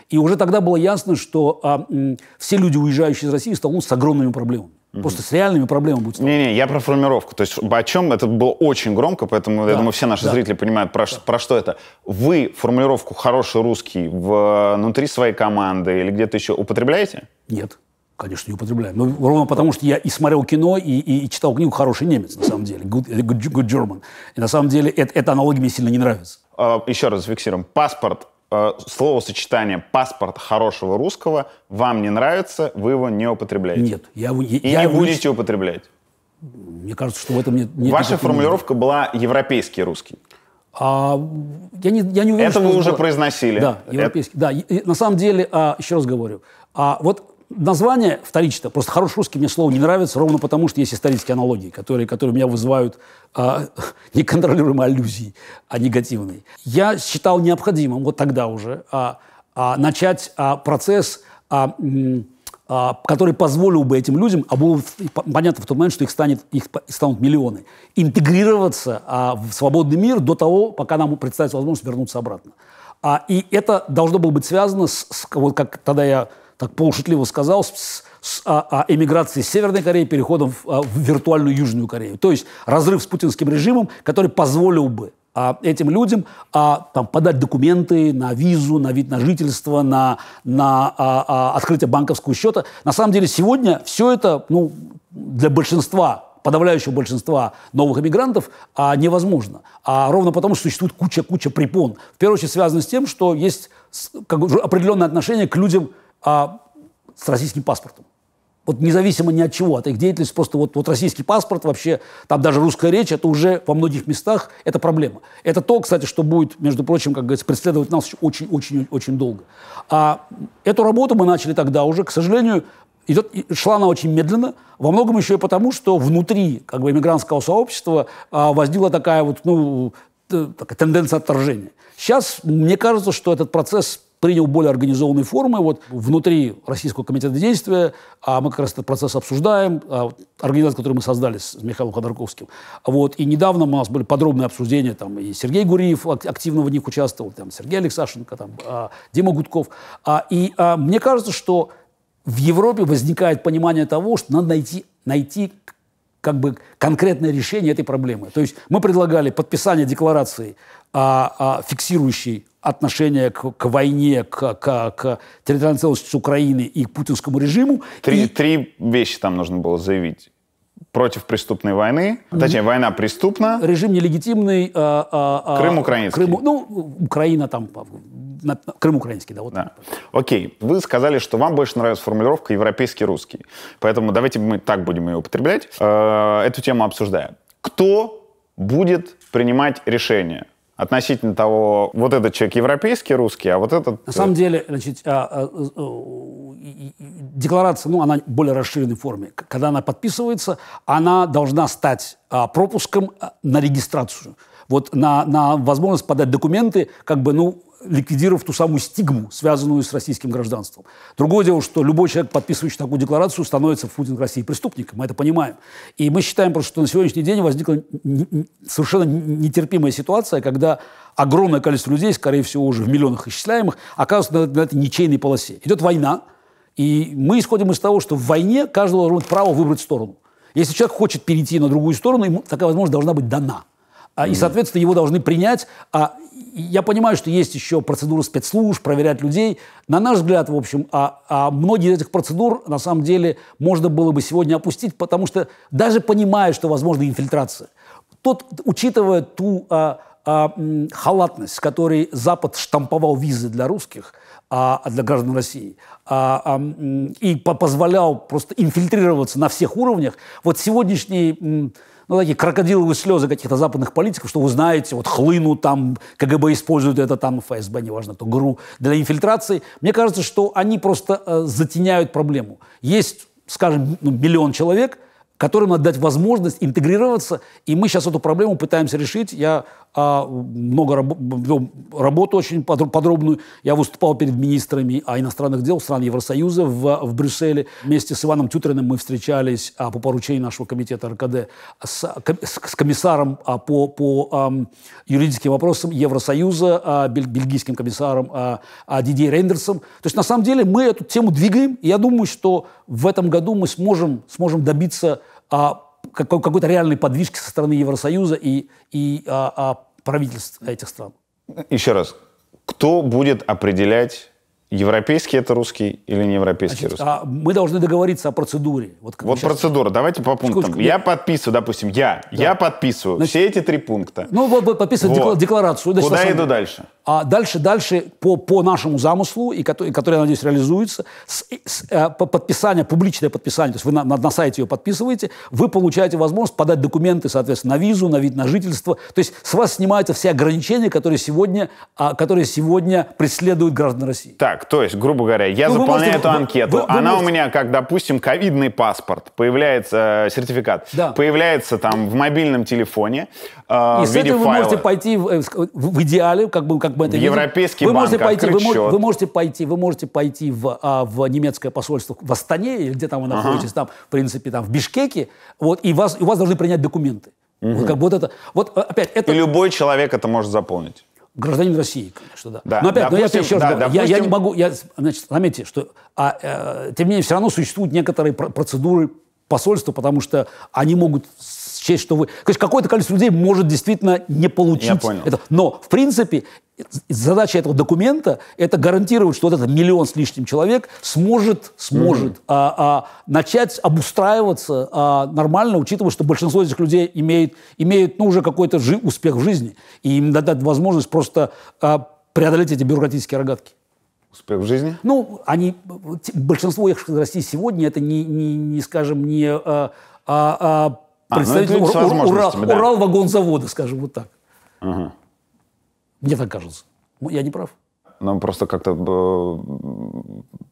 A: И уже тогда было ясно, что а, м, все люди, уезжающие из России, столкнутся с огромными проблемами. Угу. Просто с реальными
B: проблемами будет сталкиваться. Не-не, я про формировку. То есть о чем это было очень громко, поэтому да. я думаю, все наши да. зрители понимают, про, да. про что это. Вы формулировку хороший русский э, внутри своей команды или где-то еще употребляете?
A: Нет. Конечно, не употребляем. Но ровно потому, что я и смотрел кино, и, и, и читал книгу «Хороший немец», на самом деле, «Good, э, good, good German». И на самом деле это, эта аналогия
B: мне сильно не нравится. А, еще раз зафиксируем. Паспорт э, словосочетание «паспорт хорошего русского» вам не нравится, вы его не употребляете. Нет. Я, я, И я не будете не... употреблять.
A: Мне кажется, что в этом нет... нет Ваша формулировка
B: нет. была «европейский русский».
A: А, я, не, я не уверен, Это вы уже было... произносили. Да, европейский. Это... Да, на самом деле, а, еще раз говорю, а, вот Название вторично, просто хороший русский мне слово не нравится, ровно потому, что есть исторические аналогии, которые, которые у меня вызывают э, неконтролируемые аллюзии, а негативные. Я считал необходимым вот тогда уже э, э, начать э, процесс, э, э, который позволил бы этим людям, а было понятно в тот момент, что их, станет, их, их станут миллионы, интегрироваться э, в свободный мир до того, пока нам представится возможность вернуться обратно. А, и это должно было быть связано с, с вот как тогда я так полушутливо сказал, с, с, о, а, о а эмиграции с Северной Кореи переходом в, а, в виртуальную Южную Корею. То есть разрыв с путинским режимом, который позволил бы а, этим людям а, там, подать документы на визу, на вид на жительство, на, на а, а, открытие банковского счета. На самом деле сегодня все это ну, для большинства подавляющего большинства новых иммигрантов а, невозможно. А ровно потому, что существует куча-куча препон. В первую очередь связано с тем, что есть как бы, определенное отношение к людям, а с российским паспортом. Вот независимо ни от чего, от их деятельности, просто вот, вот российский паспорт вообще, там даже русская речь, это уже во многих местах, это проблема. Это то, кстати, что будет, между прочим, как говорится, преследовать нас очень-очень-очень долго. А эту работу мы начали тогда уже, к сожалению, идет, шла она очень медленно, во многом еще и потому, что внутри как бы, иммигрантского сообщества а, возникла такая вот, ну, такая тенденция отторжения. Сейчас мне кажется, что этот процесс принял более организованные формы вот, внутри Российского комитета действия, а мы как раз этот процесс обсуждаем, а, организация, которую мы создали с Михаилом Ходорковским. Вот, и недавно у нас были подробные обсуждения, там, и Сергей Гуриев активно в них участвовал, там, Сергей Алексашенко, там, а, Дима Гудков. А, и а, мне кажется, что в Европе возникает понимание того, что надо найти, найти как бы конкретное решение этой проблемы. То есть мы предлагали подписание декларации, а, а, фиксирующей отношение к, к войне, к, к, к территориальной целостности Украины и к путинскому режиму.
B: Три, и... три вещи там нужно было заявить. Против преступной войны, mm точнее, война преступна.
A: Режим нелегитимный. Э, э, Крым украинский. Крым, ну, Украина там, на Крым украинский, да. Вот да.
B: Окей, вы сказали, что вам больше нравится формулировка «европейский русский». Поэтому давайте мы так будем ее употреблять, э, эту тему обсуждая. Кто будет принимать решение? относительно того, вот этот человек европейский, русский, а вот этот... На э, самом
A: деле, значит, а, а, э, э, декларация, ну, она в более расширенной форме. Когда она подписывается, она должна стать а, пропуском на регистрацию. Вот на, на возможность подать документы, как бы, ну, ликвидировав ту самую стигму, связанную с российским гражданством. Другое дело, что любой человек, подписывающий такую декларацию, становится в Путин России преступником. Мы это понимаем. И мы считаем просто, что на сегодняшний день возникла совершенно нетерпимая ситуация, когда огромное количество людей, скорее всего, уже в миллионах исчисляемых, оказывается на, этой ничейной полосе. Идет война, и мы исходим из того, что в войне каждого должно быть право выбрать сторону. Если человек хочет перейти на другую сторону, ему такая возможность должна быть дана. А, и, соответственно, его должны принять. А я понимаю, что есть еще процедуры спецслужб, проверять людей. На наш взгляд, в общем, а, а многие из этих процедур, на самом деле, можно было бы сегодня опустить, потому что даже понимая, что возможна инфильтрация, тот, учитывая ту а, а, халатность, с которой Запад штамповал визы для русских, а, для граждан России, а, а, и позволял просто инфильтрироваться на всех уровнях, вот сегодняшний ну, такие крокодиловые слезы каких-то западных политиков, что вы знаете, вот хлыну там, КГБ используют это там, ФСБ, неважно, то ГРУ, для инфильтрации. Мне кажется, что они просто э, затеняют проблему. Есть, скажем, ну, миллион человек – которым надо дать возможность интегрироваться. И мы сейчас эту проблему пытаемся решить. Я а, много раб работу очень подробную. Я выступал перед министрами а, иностранных дел стран Евросоюза в, в Брюсселе. Вместе с Иваном Тютриным мы встречались а, по поручению нашего комитета РКД с, с комиссаром а, по, по а, юридическим вопросам Евросоюза, а, бель, бельгийским комиссаром а, а, Дидье Рейндерсом. То есть на самом деле мы эту тему двигаем. И я думаю, что в этом году мы сможем, сможем добиться а, какой, какой-то реальной подвижки со стороны Евросоюза и, и а, а правительств этих стран.
B: Еще раз, кто будет определять Европейский это русский или не европейский Значит, русский? А
A: мы должны договориться о процедуре. Вот, вот процедура.
B: Давайте по пунктам. Секундочку. Я подписываю, допустим, я. Да. Я подписываю Значит, все эти три пункта. Ну,
A: вот вы вот. декларацию. Значит, Куда иду дальше? А дальше, дальше по, по нашему замыслу, и который, который, я надеюсь, реализуется, с, с, э, подписание, публичное подписание, то есть вы на, на, сайте ее подписываете, вы получаете возможность подать документы, соответственно, на визу, на вид на жительство. То есть с вас снимаются все ограничения, которые сегодня, а, которые сегодня преследуют граждан России. Так, то есть, грубо говоря, я ну, заполняю можете, эту анкету, вы, вы она можете... у
B: меня, как, допустим, ковидный паспорт, появляется э, сертификат, да. появляется там в мобильном телефоне э, И в с виде этим файла. вы можете
A: пойти э, в, в идеале,
B: как бы как мы это в видим. Европейский вы банк можете пойти, вы, счет. Вы
A: можете пойти, вы можете пойти в, а, в немецкое посольство в Астане, или где там вы находитесь, ага. там, в принципе, там, в Бишкеке, вот, и вас, и вас должны принять документы. Угу. Вот, как вот это, вот а, опять
B: это... И любой человек это может заполнить.
A: Гражданин России,
B: конечно, да. да но опять, допустим, но я еще раз да, говорю, допустим... я, я не
A: могу, я, значит, заметьте, что, а, э, тем не менее, все равно существуют некоторые процедуры посольства, потому что они могут счесть, что вы... То есть какое-то количество людей может действительно не получить Я понял. это. Но, в принципе, задача этого документа – это гарантировать, что вот этот миллион с лишним человек сможет, сможет mm-hmm. а, а, начать обустраиваться а, нормально, учитывая, что большинство этих людей имеет, имеют ну, уже какой-то жи- успех в жизни. И им дать возможность просто а, преодолеть эти бюрократические рогатки.
B: Успех в жизни?
A: Ну, они, большинство уехавших из России сегодня, это не, не, не скажем, не а, а, а а, ну, представитель ну Ура, Урал, да. Урал вагонзавода, скажем вот так. Ага. Мне так кажется. Я не прав
B: но просто как-то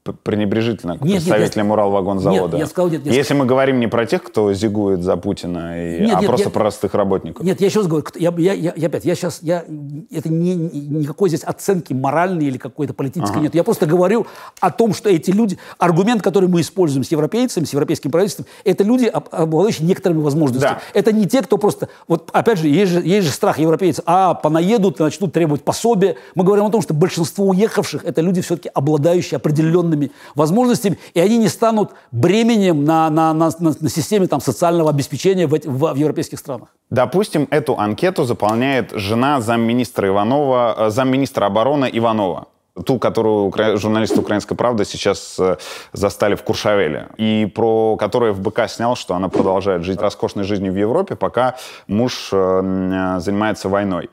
B: э, пренебрежительно к нет, представителям Уралвагонзавода. Нет, я сказал, нет, я Если сказал. мы говорим не про тех, кто зигует за Путина, и, нет, а нет, просто я, простых работников.
A: Нет, я еще раз говорю, я, я, я, я опять, я сейчас, я, это не, никакой здесь оценки моральной или какой-то политической ага. нет. Я просто говорю о том, что эти люди, аргумент, который мы используем с европейцами, с европейским правительством, это люди, обладающие некоторыми возможностями. Да. Это не те, кто просто, вот опять же, есть же, есть же страх европейцев, а, понаедут, начнут требовать пособия. Мы говорим о том, что большинство большинство уехавших – это люди все-таки обладающие определенными возможностями, и они не станут бременем на, на, на, на, на системе там, социального обеспечения в, в, в европейских странах.
B: Допустим, эту анкету заполняет жена замминистра Иванова, э, замминистра обороны Иванова ту, которую укра... журналисты «Украинской правды» сейчас э, застали в Куршавеле, и про которую ФБК снял, что она продолжает жить роскошной жизнью в Европе, пока муж э, э занимается войной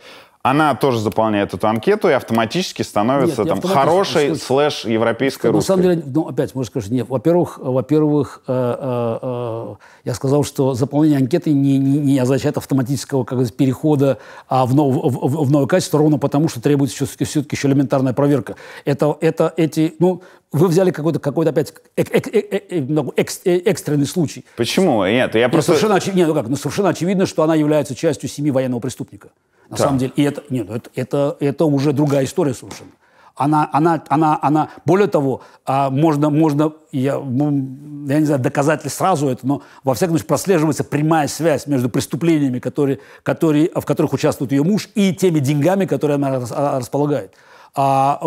B: она тоже заполняет эту анкету и автоматически становится Нет, там хорошей слэш европейской русской. На самом деле,
A: ну, опять, можно сказать, нет. Во-первых, во-первых, э -э -э я сказал, что заполнение анкеты не, не, не означает автоматического как сказать, перехода а в, нов, в, в новое качество, ровно потому, что требуется все-таки, все-таки еще элементарная проверка. Это, это эти, ну, вы взяли какой-то, какой-то опять эк, эк, эк, ну, э, экстренный случай.
B: Почему? Нет, я просто... Совершенно,
A: очевидно, ну как, ну, совершенно очевидно, что она является частью семьи военного преступника. На да. самом деле, и это, нет, ну, это, это, это уже другая история совершенно. Она, она, она, она, более того, а, можно, можно я, ну, я не знаю, доказать ли сразу это, но, во всяком случае, прослеживается прямая связь между преступлениями, которые, которые, в которых участвует ее муж, и теми деньгами, которые она а, располагает. А,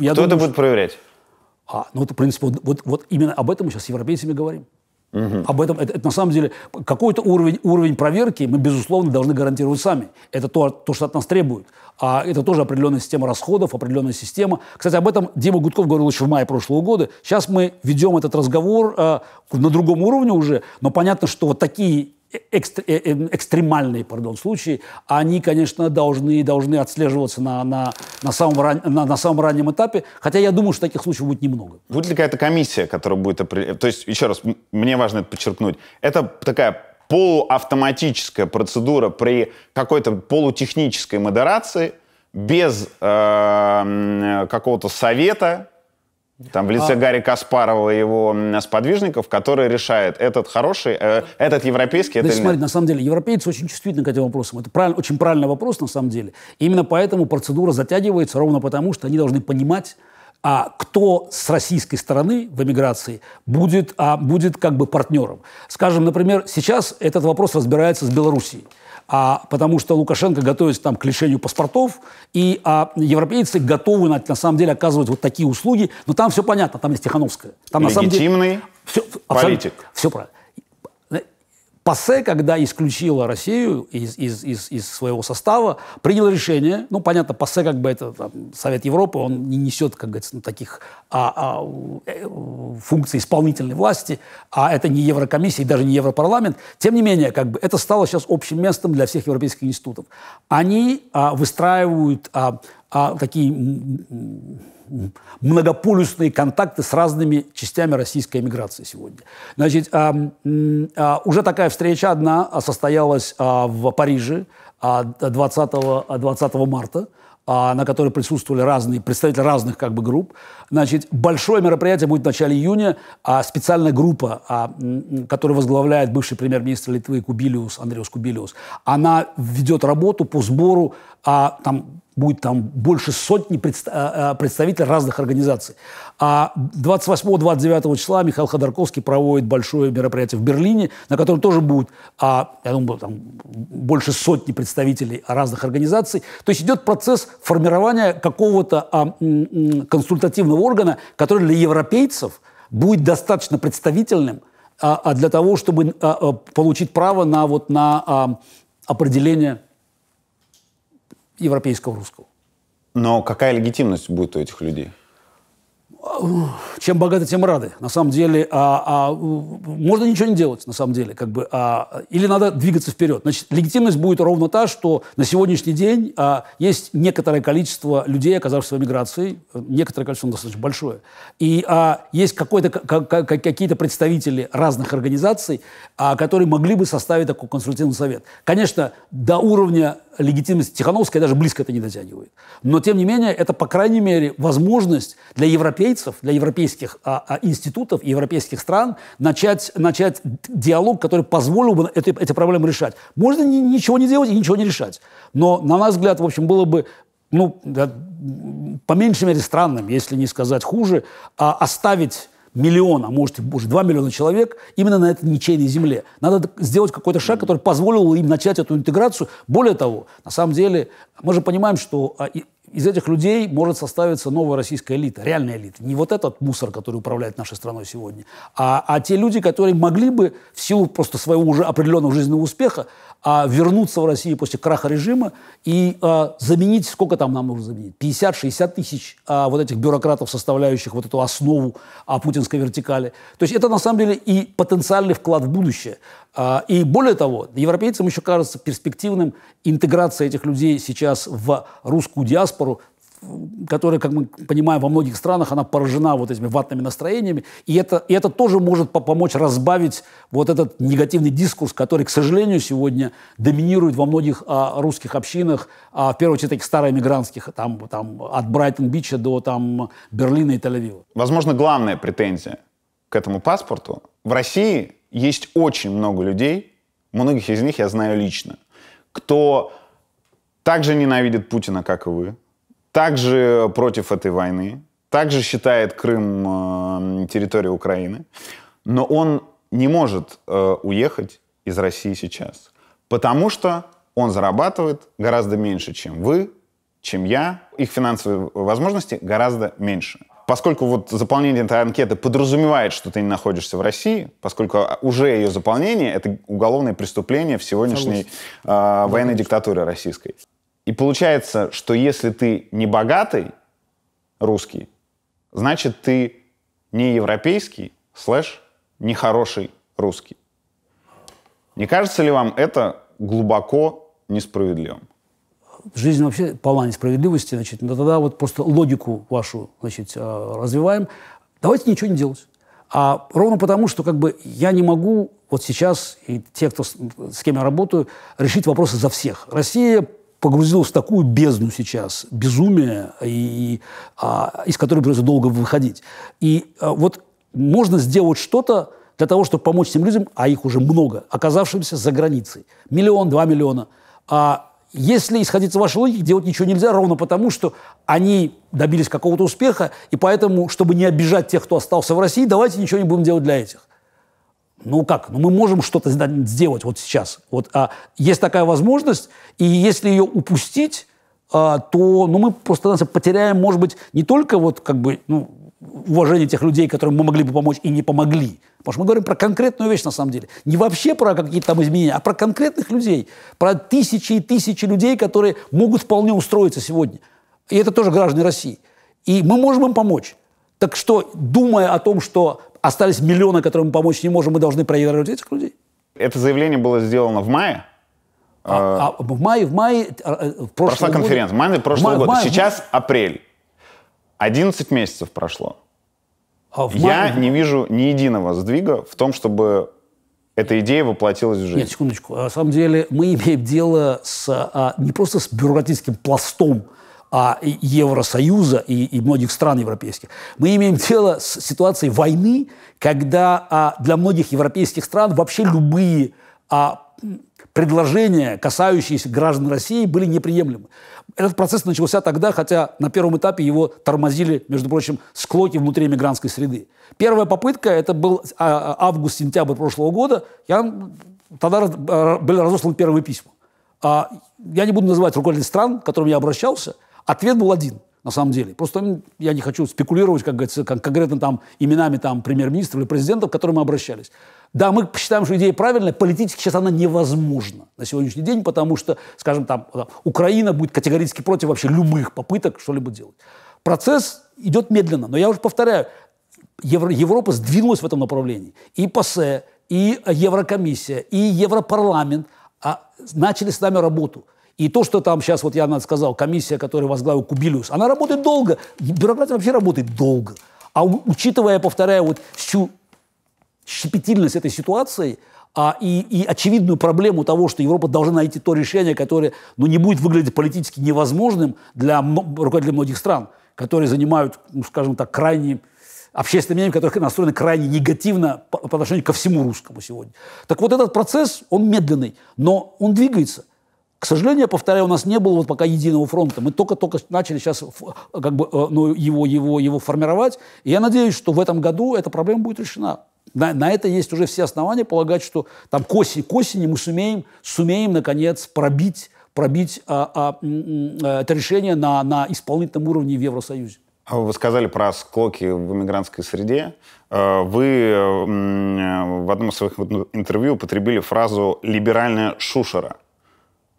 A: я Кто думаю, это будет что...
B: проверять? А,
A: ну, это, в принципе, вот, вот, вот именно об этом мы сейчас с европейцами говорим. Угу. Об этом это, это на самом деле какой-то уровень, уровень проверки мы, безусловно, должны гарантировать сами. Это то, то, что от нас требует. А это тоже определенная система расходов, определенная система. Кстати, об этом Дима Гудков говорил еще в мае прошлого года. Сейчас мы ведем этот разговор э, на другом уровне уже, но понятно, что вот такие экстр, э, э, экстремальные пардон, случаи, они, конечно, должны, должны отслеживаться на, на, на, самом ран, на, на самом раннем этапе, хотя я думаю, что таких случаев будет немного.
B: Будет ли какая-то комиссия, которая будет определять? То есть, еще раз, мне важно это подчеркнуть, это такая полуавтоматическая процедура при какой-то полутехнической модерации, без э, э какого-то совета, там в лице а... Гарри Каспарова и его сподвижников, который решает, этот хороший, э, этот европейский, Значит, это смотри, на
A: самом деле, европейцы очень чувствительны к этим вопросам. Это правильно, очень правильный вопрос, на самом деле. И именно поэтому процедура затягивается ровно потому, что они должны понимать, а кто с российской стороны в эмиграции будет, а, будет как бы партнером. Скажем, например, сейчас этот вопрос разбирается с Белоруссией а, потому что Лукашенко готовится там, к лишению паспортов, и а, европейцы готовы на, на самом деле оказывать вот такие услуги, но там все понятно, там есть Тихановская. Там, Легитимный на самом деле, все, политик. Все правильно. ПАСЕ, когда исключила Россию из, из, из, из своего состава, принял решение, ну, понятно, ПАСЕ, как бы это там, Совет Европы, он не несет, как говорится, ну, таких а, а, э, функций исполнительной власти, а это не Еврокомиссия и даже не Европарламент. Тем не менее, как бы это стало сейчас общим местом для всех европейских институтов. Они а, выстраивают а, а, такие многополюсные контакты с разными частями российской эмиграции сегодня. Значит, а, а, уже такая встреча одна а, состоялась в Париже 20, 20 марта на которой присутствовали разные представители разных как бы групп. Значит, большое мероприятие будет в начале июня, а специальная группа, а, которую возглавляет бывший премьер-министр Литвы Кубилиус, Андреус Кубилиус, она ведет работу по сбору а, там, будет там больше сотни а, а, представителей разных организаций. А 28-29 числа Михаил Ходорковский проводит большое мероприятие в Берлине, на котором тоже будет, а, я думаю, там больше сотни представителей разных организаций. То есть идет процесс формирования какого-то консультативного органа, который для европейцев будет достаточно представительным а, а для того, чтобы а, а, получить право на, вот, на определение европейского
B: русского. Но какая легитимность будет у этих людей?
A: чем богаты, тем рады. На самом деле, а, а, можно ничего не делать, на самом деле, как бы, а, или надо двигаться вперед. Значит, легитимность будет ровно та, что на сегодняшний день а, есть некоторое количество людей, оказавшихся в эмиграции, некоторое количество достаточно большое, и а, есть какой-то, как, какие-то представители разных организаций, а, которые могли бы составить такой консультативный совет. Конечно, до уровня легитимность Тихановской даже близко это не дотягивает. Но, тем не менее, это, по крайней мере, возможность для европейцев, для европейских а, а, институтов, европейских стран начать, начать диалог, который позволил бы эти, эти проблемы решать. Можно ни, ничего не делать и ничего не решать. Но, на наш взгляд, в общем, было бы ну, да, по меньшей мере странным, если не сказать хуже, а оставить миллиона, может, боже, 2 миллиона человек именно на этой ничейной земле. Надо сделать какой-то шаг, который позволил им начать эту интеграцию. Более того, на самом деле, мы же понимаем, что а, из этих людей может составиться новая российская элита, реальная элита. Не вот этот мусор, который управляет нашей страной сегодня, а, а те люди, которые могли бы в силу просто своего уже определенного жизненного успеха а, вернуться в Россию после краха режима и а, заменить, сколько там нам нужно заменить, 50-60 тысяч а, вот этих бюрократов, составляющих вот эту основу а, путинской вертикали. То есть это на самом деле и потенциальный вклад в будущее. А, и более того, европейцам еще кажется перспективным интеграция этих людей сейчас в русскую диаспору, диаспору, которая, как мы понимаем, во многих странах, она поражена вот этими ватными настроениями. И это, и это тоже может помочь разбавить вот этот негативный дискурс, который, к сожалению, сегодня доминирует во многих а, русских общинах, а, в первую очередь таких староэмигрантских, там, там, от Брайтон-Бича до там, Берлина и Тель-Авива.
B: Возможно, главная претензия к этому паспорту. В России есть очень много людей, многих из них я знаю лично, кто также ненавидит Путина, как и вы, также против этой войны, также считает Крым э, территорией Украины, но он не может э, уехать из России сейчас, потому что он зарабатывает гораздо меньше, чем вы, чем я. Их финансовые возможности гораздо меньше. Поскольку вот заполнение этой анкеты подразумевает, что ты не находишься в России, поскольку а, уже ее заполнение — это уголовное преступление в сегодняшней э, военной диктатуре российской. И получается, что если ты не богатый русский, значит ты не европейский, слэш, нехороший русский. Не кажется ли вам это глубоко несправедливым?
A: Жизнь вообще полна несправедливости, значит, но тогда вот просто логику вашу, значит, а, развиваем. Давайте ничего не делать. А ровно потому, что как бы я не могу вот сейчас, и те, кто с, с кем я работаю, решить вопросы за всех. Россия погрузилась в такую бездну сейчас, безумие, и, и, а, из которой придется долго выходить. И а, вот можно сделать что-то для того, чтобы помочь тем людям, а их уже много, оказавшимся за границей. Миллион, два миллиона. А если исходить из вашей логики, делать ничего нельзя ровно потому, что они добились какого-то успеха, и поэтому, чтобы не обижать тех, кто остался в России, давайте ничего не будем делать для этих ну как, ну мы можем что-то сделать вот сейчас. Вот а, есть такая возможность, и если ее упустить, а, то ну, мы просто потеряем, может быть, не только вот как бы, ну, уважение тех людей, которым мы могли бы помочь и не помогли. Потому что мы говорим про конкретную вещь на самом деле. Не вообще про какие-то там изменения, а про конкретных людей. Про тысячи и тысячи людей, которые могут вполне устроиться сегодня. И это тоже граждане России. И мы можем им помочь. Так что, думая о том, что остались миллионы, которым мы помочь не можем, мы должны проигрывать этих людей. Это заявление было
B: сделано в мае? А, э, а в мае, в мае э, э, в прошла конференция, в мае прошлого в мае, года. В мае, Сейчас в мае. апрель. 11 месяцев прошло. А в мае... Я не вижу ни единого сдвига в том, чтобы эта идея воплотилась в жизнь. Нет,
A: секундочку. А, на самом деле мы имеем дело с, а, не просто с бюрократическим пластом, а, Евросоюза и, и многих стран европейских. Мы имеем дело с ситуацией войны, когда а, для многих европейских стран вообще любые а, предложения, касающиеся граждан России, были неприемлемы. Этот процесс начался тогда, хотя на первом этапе его тормозили, между прочим, склоки внутри мигрантской среды. Первая попытка, это был а, август-сентябрь прошлого года, я, тогда а, были разосланы первые письма. А, я не буду называть руководителей стран, к которым я обращался – Ответ был один, на самом деле. Просто я не хочу спекулировать, как говорится, как, конкретно там именами там премьер-министра или президента, к которым мы обращались. Да, мы считаем, что идея правильная, политически сейчас она невозможна на сегодняшний день, потому что, скажем, там э, Украина будет категорически против вообще любых попыток что-либо делать. Процесс идет медленно, но я уже повторяю, Евро, Европа сдвинулась в этом направлении. И ПАСЕ, и Еврокомиссия, и Европарламент а, начали с нами работу – и то, что там сейчас, вот я надо сказал, комиссия, которая возглавил Кубилиус, она работает долго. Бюрократия вообще работает долго. А учитывая, повторяю, вот всю щепетильность этой ситуации, а, и, и очевидную проблему того, что Европа должна найти то решение, которое ну, не будет выглядеть политически невозможным для руководителей многих стран, которые занимают, ну, скажем так, крайне общественное мнение, которое настроено крайне негативно по, по отношению ко всему русскому сегодня. Так вот этот процесс, он медленный, но он двигается. К сожалению, я повторяю, у нас не было вот пока единого фронта. Мы только-только начали сейчас э, как бы, э, ну, его, его, его формировать. И я надеюсь, что в этом году эта проблема будет решена. На, на это есть уже все основания полагать, что там к осени, к осени мы сумеем, сумеем наконец пробить, пробить а, а, а, это решение на, на исполнительном уровне в Евросоюзе.
B: А вы сказали про склоки в иммигрантской среде. Вы в одном из своих ну, интервью употребили фразу «либеральная шушера».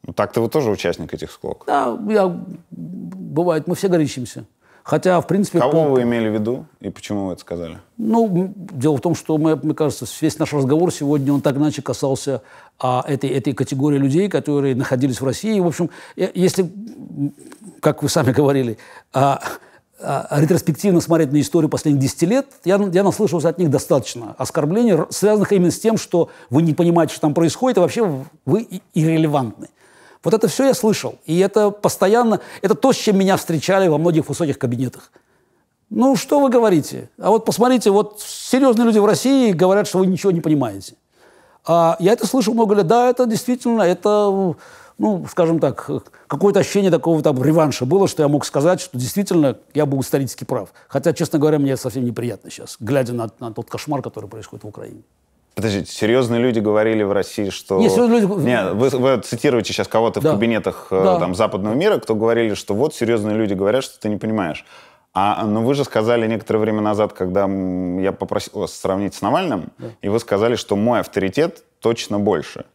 B: Ну так-то вы тоже участник этих склок. Да, я,
A: бывает,
B: мы все горячимся. Хотя, в принципе... Кого по... вы имели в виду и почему вы это сказали?
A: Ну, дело в том, что, мы, мне кажется, весь наш разговор сегодня, он так иначе касался а, этой, этой категории людей, которые находились в России. в общем, если, как вы сами говорили, а, а, ретроспективно смотреть на историю последних 10 лет, я, я наслышался от них достаточно оскорблений, связанных именно с тем, что вы не понимаете, что там происходит, и вообще вы иррелевантны. Вот это все я слышал. И это постоянно, это то, с чем меня встречали во многих высоких кабинетах. Ну, что вы говорите? А вот посмотрите, вот серьезные люди в России говорят, что вы ничего не понимаете. А я это слышал много лет. Да, это действительно, это, ну, скажем так, какое-то ощущение такого там реванша было, что я мог сказать, что действительно я был исторически прав. Хотя, честно говоря, мне это совсем неприятно сейчас, глядя на, на тот кошмар, который происходит в Украине.
B: Подождите, серьезные люди говорили в России, что... Нет, серьезные люди... Нет, вы, вы цитируете сейчас кого-то да. в кабинетах э, да. там, западного мира, кто говорили, что вот серьезные люди говорят, что ты не понимаешь. А, но вы же сказали некоторое время назад, когда я попросил вас сравнить с Навальным, да. и вы сказали, что мой авторитет точно больше.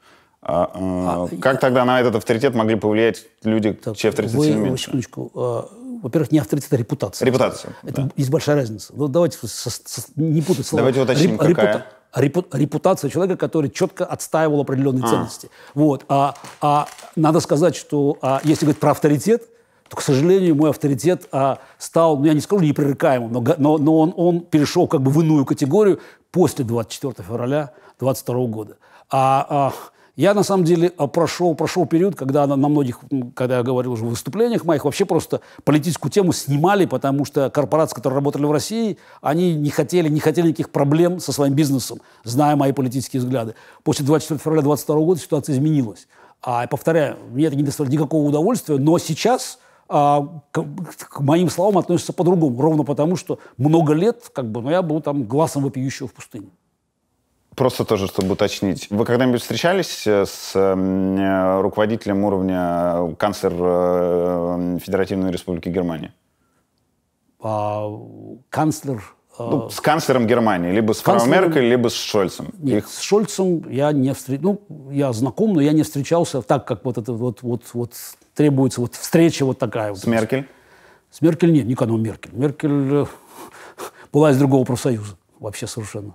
B: А, э, а, как я... тогда на этот авторитет могли повлиять люди, так, чей авторитет вы, сильно меньше? Секундочку.
A: Э, во-первых, не авторитет, а репутация. Репутация. Это да. есть большая разница. Вот ну, давайте со, со, не путать слова. Давайте уточним, Реп, какая. Репута репутация человека, который четко отстаивал определенные а. ценности. Вот. А, а надо сказать, что а, если говорить про авторитет, то, к сожалению, мой авторитет а, стал, ну, я не скажу непререкаемым, но, но, но он, он перешел как бы в иную категорию после 24 февраля 22 года. А, а я, на самом деле, э, прошел, прошел период, когда на, многих, когда я говорил уже в выступлениях моих, вообще просто политическую тему снимали, потому что корпорации, которые работали в России, они не хотели, не хотели никаких проблем со своим бизнесом, зная мои политические взгляды. После 24 февраля 22 года ситуация изменилась. А, я повторяю, мне это не доставило никакого удовольствия, но сейчас а, к, к моим словам относятся по-другому, ровно потому, что много лет, как бы, но ну, я был там глазом вопиющего в пустыне.
B: Просто тоже, чтобы уточнить. Вы когда-нибудь встречались э, с эм, э, руководителем уровня э, канцлер эм, Федеративной Республики Германии?
A: А, канцлер... Ну, с
B: канцлером Германии, либо с канцлером... Фрау Меркель, либо с Шольцем.
A: Нет, Их... с Шольцем я не встречался. Ну, я знаком, но я не встречался так, как вот это вот, вот, вот требуется вот встреча вот такая. Вот. С Меркель? С Меркель нет, никогда Меркель. Меркель была из другого профсоюза вообще совершенно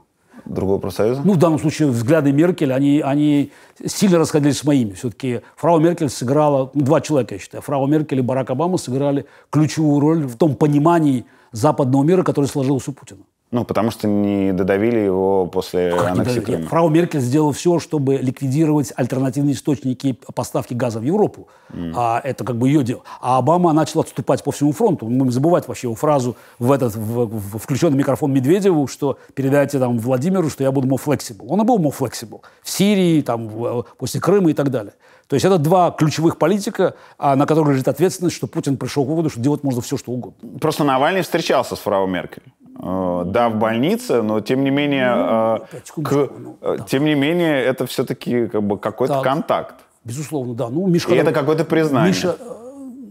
B: другого профсоюза?
A: Ну, в данном случае взгляды Меркель, они, они сильно расходились с моими. Все-таки фрау Меркель сыграла, ну, два человека, я считаю, фрау Меркель и Барак Обама сыграли ключевую роль в том понимании западного мира, который сложился у Путина.
B: Ну, потому что не додавили его после как аннексии Фрау
A: Меркель сделала все, чтобы ликвидировать альтернативные источники поставки газа в Европу. Mm. А это как бы ее дело. А Обама начал отступать по всему фронту. Мы будем забывать вообще его фразу в этот в, в, включенный микрофон Медведеву, что передайте там Владимиру, что я буду more flexible. Он и был more flexible. В Сирии, там, после Крыма и так далее. То есть это два ключевых политика, а, на которых лежит ответственность, что Путин пришел к выводу, что делать можно все, что угодно.
B: Просто Навальный встречался с фрау Меркель. Э, да, в больнице, но тем не менее, ну, э, ну к, ну, э, тем не менее, это все-таки как бы какой-то так. контакт. Безусловно, да. Ну, Миша, И это какое-то признание. Миша,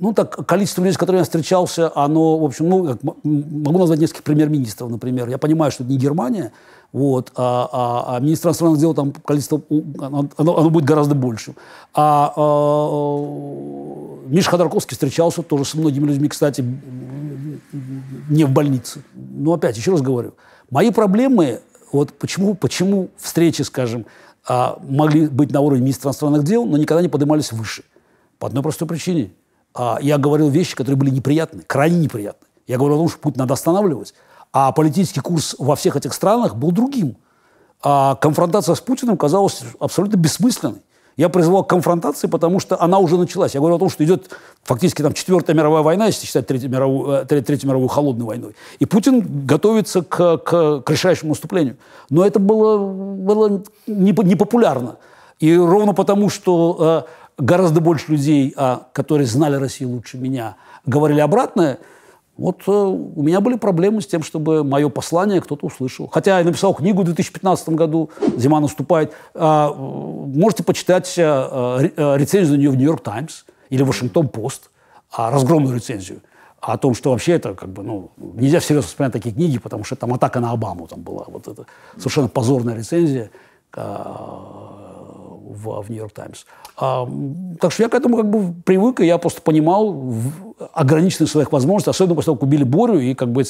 A: ну, так, количество людей, с которыми я встречался, оно, в общем, ну, могу назвать нескольких премьер-министров, например. Я понимаю, что это не Германия, вот. А, а, а Министерство иностранных дел там количество, оно, оно будет гораздо больше. А, а, а Миша Ходорковский встречался тоже со многими людьми, кстати, не в больнице. Но опять, еще раз говорю, мои проблемы, вот почему, почему встречи, скажем, а, могли быть на уровне министра иностранных дел, но никогда не поднимались выше. По одной простой причине. А, я говорил вещи, которые были неприятны, крайне неприятны. Я говорил о том, что Путин надо останавливать. А политический курс во всех этих странах был другим. А конфронтация с Путиным казалась абсолютно бессмысленной. Я призывал к конфронтации, потому что она уже началась. Я говорю о том, что идет фактически там Четвертая мировая война, если считать Третью мировую, э, Третью мировую холодной войной. И Путин готовится к, к, к решающему наступлению. Но это было, было непопулярно. Не и ровно потому, что э, гораздо больше людей, э, которые знали Россию лучше меня, говорили обратное – вот э, у меня были проблемы с тем, чтобы мое послание кто-то услышал. Хотя я написал книгу в 2015 году «Зима наступает». А, э, можете почитать э, э, э рецензию на нее в «Нью-Йорк Таймс» или «Вашингтон-Пост», э, а, разгромную рецензию о том, что вообще это как бы, ну, нельзя всерьез воспринимать такие книги, потому что там атака на Обаму там была. Вот это совершенно позорная рецензия э, в, в «Нью-Йорк Таймс». Э, так что я к этому как бы привык, и я просто понимал, в, ограничены в своих возможностях, особенно после того, как убили Борю, и, как бы,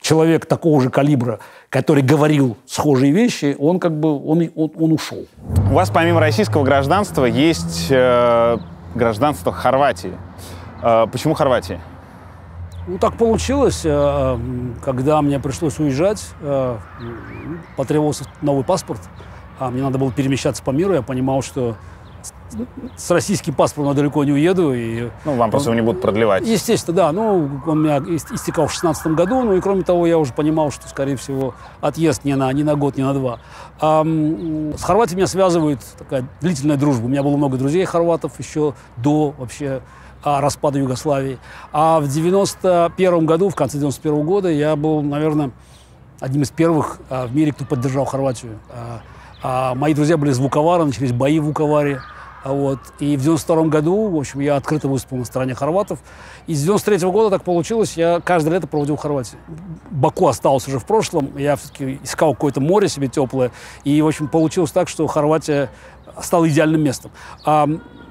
A: человек такого же калибра, который говорил схожие вещи, он как бы, он, он, он ушел.
B: У вас помимо российского гражданства есть э, гражданство Хорватии. Э, почему Хорватии?
A: Ну, так получилось. Э, когда мне пришлось уезжать, э, потребовался новый паспорт, а мне надо было перемещаться по миру, я понимал, что с российским паспортом я далеко не уеду. И,
B: ну, вам просто он, не будут продлевать. Естественно,
A: да. Ну, он у меня истекал в 2016 году. Ну и кроме того, я уже понимал, что, скорее всего, отъезд не на, не на год, не на два. А, с Хорватией меня связывает такая длительная дружба. У меня было много друзей хорватов еще до вообще а, распада Югославии. А в 91 году, в конце 91 -го года, я был, наверное, одним из первых а, в мире, кто поддержал Хорватию. А, а мои друзья были из Вуковара, начались бои в Вуковаре. А вот. И в 92 году, в общем, я открыто выступил на стороне хорватов. И с 93 -го года так получилось, я каждое лето проводил в Хорватии. Баку остался уже в прошлом, я все-таки искал какое-то море себе теплое. И, в общем, получилось так, что Хорватия стала идеальным местом.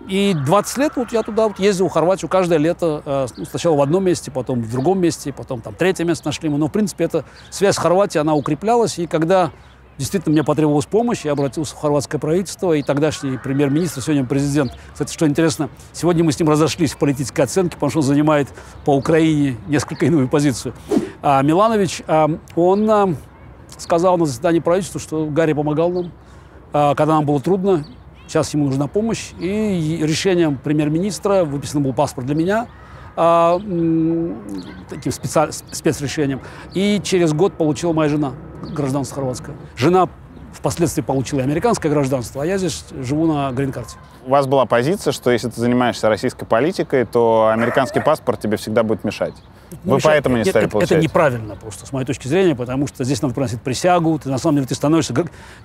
A: И 20 лет вот я туда вот ездил в Хорватию каждое лето. Э, ну, сначала в одном месте, потом в другом месте, потом там третье место нашли Но, в принципе, эта связь с Хорватией, она укреплялась. И когда Действительно, мне потребовалась помощь, я обратился в хорватское правительство, и тогдашний премьер-министр, сегодня президент. Кстати, что интересно, сегодня мы с ним разошлись в политической оценке, потому что он занимает по Украине несколько иную позицию. А Миланович, а, он а, сказал на заседании правительства, что Гарри помогал нам, а, когда нам было трудно, сейчас ему нужна помощь, и решением премьер-министра выписан был паспорт для меня – а, таким специ... спецрешением. И через год получила моя жена гражданство хорватское. Жена впоследствии получил и американское гражданство, а я здесь живу на
B: грин-карте. У вас была позиция, что если ты занимаешься российской политикой, то американский паспорт тебе всегда будет мешать. Вы мешать, ну, поэтому не стали это, получать? Это
A: неправильно просто, с моей точки зрения, потому что здесь надо приносить присягу, ты на самом деле ты становишься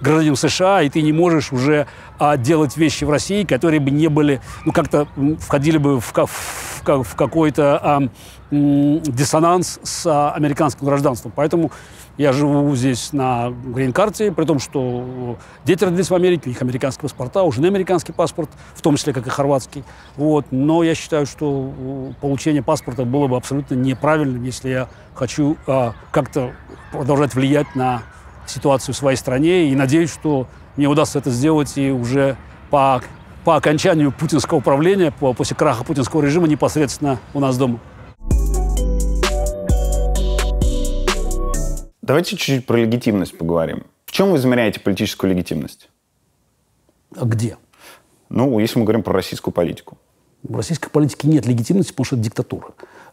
A: гражданином США, и ты не можешь уже а, делать вещи в России, которые бы не были, ну как-то входили бы в, в, в какой-то а, диссонанс с а, американским гражданством. Поэтому я живу здесь на грин-карте, при том, что дети родились в Америке, у них американские паспорта, у жены американский паспорт, в том числе, как и хорватский. Вот. Но я считаю, что э, получение паспорта было бы абсолютно неправильным, если я хочу а, как-то продолжать влиять на ситуацию в своей стране. И надеюсь, что мне удастся это сделать и уже по, по окончанию путинского правления, по, после краха путинского режима непосредственно у нас дома.
B: Давайте чуть-чуть про легитимность поговорим. В чем вы измеряете политическую легитимность? А где? Ну, если мы говорим про российскую политику.
A: В российской политике нет легитимности, потому что это диктатура.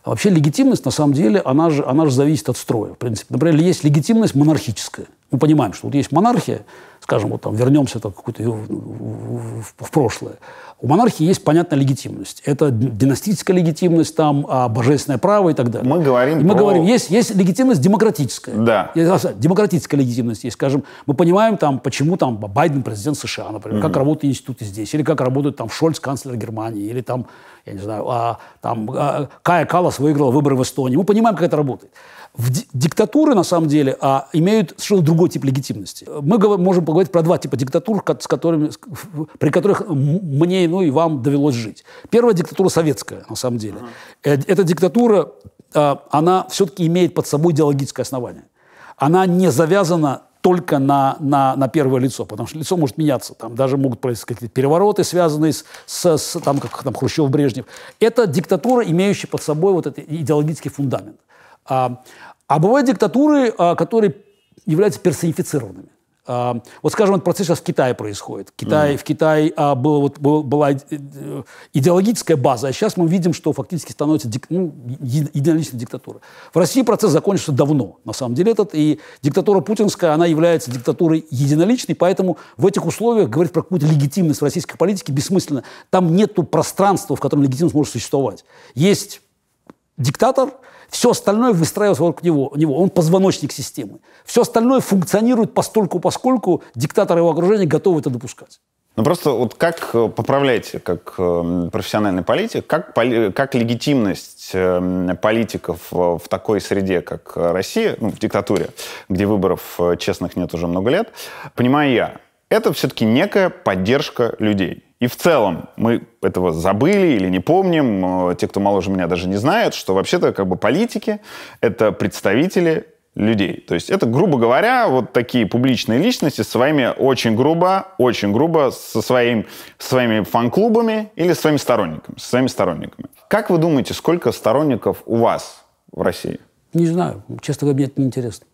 A: А вообще легитимность, на самом деле, она же, она же зависит от строя. В принципе. Например, есть легитимность монархическая. Мы понимаем, что вот есть монархия, скажем, вот там вернемся так, какой-то э, в, в прошлое. У монархии есть, понятная легитимность. Это династическая легитимность, там, а божественное право и так далее. Мы говорим и Мы про... говорим, есть, есть легитимность демократическая. Да. Э, демократическая легитимность есть, скажем. Мы понимаем, там, почему там Байден президент США, например, угу. как работают институты здесь, или как работают там Шольц, канцлер Германии, или там я не знаю, а, там а, Кая Калас выиграла выборы в Эстонии. Мы понимаем, как это работает. В диктатуры, на самом деле, а, имеют совершенно другой тип легитимности. Мы можем поговорить про два типа диктатур, с которыми, при которых мне ну, и вам довелось жить. Первая диктатура советская, на самом деле. Uh-huh. Эта диктатура, а, она все-таки имеет под собой идеологическое основание. Она не завязана только на, на, на первое лицо, потому что лицо может меняться, там даже могут происходить перевороты, связанные с, с, с там, как там Хрущев, Брежнев. Это диктатура, имеющая под собой вот этот идеологический фундамент. А, а бывают диктатуры, а, которые являются персонифицированными. Вот, скажем, этот процесс сейчас в Китае происходит. Китай, mm. В Китае а, было, вот, было, была э, идеологическая база, а сейчас мы видим, что фактически становится дик, ну, единоличная диктатура. В России процесс закончился давно, на самом деле этот, и диктатура путинская, она является диктатурой единоличной, поэтому в этих условиях говорить про какую-то легитимность в российской политике бессмысленно. Там нет пространства, в котором легитимность может существовать. Есть диктатор – все остальное выстраивается вокруг него, него. Он позвоночник системы. Все остальное функционирует постольку, поскольку диктаторы его окружения готовы это допускать.
B: Ну просто вот как э, поправляете, как э, профессиональный политик, как, как легитимность эм, политиков в такой среде, как Россия, ну, в диктатуре, где выборов э, честных нет уже много лет, понимаю я, это все-таки некая поддержка людей. И в целом мы этого забыли или не помним. Э, те, кто моложе меня, даже не знают, что вообще-то как бы политики — это представители людей. То есть это, грубо говоря, вот такие публичные личности с своими очень грубо, очень грубо со своим, своими фан-клубами или своими сторонниками, со своими сторонниками. Как вы думаете, сколько сторонников у вас в России?
A: Не знаю. Честно говоря, мне это неинтересно.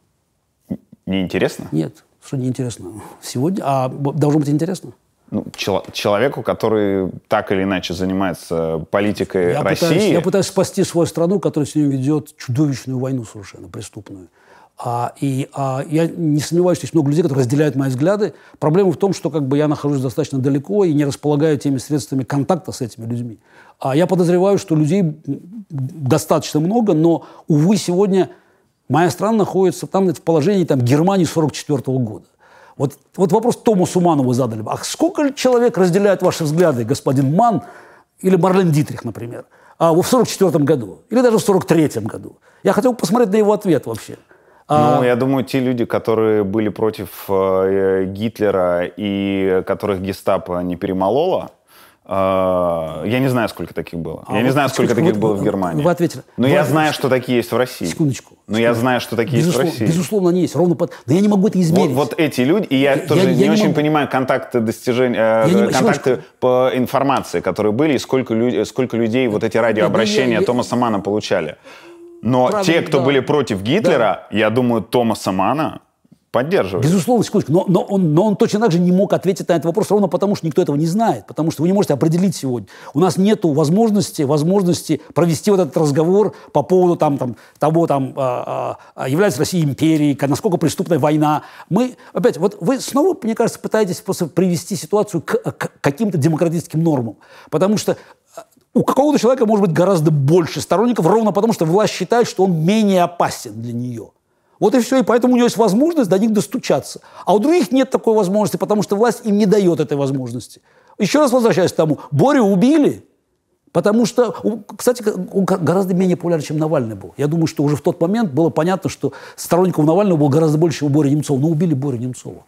B: Неинтересно? Нет,
A: что неинтересно. Сегодня, а должно быть интересно
B: ну, чел человеку, который так или иначе занимается политикой я России. Пытаюсь, я пытаюсь
A: спасти свою страну, которая с ним ведет чудовищную войну совершенно преступную. А, и а, я не сомневаюсь, что есть много людей, которые разделяют мои взгляды. Проблема в том, что как бы я нахожусь достаточно далеко и не располагаю теми средствами контакта с этими людьми. А я подозреваю, что людей достаточно много, но, увы, сегодня моя страна находится там, в положении там, Германии 1944 -го года. Вот, вот вопрос Тому Суманову задали бы. А сколько человек разделяет ваши взгляды, господин Ман или Марлен Дитрих, например, а, в 1944 году или даже в 1943 году? Я хотел посмотреть на его ответ вообще.
B: А, ну, я думаю, те люди, которые были против э, Гитлера и которых гестапо не перемололо, а, я не знаю, сколько таких было. А я вот, не знаю, сколько таких вот, было в Германии. Вы ответили. Но вы я знаю, что такие есть в России. Секундочку. Но я знаю, что такие Безуслов, есть в России.
A: Безусловно, они есть. Ровно под... Но я не
B: могу это измерить. Вот, вот эти люди, и я, я тоже я, не, я очень могу... понимаю контакты достижения, э, не... контакты по информации, которые были, и сколько, лю... сколько людей вот эти радиообращения я, я, я... Томаса Мана получали. Но Правильно, те, кто да. были против Гитлера, да. я думаю, Томаса Мана Поддерживает
A: Безусловно, секундочку, но, но, он, но он точно так же не мог ответить на этот вопрос ровно потому, что никто этого не знает, потому что вы не можете определить сегодня. У нас нет возможности, возможности провести вот этот разговор по поводу там, там, того, там, э, э, является Россия империей, насколько преступная война. Мы, опять, вот вы снова, мне кажется, пытаетесь просто привести ситуацию к, к каким-то демократическим нормам, потому что у какого-то человека может быть гораздо больше сторонников, ровно потому, что власть считает, что он менее опасен для нее. Вот и все. И поэтому у него есть возможность до них достучаться. А у других нет такой возможности, потому что власть им не дает этой возможности. Еще раз возвращаюсь к тому. Борю убили, потому что, кстати, он гораздо менее популярен, чем Навальный был. Я думаю, что уже в тот момент было понятно, что сторонников Навального было гораздо больше, чем у Бори Немцова. Но ну, убили Борю Немцова.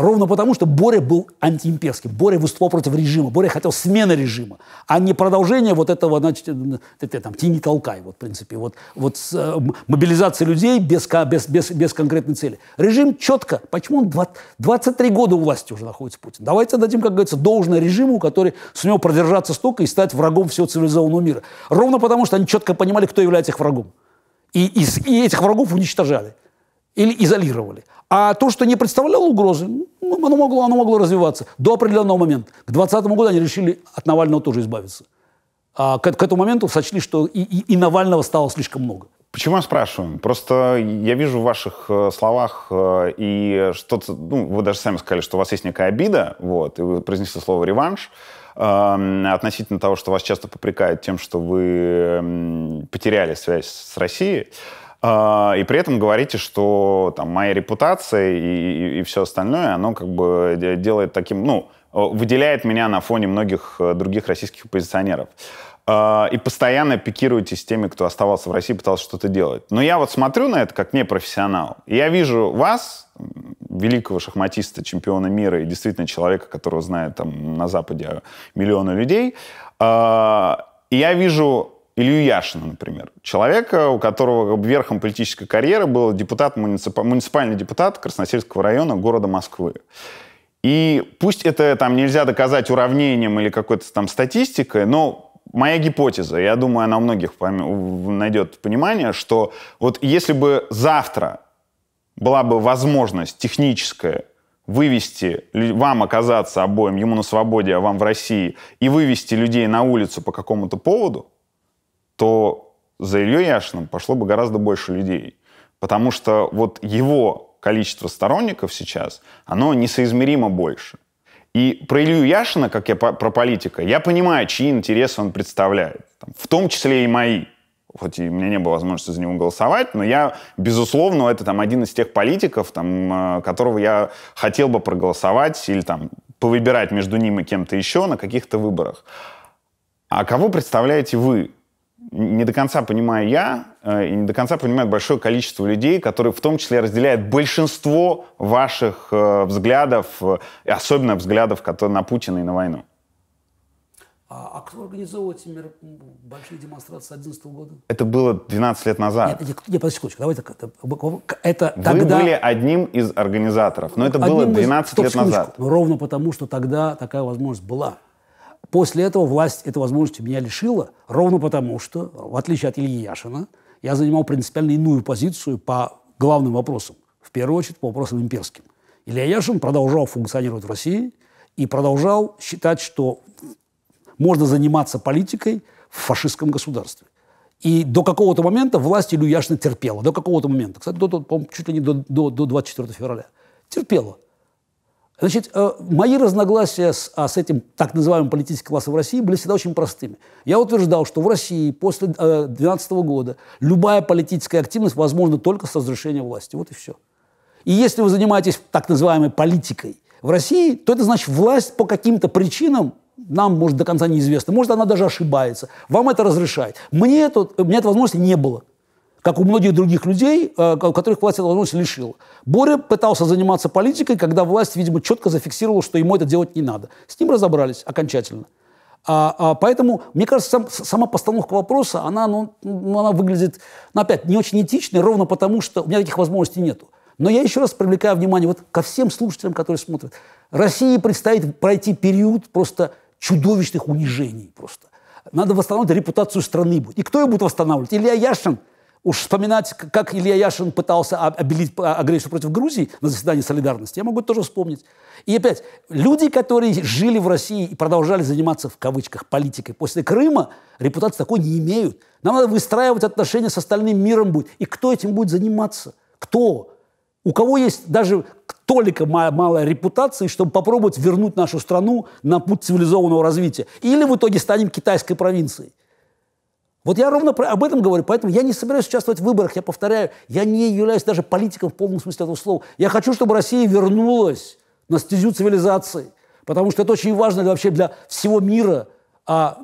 A: Ровно потому, что Боря был антиимперским. Боря выступал против режима. Боря хотел смены режима, а не продолжение вот этого, значит, э, э, э, там, тени толкай, вот, в принципе, вот, вот с, э, мобилизации людей без, без, без, без конкретной цели. Режим четко. Почему он 20, 23 года у власти уже находится Путин? Давайте дадим, как говорится, должное режиму, который сумел продержаться столько и стать врагом всего цивилизованного мира. Ровно потому, что они четко понимали, кто является их врагом. И, и, и этих врагов уничтожали или изолировали. А то, что не представляло угрозы, ну, оно, могло, оно могло развиваться до определенного момента. К 2020 году они решили от Навального тоже избавиться. А к, к этому моменту сочли, что и, и, и Навального стало слишком много.
B: Почему я спрашиваю? Просто я вижу в ваших э, словах э, и что-то... Ну, вы даже сами сказали, что у вас есть некая обида, вот, и вы произнесли слово «реванш» эм, относительно того, что вас часто попрекают тем, что вы потеряли связь с Россией. А, и при этом говорите, что там, моя репутация и, и, и все остальное, оно как бы делает таким, ну, э, выделяет меня на фоне многих э, других российских оппозиционеров. А, и постоянно пикируетесь с теми, кто оставался в России, пытался что-то делать. Но я вот смотрю на это как непрофессионал. И я вижу вас, великого шахматиста, чемпиона мира и действительно человека, которого знает там на Западе миллионы людей. А, и я вижу Илью Яшина, например. Человека, у которого верхом политической карьеры был депутат, муниципа, муниципальный депутат Красносельского района города Москвы. И пусть это там нельзя доказать уравнением или какой-то там статистикой, но моя гипотеза, я думаю, она у многих найдет понимание, что вот если бы завтра была бы возможность техническая вывести, вам оказаться обоим, ему на свободе, а вам в России, и вывести людей на улицу по какому-то поводу, то за Ильей Яшиным пошло бы гораздо больше людей. Потому что вот его количество сторонников сейчас, оно несоизмеримо больше. И про Илью Яшина, как я про политика, я понимаю, чьи интересы он представляет, там, в том числе и мои. Хоть и у меня не было возможности за него голосовать, но я, безусловно, это там один из тех политиков, там, э, которого я хотел бы проголосовать или там повыбирать между ним и кем-то еще на каких-то выборах. А кого представляете вы? не до конца понимаю я э, и не до конца понимает большое количество людей, которые в том числе разделяют большинство ваших э, взглядов, и э, особенно взглядов которые на Путина и на войну.
A: А, а кто организовал эти мер... большие демонстрации 2011 года?
B: Это было 12 лет назад. Нет,
A: нет, подожди секундочку, давай это.
B: Это, это Вы были одним из организаторов, но это одним было 12 из... лет назад.
A: Ровно потому, что тогда такая возможность была. После этого власть этой возможности меня лишила, ровно потому что, в отличие от Ильи Яшина, я занимал принципиально иную позицию по главным вопросам, в первую очередь по вопросам имперским. Илья Яшин продолжал функционировать в России и продолжал считать, что можно заниматься политикой в фашистском государстве. И до какого-то момента власть Илью Яшина терпела. До какого-то момента. Кстати, до, до, чуть ли не до, до, до 24 февраля. Терпела. Значит, э, мои разногласия с, а, с этим так называемым политическим классом в России были всегда очень простыми. Я утверждал, что в России после 2012 э, года любая политическая активность возможна только с разрешения власти. Вот и все. И если вы занимаетесь так называемой политикой в России, то это значит, власть по каким-то причинам нам, может, до конца неизвестно. Может, она даже ошибается. Вам это разрешает. Мне, это, мне этой возможности не было как у многих других людей, э, у которых власть эта возможность лишила. Боря пытался заниматься политикой, когда власть, видимо, четко зафиксировала, что ему это делать не надо. С ним разобрались окончательно. А, а, поэтому, мне кажется, сам, сама постановка вопроса, она, ну, ну, она выглядит, ну, опять, не очень этичной, ровно потому, что у меня таких возможностей нету. Но я еще раз привлекаю внимание вот ко всем слушателям, которые смотрят. России предстоит пройти период просто чудовищных унижений просто. Надо восстанавливать репутацию страны. И кто ее будет восстанавливать? Илья Яшин – Уж вспоминать, как Илья Яшин пытался обелить агрессию против Грузии на заседании солидарности, я могу тоже вспомнить. И опять, люди, которые жили в России и продолжали заниматься, в кавычках, политикой после Крыма, репутации такой не имеют. Нам надо выстраивать отношения с остальным миром будет. И кто этим будет заниматься? Кто? У кого есть даже толика малая репутация, чтобы попробовать вернуть нашу страну на путь цивилизованного развития? Или в итоге станем китайской провинцией? Вот я ровно об этом говорю, поэтому я не собираюсь участвовать в выборах. Я повторяю, я не являюсь даже политиком в полном смысле этого слова. Я хочу, чтобы Россия вернулась на стезю цивилизации, потому что это очень важно вообще для всего мира, а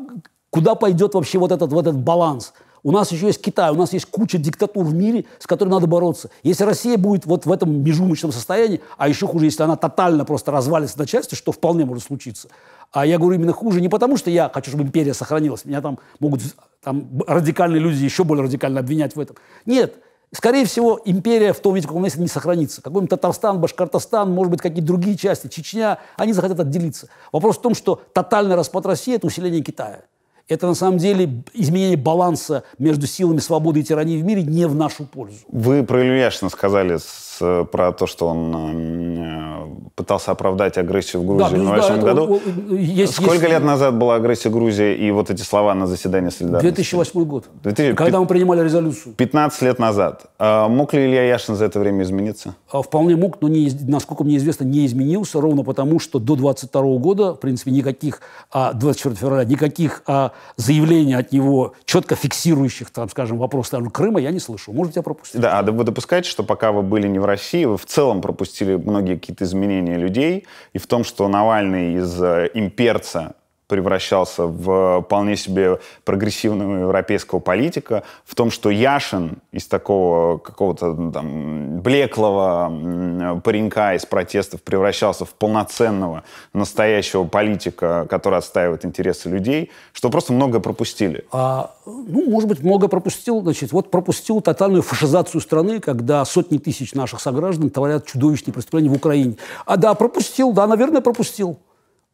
A: куда пойдет вообще вот этот, вот этот баланс – у нас еще есть Китай, у нас есть куча диктатур в мире, с которыми надо бороться. Если Россия будет вот в этом межумочном состоянии, а еще хуже, если она тотально просто развалится на части, что вполне может случиться. А я говорю именно хуже не потому, что я хочу, чтобы империя сохранилась. Меня там могут там, радикальные люди еще более радикально обвинять в этом. Нет, Скорее всего, империя в том виде, каком она есть, не сохранится. Какой-нибудь Татарстан, Башкортостан, может быть, какие-то другие части, Чечня, они захотят отделиться. Вопрос в том, что тотальный распад России – это усиление Китая это на самом деле изменение баланса между силами свободы и тирании в мире не в нашу пользу.
B: Вы про Ильяшина сказали Э, про то, что он э, пытался оправдать агрессию в Грузии да, в 2008 да, году.
A: Есть, Сколько есть... лет
B: назад была агрессия Грузии и вот эти слова на заседании солидарности?
A: 2008 год,
B: 2000... когда мы принимали резолюцию. 15 лет назад. А мог ли Илья Яшин за это время измениться? А, вполне мог,
A: но, не, насколько мне известно, не изменился, ровно потому, что до 22 года, в принципе, никаких, 24 а, февраля, никаких а, заявлений от него, четко фиксирующих, там, скажем, вопрос там, Крыма, я не слышу. Может, я пропустил.
B: Да, а вы допускаете, что пока вы были не в России в целом пропустили многие какие-то изменения людей. И в том, что Навальный из э, имперца превращался в э, вполне себе прогрессивного европейского политика, в том, что Яшин из такого какого-то там блеклого паренька из протестов превращался в полноценного настоящего политика, который отстаивает интересы людей, что просто много пропустили.
A: А, ну, может быть, много пропустил. Значит, вот пропустил тотальную фашизацию страны, когда сотни тысяч наших сограждан творят чудовищные преступления в Украине. А да, пропустил, да, наверное, пропустил.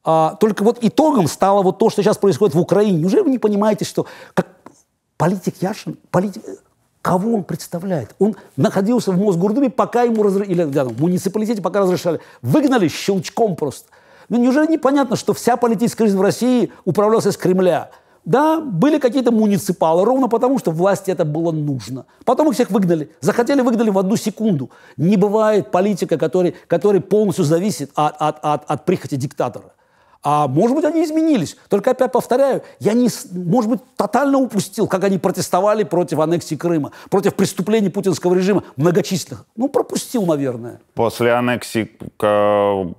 A: А, только вот итогом стало вот то, что сейчас происходит в Украине. Неужели вы не понимаете, что как политик Яшин, политик, кого он представляет? Он находился в Мосгордуме, пока ему разр... или да, в муниципалитете пока разрешали. Выгнали щелчком просто. Ну, неужели непонятно, что вся политическая жизнь в России управлялась из Кремля? Да, были какие-то муниципалы, ровно потому, что власти это было нужно. Потом их всех выгнали. Захотели, выгнали в одну секунду. Не бывает политика, который, который полностью зависит от, от, от, от прихоти диктатора. А может быть, они изменились. Только опять повторяю, я не, может быть, тотально упустил, как они протестовали против аннексии Крыма, против преступлений путинского режима, многочисленных. Ну, пропустил, наверное.
B: После аннексии,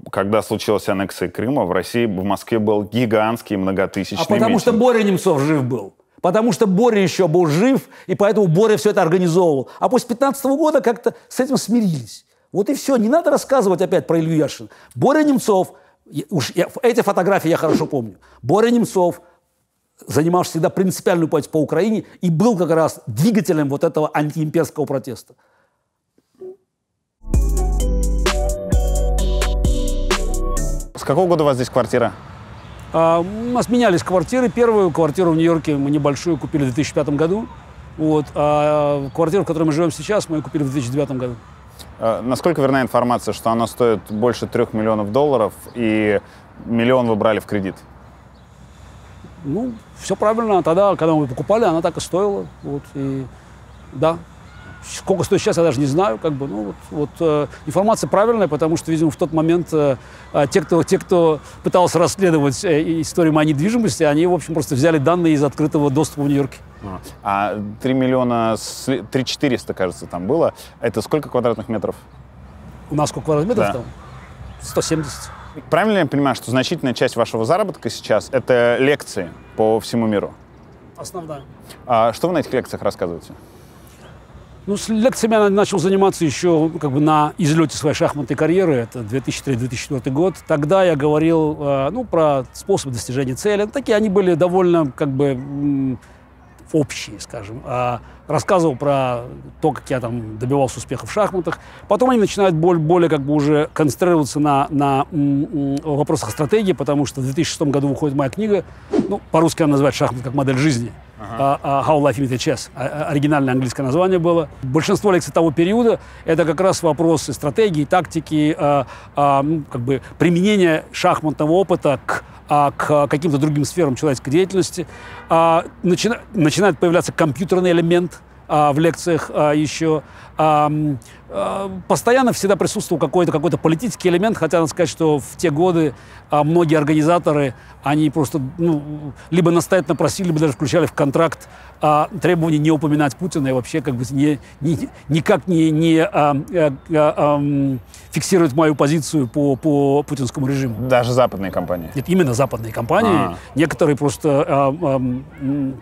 B: когда случилась аннексия Крыма, в России, в Москве был гигантский многотысячный А потому митинг. что
A: Боря Немцов жив был потому что Боря еще был жив, и поэтому Боря все это организовывал. А после 15 -го года как-то с этим смирились. Вот и все, не надо рассказывать опять про Илью Яшина. Боря Немцов Уж я, эти фотографии я хорошо помню. Боря Немцов, занимавший всегда принципиальную политику по Украине, и был как раз двигателем вот этого антиимперского протеста.
B: С какого года у вас здесь квартира?
A: А, у нас менялись квартиры. Первую квартиру в Нью-Йорке мы небольшую купили в 2005 году. Вот, а квартиру, в которой мы живем сейчас, мы купили в 2009 году.
B: Э, насколько верна информация, что она стоит больше трех миллионов долларов и миллион вы брали в кредит?
A: Ну, все правильно. Тогда, когда мы покупали, она так и стоила. Вот, и да, Сколько стоит сейчас, я даже не знаю. Как бы, ну, вот, вот, э, информация правильная, потому что, видимо, в тот момент э, а, те, кто, те, кто пытался расследовать э, историю
B: моей недвижимости, они, в общем, просто взяли данные из открытого доступа в Нью-Йорке. А 3 а миллиона, 3 400, кажется, там было. Это сколько квадратных метров? У нас сколько квадратных метров да. там? 170. Правильно я понимаю, что значительная часть вашего заработка сейчас — это лекции по всему миру? Основная. А что вы на этих лекциях рассказываете?
A: Ну, с лекциями я начал заниматься еще ну, как бы на излете своей шахматной карьеры, это 2003-2004 год. Тогда я говорил, э, ну, про способы достижения цели. Ну, такие они были довольно, как бы, общие, скажем. А рассказывал про то, как я там добивался успеха в шахматах. Потом они начинают более, более как бы уже концентрироваться на, на вопросах стратегии, потому что в 2006 году выходит моя книга, ну, по-русски она называется «Шахмат как модель жизни». Ага. А, а, How Life Imitates Chess. А, оригинальное английское название было. Большинство лекций того периода — это как раз вопросы стратегии, тактики, как бы применения шахматного опыта к к каким-то другим сферам человеческой деятельности. Начина, начинает появляться компьютерный элемент — а, в лекциях а, еще. А, постоянно всегда присутствовал какой-то какой политический элемент, хотя надо сказать, что в те годы многие организаторы, они просто ну, либо настоятельно просили, либо даже включали в контракт требование не упоминать Путина и вообще как бы не, не, никак не, не а, э, а, а, фиксировать мою позицию по, по путинскому режиму. Даже
B: западные компании?
A: Нет, именно западные компании. А-а-а. Некоторые просто... А, а,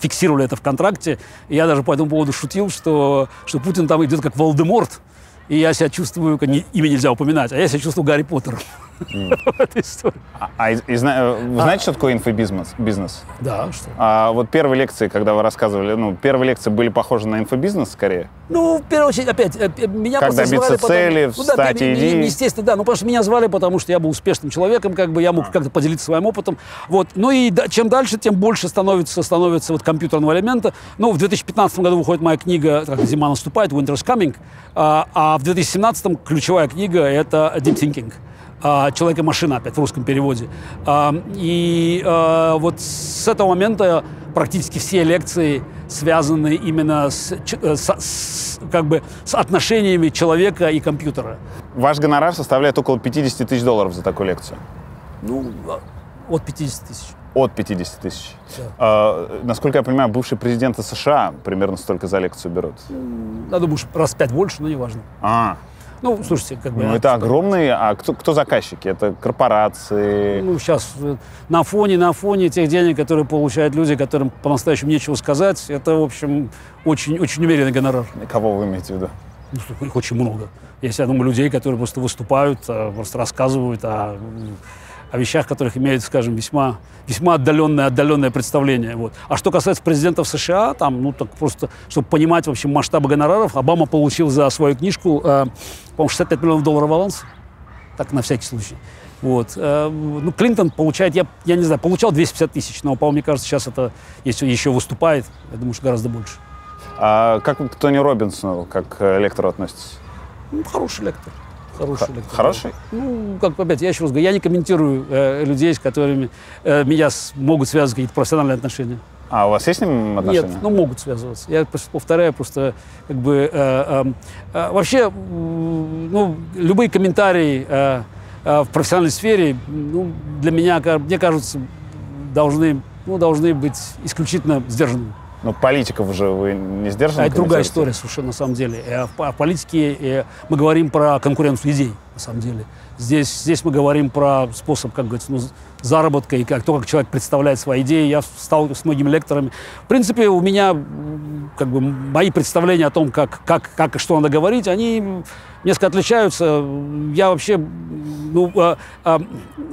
A: фиксировали это в контракте. я даже по этому поводу шутил, что, что Путин там идет как Волдеморт, и я себя чувствую, имя нельзя упоминать, а я себя чувствую Гарри Поттером
B: этой истории. А, а э, вы а. знаете, что такое инфобизнес? Да, что? А вот первые лекции, когда вы рассказывали, ну, первые лекции были похожи на инфобизнес скорее?
A: Ну, в первую очередь, опять, э, меня как добиться цели, ну встать и иди. Естественно, да, ну, потому что меня звали, потому что я был успешным человеком, как бы я мог а. как-то поделиться своим опытом. Вот. Ну и чем дальше, тем больше становится, становится вот компьютерного элемента. Ну, в 2015 году выходит моя книга «Зима наступает», «Winter's Coming», а в 2017 ключевая книга — это «Deep Thinking». А, Человек и машина опять в русском переводе. А, и а, вот с этого момента практически все лекции связаны именно с, э, с, с, как бы, с отношениями человека и компьютера. Ваш
B: гонорар составляет около 50 тысяч долларов за такую лекцию? Ну, от 50 тысяч. От 50 тысяч. Да. А, насколько я понимаю, бывшие президенты США примерно столько за лекцию берут.
A: Я думаю, раз пять больше, но неважно. А, -а. Ну, слушайте, как бы... Ну, а
B: это огромные... А кто, кто заказчики? Это корпорации? Ну, сейчас э, на фоне,
A: на фоне тех денег, которые получают люди, которым по-настоящему нечего сказать, это, в общем, очень, очень умеренный гонорар. Кого вы имеете в виду? Ну, их очень много. Есть, я думаю, людей, которые просто выступают, а, просто рассказывают о а, о вещах, которых имеют, скажем, весьма, весьма отдаленное, отдаленное представление. Вот. А что касается президентов США, там, ну, так просто, чтобы понимать, в общем, масштабы гонораров, Обама получил за свою книжку, э, по-моему, 65 миллионов долларов аванс, так, на всякий случай. Вот. Э, ну, Клинтон получает, я, я не знаю, получал 250 тысяч, но, по-моему, мне кажется, сейчас это, если еще выступает, я думаю, что гораздо больше.
B: А как к Тони Робинсону, как лектор относится? Ну, хороший лектор. Хороший Х- Хороший?
A: Ну, как опять, я еще раз говорю, я не комментирую э, людей, с которыми э, меня с, могут связывать какие-то профессиональные отношения.
B: А у вас есть с ним отношения? Нет, ну могут связываться.
A: Я повторяю просто, как бы, э, эм, э, вообще, э, ну, любые комментарии э, э, в профессиональной сфере, ну, для меня, мне кажется, должны, ну, должны быть исключительно сдержанными.
B: Ну политиков уже вы не
A: сдержаны? А это другая история совершенно на самом деле. Э, а в политике э, мы говорим про конкуренцию идей, на самом деле. Здесь, здесь мы говорим про способ, как говорится, ну, заработка и как, то, как человек представляет свои идеи. Я стал с многими лекторами. В принципе, у меня как бы, мои представления о том, как, как, как и что надо говорить, они несколько отличаются. Я вообще ну, э, э,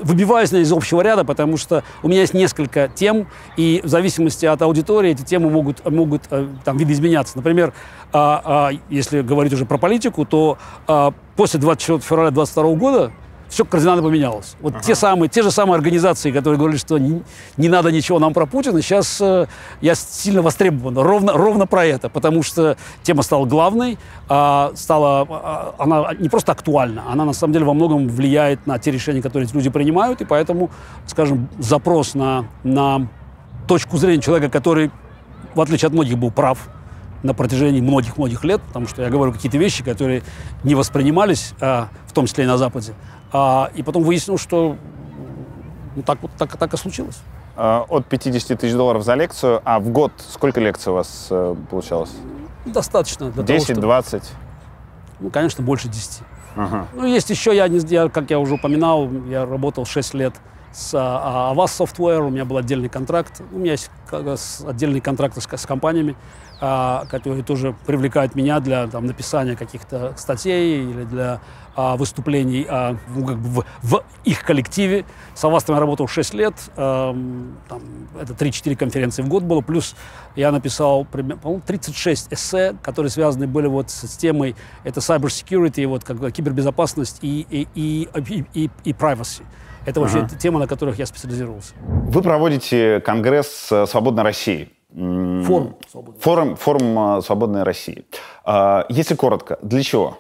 A: выбиваюсь из общего ряда, потому что у меня есть несколько тем, и в зависимости от аудитории эти темы могут, могут э, там, видоизменяться. Например, э, э, если говорить уже про политику, то э, после 24 февраля 2022 года все кардинально поменялось. Вот ага. те, самые, те же самые организации, которые говорили, что не, не надо ничего нам про Путина, сейчас э, я сильно востребован ровно, ровно про это, потому что тема стала главной, э, стала, э, она не просто актуальна, она на самом деле во многом влияет на те решения, которые люди принимают, и поэтому, скажем, запрос на, на точку зрения человека, который, в отличие от многих, был прав, на протяжении многих-многих лет, потому что я говорю какие-то вещи, которые не воспринимались, а, в том числе и на Западе, а, и потом выяснил, что ну, так, вот, так, так и случилось.
B: А, от 50 тысяч долларов за лекцию, а в год сколько лекций у вас э, получалось?
A: Достаточно. Для 10, того, чтобы...
B: 20? Ну, конечно, больше 10. Ага.
A: Ну, есть еще, я, я, как я уже упоминал, я работал 6 лет с а, а, Avast Software, у меня был отдельный контракт, у меня есть отдельные контракты с, с компаниями, а, которые тоже привлекают меня для там, написания каких-то статей или для а, выступлений а, ну, как бы в, в их коллективе. С авастом я работал 6 лет, а, там, это 3-4 конференции в год было, плюс я написал примерно 36 эссе, которые связаны были вот с темой это cybersecurity, вот, как, кибербезопасность и, и, и, и, и privacy. Это вообще ага. темы, на которых я специализировался.
B: Вы проводите конгресс э, «Свободной России». Форум «Свободной форум, форум э, «Свободной России». А, если коротко, для чего?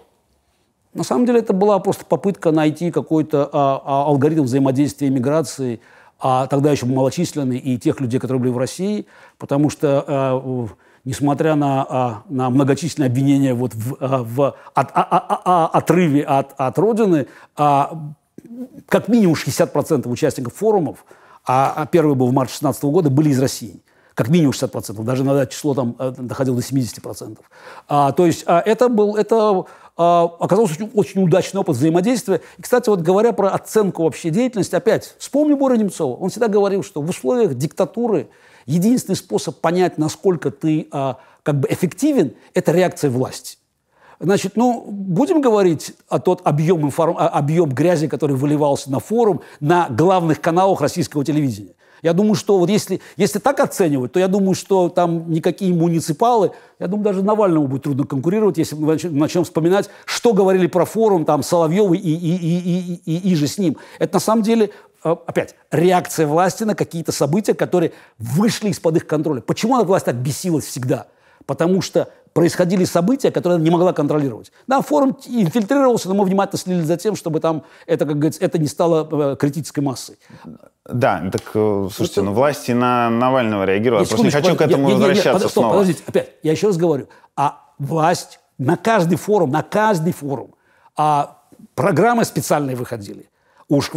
A: На самом деле это была просто попытка найти какой-то а, а, алгоритм взаимодействия миграции, а тогда еще малочисленный, и тех людей, которые были в России, потому что а, несмотря на, а, на многочисленные обвинения вот в, а, в от, о, о, о, отрыве от, от родины, как минимум 60% участников форумов, а, а первый был в марте 2016 года, были из России как минимум 60%, даже иногда число там э, доходило до 70%. А, то есть а, это был, это а, оказался очень, очень удачный опыт взаимодействия. И, кстати, вот говоря про оценку вообще деятельности, опять вспомню Боря Немцова. Он всегда говорил, что в условиях диктатуры единственный способ понять, насколько ты а, как бы эффективен, это реакция власти. Значит, ну, будем говорить о тот объем, информ... объем грязи, который выливался на форум, на главных каналах российского телевидения. Я думаю, что вот если, если так оценивать, то я думаю, что там никакие муниципалы, я думаю, даже Навальному будет трудно конкурировать, если мы начнем вспоминать, что говорили про форум, там, Соловьевы и, и, и, и, и, и же с ним. Это на самом деле э, опять, реакция власти на какие-то события, которые вышли из-под их контроля. Почему она власть так бесилась всегда? Потому что происходили события, которые она не могла контролировать. Да, форум инфильтрировался, но мы внимательно следили за тем, чтобы там это, как говорится, это не стало э, критической массой.
B: Да, так, э, слушайте, ну, ну, власти на Навального реагировали. Я просто не хочу к этому я, возвращаться я, я, под, снова. Стоп, подождите,
A: опять, я еще раз говорю. А власть на каждый форум, на каждый форум, а программы специальные выходили. Уж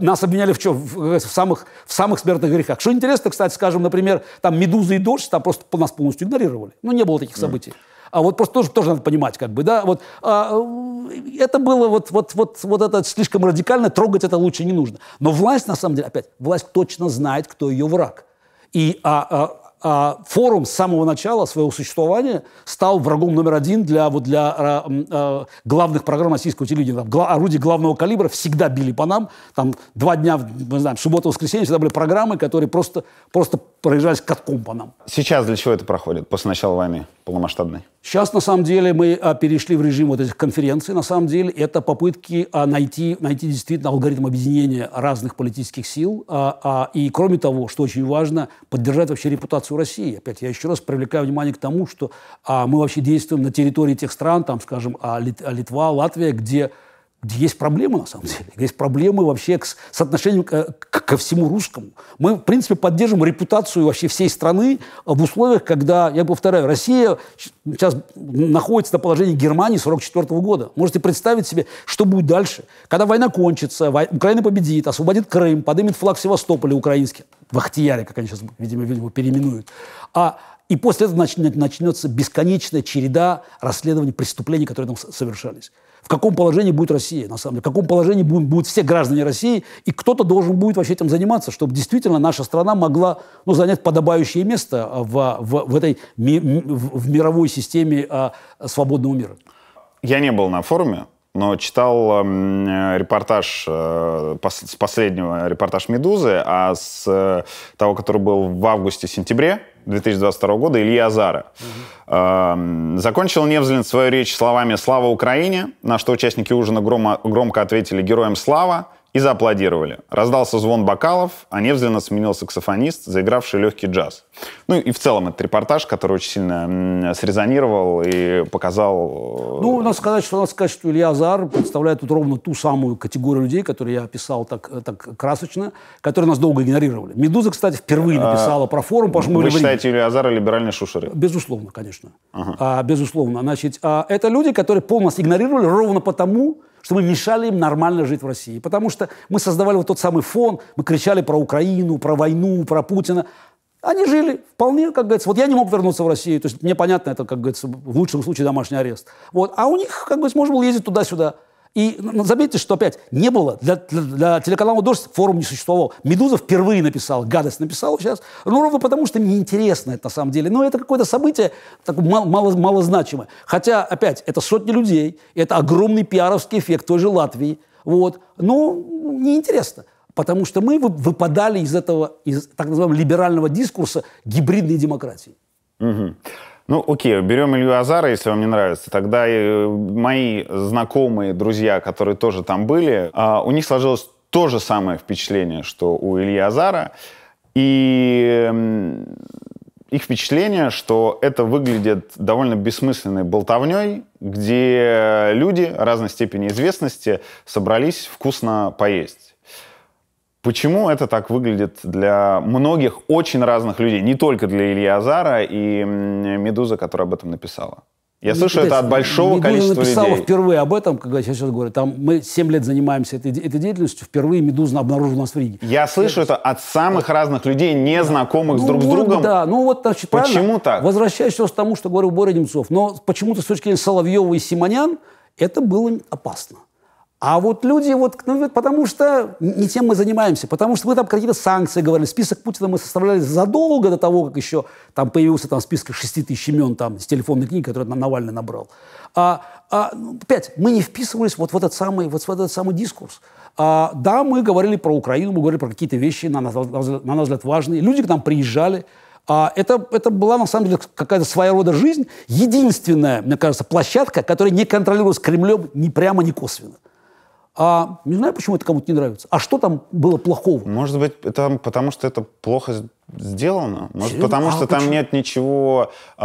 A: нас обвиняли в чем? В, э, в, самых, в самых смертных грехах. Что интересно, кстати, скажем, например, там «Медуза» и «Дождь» там просто нас полностью игнорировали. Ну, не было таких событий. А вот просто тоже, тоже надо понимать, как бы, да, вот а, э, это было вот, вот, вот, вот это слишком радикально, трогать это лучше не нужно. Но власть, на самом деле, опять, власть точно знает, кто ее враг. И а, а, а, форум с самого начала своего существования стал врагом номер один для, вот для э, главных программ российского телевидения. гла- орудие главного калибра всегда били по нам. Там два дня, мы знаем, суббота-воскресенье всегда были программы, которые просто, просто проезжались катком по нам.
B: Сейчас для чего это проходит после начала войны? полномасштабной?
A: Сейчас, на самом деле, мы а, перешли в режим вот этих конференций. На самом деле, это попытки а, найти, найти действительно алгоритм объединения разных политических сил. А, и, кроме того, что очень важно, поддержать вообще репутацию России. Опять я еще раз привлекаю внимание к тому, что мы вообще действуем на территории тех стран, там, скажем, Литва, Латвия, где есть проблемы, на самом деле. Есть проблемы вообще к отношением к, к, ко всему русскому. Мы, в принципе, поддерживаем репутацию вообще всей страны в условиях, когда, я повторяю, Россия сейчас находится на положении Германии 1944 года. Можете представить себе, что будет дальше. Когда война кончится, вой... Украина победит, освободит Крым, поднимет флаг Севастополя украинский. В как они сейчас, видимо, его переименуют. А и после этого начнется бесконечная череда расследований преступлений, которые там совершались каком положении будет Россия, на самом деле, в каком положении будут, будут все граждане России, и кто-то должен будет вообще этим заниматься, чтобы действительно наша страна могла ну, занять подобающее место а, в, в, в этой ми, в мировой
B: системе а, свободного мира. Я не был на форуме, но читал э, э, репортаж э, пос, с последнего репортаж Медузы, а с э, того, который был в августе-сентябре, 2022 года Ильи Азара. Угу. Эм, закончил Невзлин свою речь словами «Слава Украине», на что участники ужина громко ответили «Героям слава» и зааплодировали. Раздался звон бокалов, а Невзлина сменил саксофонист, заигравший легкий джаз. Ну и в целом этот репортаж, который очень сильно срезонировал и показал... Э, ну, надо сказать, что, надо сказать, что Илья Азар представляет тут ровно ту
A: самую категорию людей, которую я описал так, э, так красочно, которые нас долго игнорировали. «Медуза»,
B: кстати, впервые а, написала а, про форум, потому что Вы считаете Илью Азара либеральной шушеры?
A: Безусловно, конечно. Ага. А, безусловно. Значит, а, это люди, которые полностью игнорировали ровно потому, что мы мешали им нормально жить в России. Потому что мы создавали вот тот самый фон, мы кричали про Украину, про войну, про Путина. Они жили вполне, как говорится, вот я не мог вернуться в Россию, то есть мне понятно, это, как говорится, в лучшем случае домашний арест. Вот. А у них, как говорится, можно было ездить туда-сюда. И ну, заметьте, что опять не было, для, для, для телеканала "Дождь" форум не существовал. «Медуза» впервые написал, гадость написал сейчас, ну ровно потому, что неинтересно это на самом деле. Но это какое-то событие так мало, мало, малозначимое. Хотя, опять, это сотни людей, это огромный пиаровский эффект той же Латвии. Вот. Но ну, неинтересно потому что мы выпадали из этого, из так называемого либерального дискурса гибридной демократии.
B: Угу. Ну, окей, берем Илью Азара, если вам не нравится. Тогда э, мои знакомые, друзья, которые тоже там были, а, у них сложилось то же самое впечатление, что у Ильи Азара. И их впечатление, что это выглядит довольно бессмысленной болтовней, где люди разной степени известности собрались вкусно поесть. Почему это так выглядит для многих очень разных людей, не только для Ильи Азара и Медуза, которая об этом написала? Я ну, слышу это от большого Медуза количества написала
A: впервые об этом, когда я сейчас говорю, там мы 7 лет занимаемся этой, этой деятельностью, впервые Медуза обнаружена нас в Риге.
B: Я слышу это от самых да. разных людей, незнакомых да. с ну друг ну, с другом. Да, ну вот значит, Почему правильно? так? Возвращаясь к тому, что говорил Боря
A: Немцов, но почему-то с точки зрения Соловьева и Симонян это было опасно. А вот люди, вот, ну, потому что не тем мы занимаемся, потому что мы там какие-то санкции говорили. Список Путина мы составляли задолго до того, как еще там появился там список 6 тысяч имен там, с телефонной книги, которую нам Навальный набрал. А, а, ну, опять, мы не вписывались вот в этот самый, вот в этот самый дискурс. А, да, мы говорили про Украину, мы говорили про какие-то вещи, на, на, на наш взгляд, важные. Люди к нам приезжали. А, это, это была, на самом деле, какая-то своя рода жизнь. Единственная, мне кажется, площадка, которая не контролировалась Кремлем ни прямо, ни косвенно.
B: А не знаю, почему это кому-то не нравится. А что там было плохого? Может быть, это потому что это плохо сделано. Может, потому а что почему? там нет ничего э,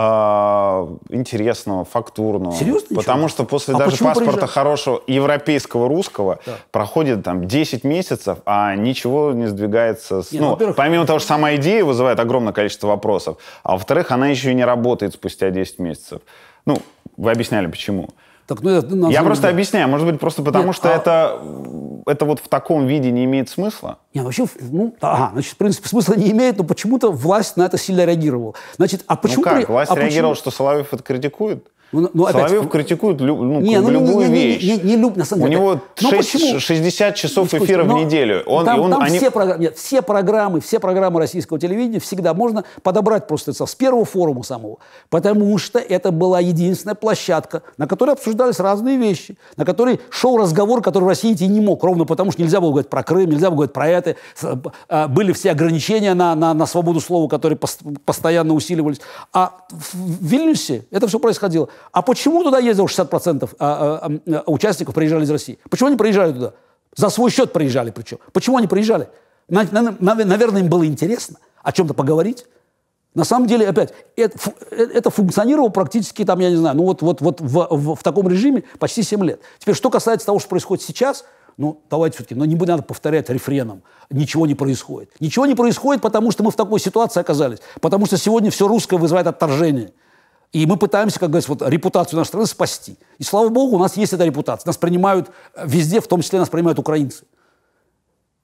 B: интересного, фактурного. Серьезно? Потому ничего? что после а даже паспорта проезжать? хорошего европейского русского да. проходит там 10 месяцев, а ничего не сдвигается. С, нет, ну, помимо того, что сама идея вызывает огромное количество вопросов, а во-вторых, она еще и не работает спустя 10 месяцев. Ну, вы объясняли, почему. Так, ну, это, я ну, деле... просто объясняю, может быть, просто потому Нет, что а... это, э, это вот в таком виде не имеет смысла?
A: Не, вообще, ну, ага, значит, в принципе, смысла не имеет, но почему-то власть на это сильно реагировала. Значит, а ну почему... Ну как, власть а реагировала, почему...
B: что Соловьев это критикует? Ну, ну, ну, опять, критикует лю, ну, не, ну, любую не, не, вещь. Не, не, не, не, не, на самом деле. У него 6, 60 часов ну, эфира в неделю. Он, там, и он, там они... все,
A: программы, нет, все программы, все программы российского телевидения всегда можно подобрать просто с первого форума самого. Потому что это была единственная площадка, на которой обсуждались разные вещи, на которой шел разговор, который в России идти не мог. Ровно потому, что нельзя было говорить про Крым, нельзя было говорить про это. А, были все ограничения на, на, на свободу слова, которые постоянно усиливались. А в Вильнюсе это все происходило а почему туда ездил 60% а, а, э, участников приезжали из России? Почему они приезжали туда? За свой счет приезжали причем. Почему они приезжали? Наверное, им было интересно о чем-то поговорить. На самом деле, опять, э, это, функционировало практически, там, я не знаю, ну вот, вот, вот в, в, в таком режиме почти 7 лет. Теперь, что касается того, что происходит сейчас, ну, давайте все-таки, но ну, не надо повторять рефреном. Ничего не происходит. Ничего не происходит, потому что мы в такой ситуации оказались. Потому что сегодня все русское вызывает отторжение. И мы пытаемся, как говорится, вот, репутацию нашей страны спасти. И слава богу, у нас есть эта репутация. Нас принимают э, везде, в том числе нас принимают украинцы.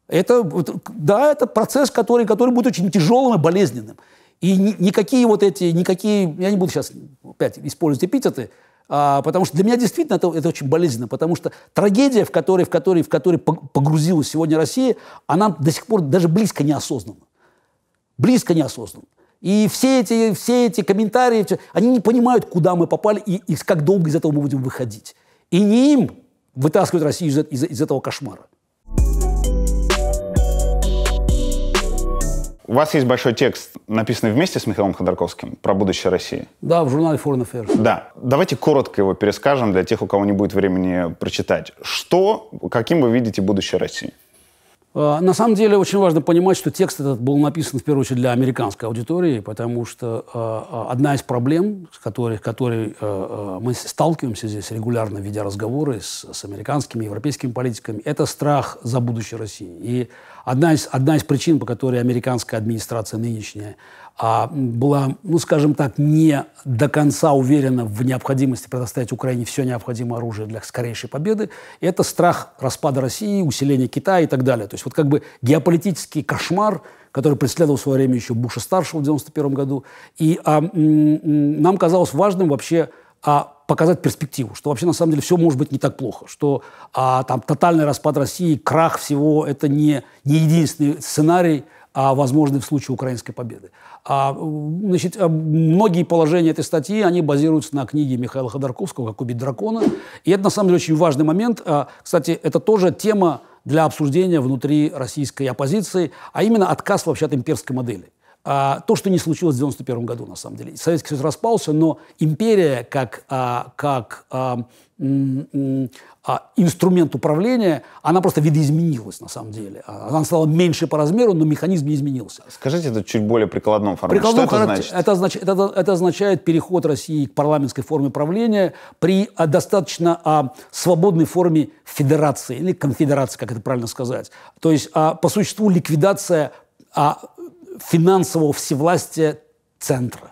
A: Это, да, это процесс, который, который будет очень тяжелым и болезненным. И ни, никакие вот эти, никакие, я не буду сейчас опять использовать эпитеты, а, потому что для меня действительно это, это очень болезненно, потому что трагедия, в которой, в, которой, в которой погрузилась сегодня Россия, она до сих пор даже близко неосознанна. Близко неосознанна. И все эти, все эти комментарии, они не понимают, куда мы попали и, и как долго из этого мы будем выходить. И не им вытаскивать Россию из, из, из этого кошмара.
B: У вас есть большой текст, написанный вместе с Михаилом Ходорковским про будущее России.
A: Да, в журнале Foreign Affairs.
B: Да. Давайте коротко его перескажем для тех, у кого не будет времени прочитать. Что, каким вы видите будущее России?
A: А, на самом деле очень важно понимать, что текст этот был написан в первую очередь для американской аудитории, потому что э, одна из проблем, с которой, которой э, мы сталкиваемся здесь регулярно, ведя разговоры с, с американскими, европейскими политиками, это страх за будущее России. И одна из, одна из причин, по которой американская администрация нынешняя а, была, ну, скажем так, не до конца уверена в необходимости предоставить Украине все необходимое оружие для скорейшей победы, это страх распада России, усиления Китая и так далее. То есть вот как бы геополитический кошмар, который преследовал в свое время еще Буша-старшего в 1991 году. И а, нам казалось важным вообще а, показать перспективу, что вообще на самом деле все может быть не так плохо, что а, там тотальный распад России, крах всего – это не, не единственный сценарий, а возможный в случае украинской победы. А, значит, многие положения этой статьи, они базируются на книге Михаила Ходорковского «Как убить дракона». И это, на самом деле, очень важный момент. А, кстати, это тоже тема для обсуждения внутри российской оппозиции, а именно отказ вообще от имперской модели. А, то, что не случилось в 91 году, на самом деле. Советский Союз распался, но империя как, а, как а, а инструмент управления, она просто видоизменилась на самом деле. А, она стала меньше по размеру, но механизм не изменился.
B: Скажите это чуть более прикладном формате. Прикладном Что это значит?
A: Это, значит это, это означает переход России к парламентской форме правления при а, достаточно а, свободной форме федерации или конфедерации, как это правильно сказать. То есть а, по существу ликвидация а, финансового всевластия центра.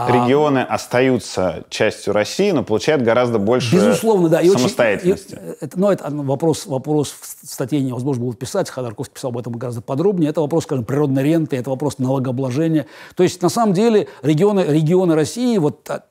B: А, регионы остаются частью России, но получают гораздо больше Безусловно, да. И самостоятельности. Очень, и, э,
A: это, но это вопрос, вопрос в статье невозможно было писать, Ходорковский писал об этом гораздо подробнее. Это вопрос, скажем, природной ренты, это вопрос налогообложения. То есть, на самом деле, регионы, регионы России, вот а,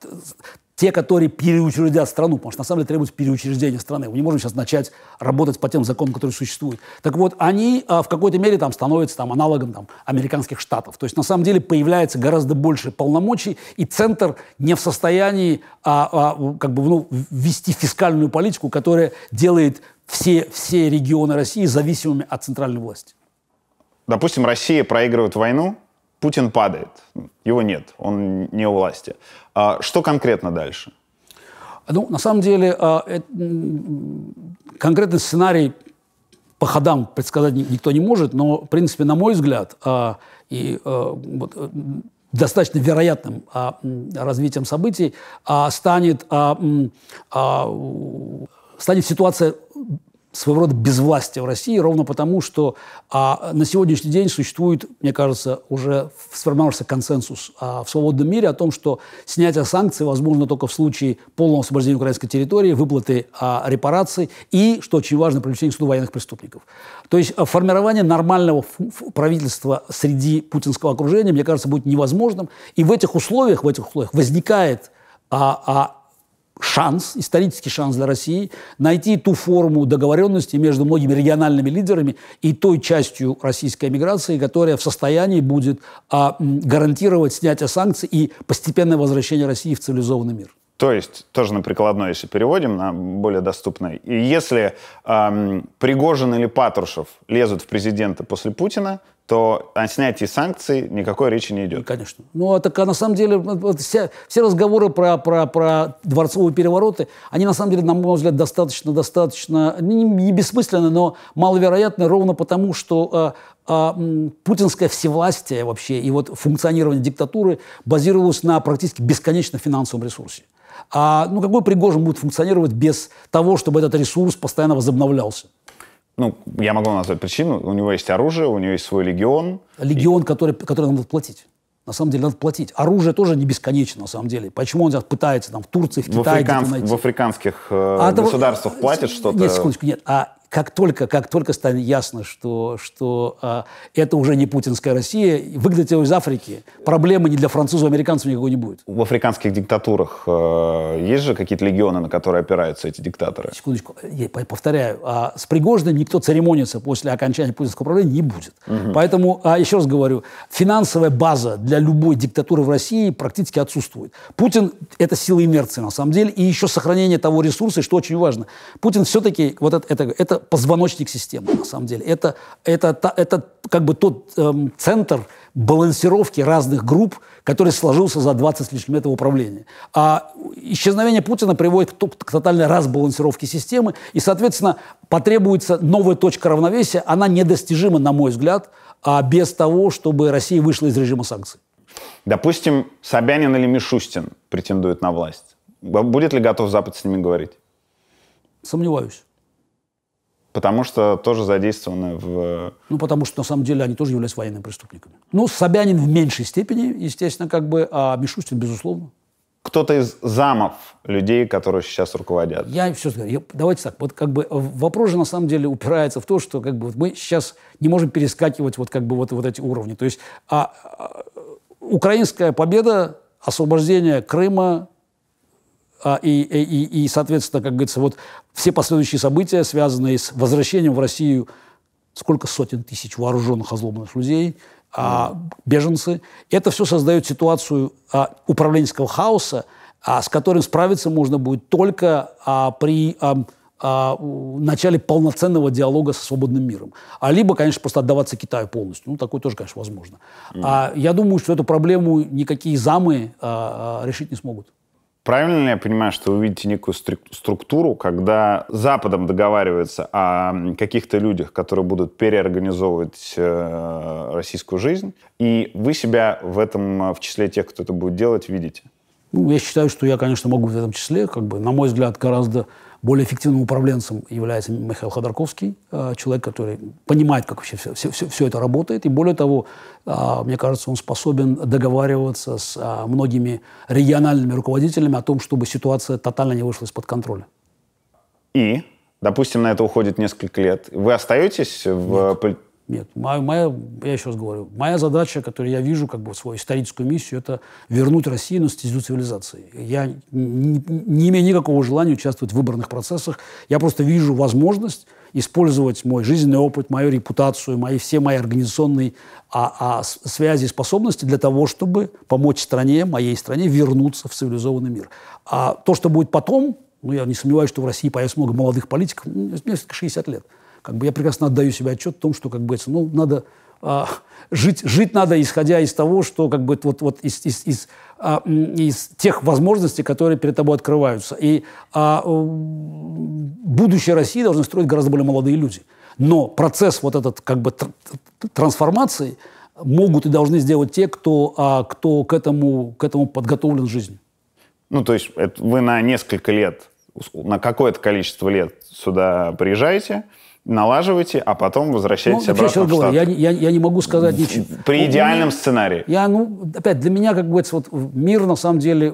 A: те, которые переучредят страну, потому что на самом деле требуется переучреждение страны. Мы не можем сейчас начать работать по тем законам, которые существуют. Так вот, они э, в какой-то мере там становятся там, аналогом там, американских штатов. То есть на самом деле появляется гораздо больше полномочий, и центр не в состоянии а, а, как бы, ну, вести фискальную политику, которая делает все, все регионы России зависимыми от центральной власти.
B: Допустим, Россия проигрывает войну, Путин падает. Его нет, он не у власти. А что конкретно дальше? Ну, на самом деле, а, э, конкретный сценарий
A: по ходам предсказать никто не может, но, в принципе, на мой взгляд, а, и э, вот, э, достаточно вероятным развитием событий станет, станет ситуация своего рода безвластия в России, ровно потому, что а, на сегодняшний день существует, мне кажется, уже сформировался консенсус а, в свободном мире о том, что снятие санкций возможно только в случае полного освобождения украинской территории, выплаты а, репараций и, что очень важно, привлечение к суду военных преступников. То есть а, формирование нормального правительства среди путинского окружения, мне кажется, будет невозможным. И в этих условиях, в этих условиях возникает а, а, шанс, исторический шанс для России найти ту форму договоренности между многими региональными лидерами и той частью российской эмиграции, которая в состоянии будет а, гарантировать снятие санкций и постепенное возвращение России в цивилизованный мир.
B: То есть, тоже на прикладной, если переводим, на более доступное. И если эм, Пригожин или Патрушев лезут в президента после Путина, то о снятии санкций никакой речи не идет. конечно.
A: Ну, а так а на самом деле вся, все разговоры про, про, про дворцовые перевороты, они на самом деле, на мой взгляд, достаточно, достаточно не, не бессмысленны, но маловероятны ровно потому, что а, а, путинское всевластие вообще и вот функционирование диктатуры базировалось на практически бесконечном финансовом ресурсе. А ну какой Пригожин будет функционировать без того, чтобы этот ресурс постоянно возобновлялся?
B: ну, я могу назвать причину. У него есть оружие, у него есть свой легион. Легион, и... который, который
A: надо платить. На самом деле надо платить. Оружие тоже не бесконечно, на самом деле. Почему он сейчас пытается там в Турции, в Китае в, африкан... найти? в
B: африканских э, а государствах это... платят что-то? Нет, секундочку,
A: нет. А как только, как только станет ясно, что, что а, это уже не путинская Россия, выгнать его из Африки,
B: проблемы ни для французов, американцев никакой не будет. В африканских диктатурах э, есть же какие-то легионы, на которые опираются эти диктаторы?
A: Секундочку, я повторяю, а, с Пригожиным никто церемониться после окончания путинского правления не будет. Угу. Поэтому, а, еще раз говорю, финансовая база для любой диктатуры в России практически отсутствует. Путин – это сила инерции, на самом деле, и еще сохранение того ресурса, что очень важно. Путин все-таки, вот это, это, это позвоночник системы, на самом деле. Это, это, это как бы тот эм, центр балансировки разных групп, который сложился за 20 с лишним лет управления. А исчезновение Путина приводит к, к тотальной разбалансировке системы, и, соответственно, потребуется новая точка равновесия. Она недостижима, на мой взгляд, а без того, чтобы Россия вышла
B: из режима санкций. Допустим, Собянин или Мишустин претендуют на власть. Будет ли готов Запад с ними говорить? Сомневаюсь. Потому что тоже задействованы в... Э,
A: ну, потому что, на самом деле, они тоже являются военными преступниками. Ну, Собянин в меньшей степени, естественно, как бы, а Мишустин, безусловно.
B: Кто-то из замов людей, которые сейчас руководят.
A: Я все говорю. Давайте так. Вот как бы э, вопрос же на самом деле упирается в то, что как бы вот мы сейчас не можем перескакивать вот как бы вот, вот эти уровни. То есть а, а, украинская победа, освобождение Крыма, а, и, и, и, соответственно, как говорится, вот все последующие события, связанные с возвращением в Россию сколько сотен тысяч вооруженных озлобленных людей, а, беженцы, это все создает ситуацию а, управленческого хаоса, а, с которым справиться можно будет только а, при а, а, начале полноценного диалога со свободным миром. А либо, конечно, просто отдаваться Китаю полностью. Ну, такое тоже, конечно, возможно. Mm. А, я думаю, что эту проблему никакие замы а, а решить не смогут.
B: Правильно ли я понимаю, что вы видите некую структуру, когда Западом договариваются о каких-то людях, которые будут переорганизовывать э, российскую жизнь, и вы себя в этом, э, в числе тех, кто это будет делать, видите?
A: Ну, я считаю, что я, конечно, могу в этом числе, как бы, на мой взгляд, гораздо более эффективным управленцем является Михаил Ходорковский, э, человек, который понимает, как вообще все, все, все это работает. И более того, э, мне кажется, он способен договариваться с э, многими региональными руководителями о том, чтобы ситуация тотально не вышла из-под контроля.
B: И, допустим, на это уходит несколько лет. Вы остаетесь в... Нет,
A: моя, моя, я еще раз говорю, моя задача, которую я вижу, как бы свою историческую миссию, это вернуть Россию на стезю цивилизации. Я не, не имею никакого желания участвовать в выборных процессах. Я просто вижу возможность использовать мой жизненный опыт, мою репутацию, мои, все мои организационные а, а, связи и способности для того, чтобы помочь стране, моей стране вернуться в цивилизованный мир. А то, что будет потом, ну, я не сомневаюсь, что в России появится много молодых политиков, ну, несколько 60 лет – как бы я прекрасно отдаю себе отчет в том, что как бы это, ну, надо а, жить, жить надо, исходя из того, что как бы вот, вот из, из, из, а, из тех возможностей, которые перед тобой открываются. И а, будущее России должны строить гораздо более молодые люди. Но процесс вот этот как бы тр трансформации могут и должны сделать те, кто, а, кто к, этому, к этому подготовлен в жизни.
B: Ну, то есть это вы на несколько лет, на какое-то количество лет сюда приезжаете – налаживайте, а потом возвращайтесь ну, обратно в говорю, штат. Я, я, я не могу сказать ничего. При идеальном меня, сценарии.
A: Я, ну, опять, для меня, как бы, это вот мир, на самом деле,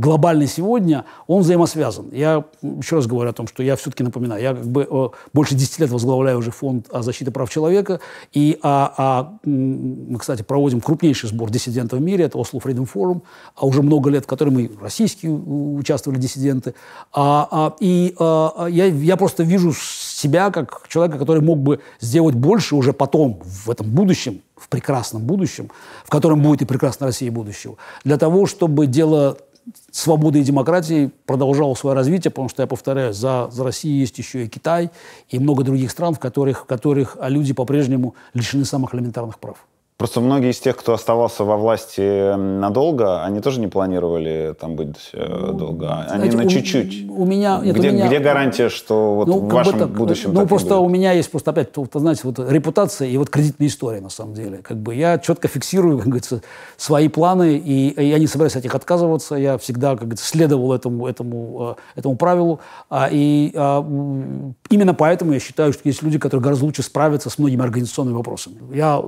A: глобальный сегодня, он взаимосвязан. Я еще раз говорю о том, что я все-таки напоминаю, я как бы э, больше 10 лет возглавляю уже фонд защиты прав человека, и а, а, мы, кстати, проводим крупнейший сбор диссидентов в мире, это Oslo Freedom Forum, а уже много лет, в котором мы российские участвовали диссиденты. А, а, и а, а, я, я просто вижу себя как человека, который мог бы сделать больше уже потом, в этом будущем, в прекрасном будущем, в котором будет и прекрасная Россия будущего, для того, чтобы дело свободы и демократии продолжало свое развитие, потому что, я повторяю, за, за Россией есть еще и Китай и много других стран, в которых, в которых люди по-прежнему лишены самых элементарных прав.
B: Просто многие из тех, кто оставался во власти надолго, они тоже не планировали там быть э, ну, долго. А они Знаете, на чуть-чуть. У,
A: у меня, нет, где, у меня, где гарантия,
B: что вот ну, в вашем так, будущем Ну, так просто
A: у меня есть просто опять, вот, знаете, вот репутация и вот кредитная история, на самом деле. Как бы я четко фиксирую, как говорится, свои планы, и, и я не собираюсь от них отказываться. Я всегда, как говорится, следовал этому, этому, э, этому правилу. а И а, именно поэтому я считаю, что есть люди, которые гораздо лучше справятся с многими организационными вопросами. Я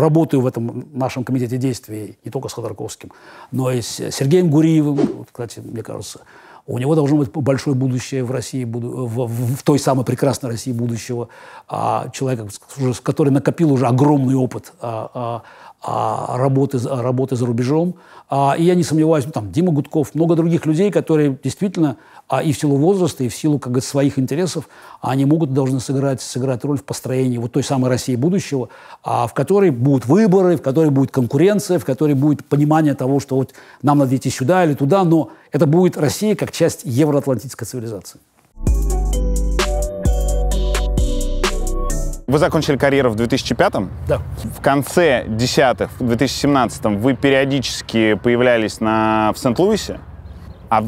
A: работаю в этом нашем комитете действий не только с Ходорковским, но и с Сергеем Гуриевым, вот, кстати, мне кажется, у него должно быть большое будущее в России, в, в, в той самой прекрасной России будущего. А, человека, который накопил уже огромный опыт а, а, а работы, работы за рубежом. А, и я не сомневаюсь, ну, там Дима Гудков, много других людей, которые действительно а и в силу возраста, и в силу как бы, своих интересов они могут должны сыграть, сыграть роль в построении вот той самой России будущего, а в которой будут выборы, в которой будет конкуренция, в которой будет понимание того, что вот нам надо идти сюда или туда, но это будет Россия как часть евроатлантической цивилизации.
B: Вы закончили карьеру в 2005? Да. В конце десятых, в 2017 вы периодически появлялись на, в Сент-Луисе, а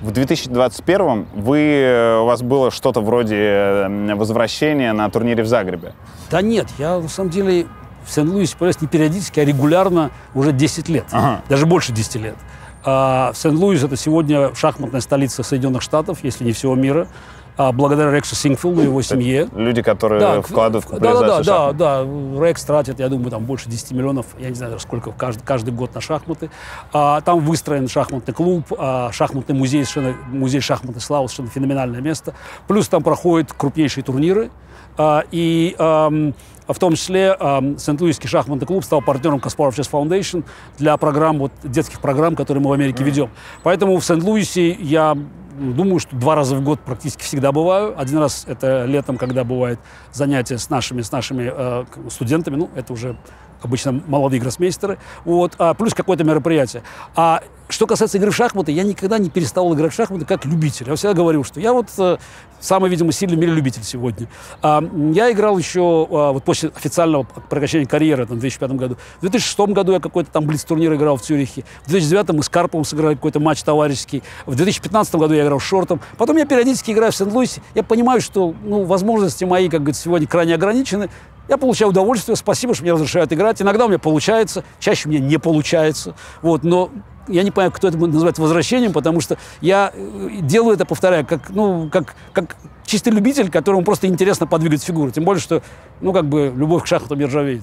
B: в 2021 вы, э, у вас было что-то вроде э, возвращения на турнире в Загребе?
A: Да нет, я на самом деле в Сент-Луисе появляюсь не периодически, а регулярно уже 10 лет, ага. даже больше 10 лет. А Сент-Луис это сегодня шахматная столица Соединенных Штатов, если не всего мира. А благодаря Рексу Сингфилду и его
B: семье. Люди, которые да, вкладывают в Да, да, да, да,
A: да. Рекс тратит, я думаю, там больше 10 миллионов, я не знаю, сколько, каждый, каждый год на шахматы. А, там выстроен шахматный клуб, а, шахматный музей, совершенно, музей шахматной славы, совершенно феноменальное место. Плюс там проходят крупнейшие турниры. А, и а в том числе Сент-Луисский шахматный клуб стал партнером Каспаров Chess Foundation для программ, вот, детских программ, которые мы в Америке mm-hmm. ведем. Поэтому в Сент-Луисе я думаю, что два раза в год практически всегда бываю. Один раз это летом, когда бывает занятие с нашими, с нашими э, студентами. Ну, это уже обычно молодые гроссмейстеры. Вот, а, плюс какое-то мероприятие. А что касается игры в шахматы, я никогда не переставал играть в шахматы как любитель. Я всегда говорил, что я вот э, Самый, видимо, сильный в любитель сегодня. А, я играл еще а, вот после официального прекращения карьеры там, в 2005 году. В 2006 году я какой-то там блиц-турнир играл в Цюрихе. В 2009 мы с Карповым сыграли какой-то матч товарищеский. В 2015 году я играл шортом. Потом я периодически играю в Сент-Луисе. Я понимаю, что ну, возможности мои, как говорится, сегодня крайне ограничены. Я получаю удовольствие, спасибо, что мне разрешают играть. Иногда у меня получается, чаще у меня не получается. Вот, но я не понимаю, кто это будет называть возвращением, потому что я э, делаю это, повторяю, как, ну, как, как чистый любитель, которому просто интересно подвигать фигуру. Тем более, что, ну, как бы, любовь к шахматам не ржавеет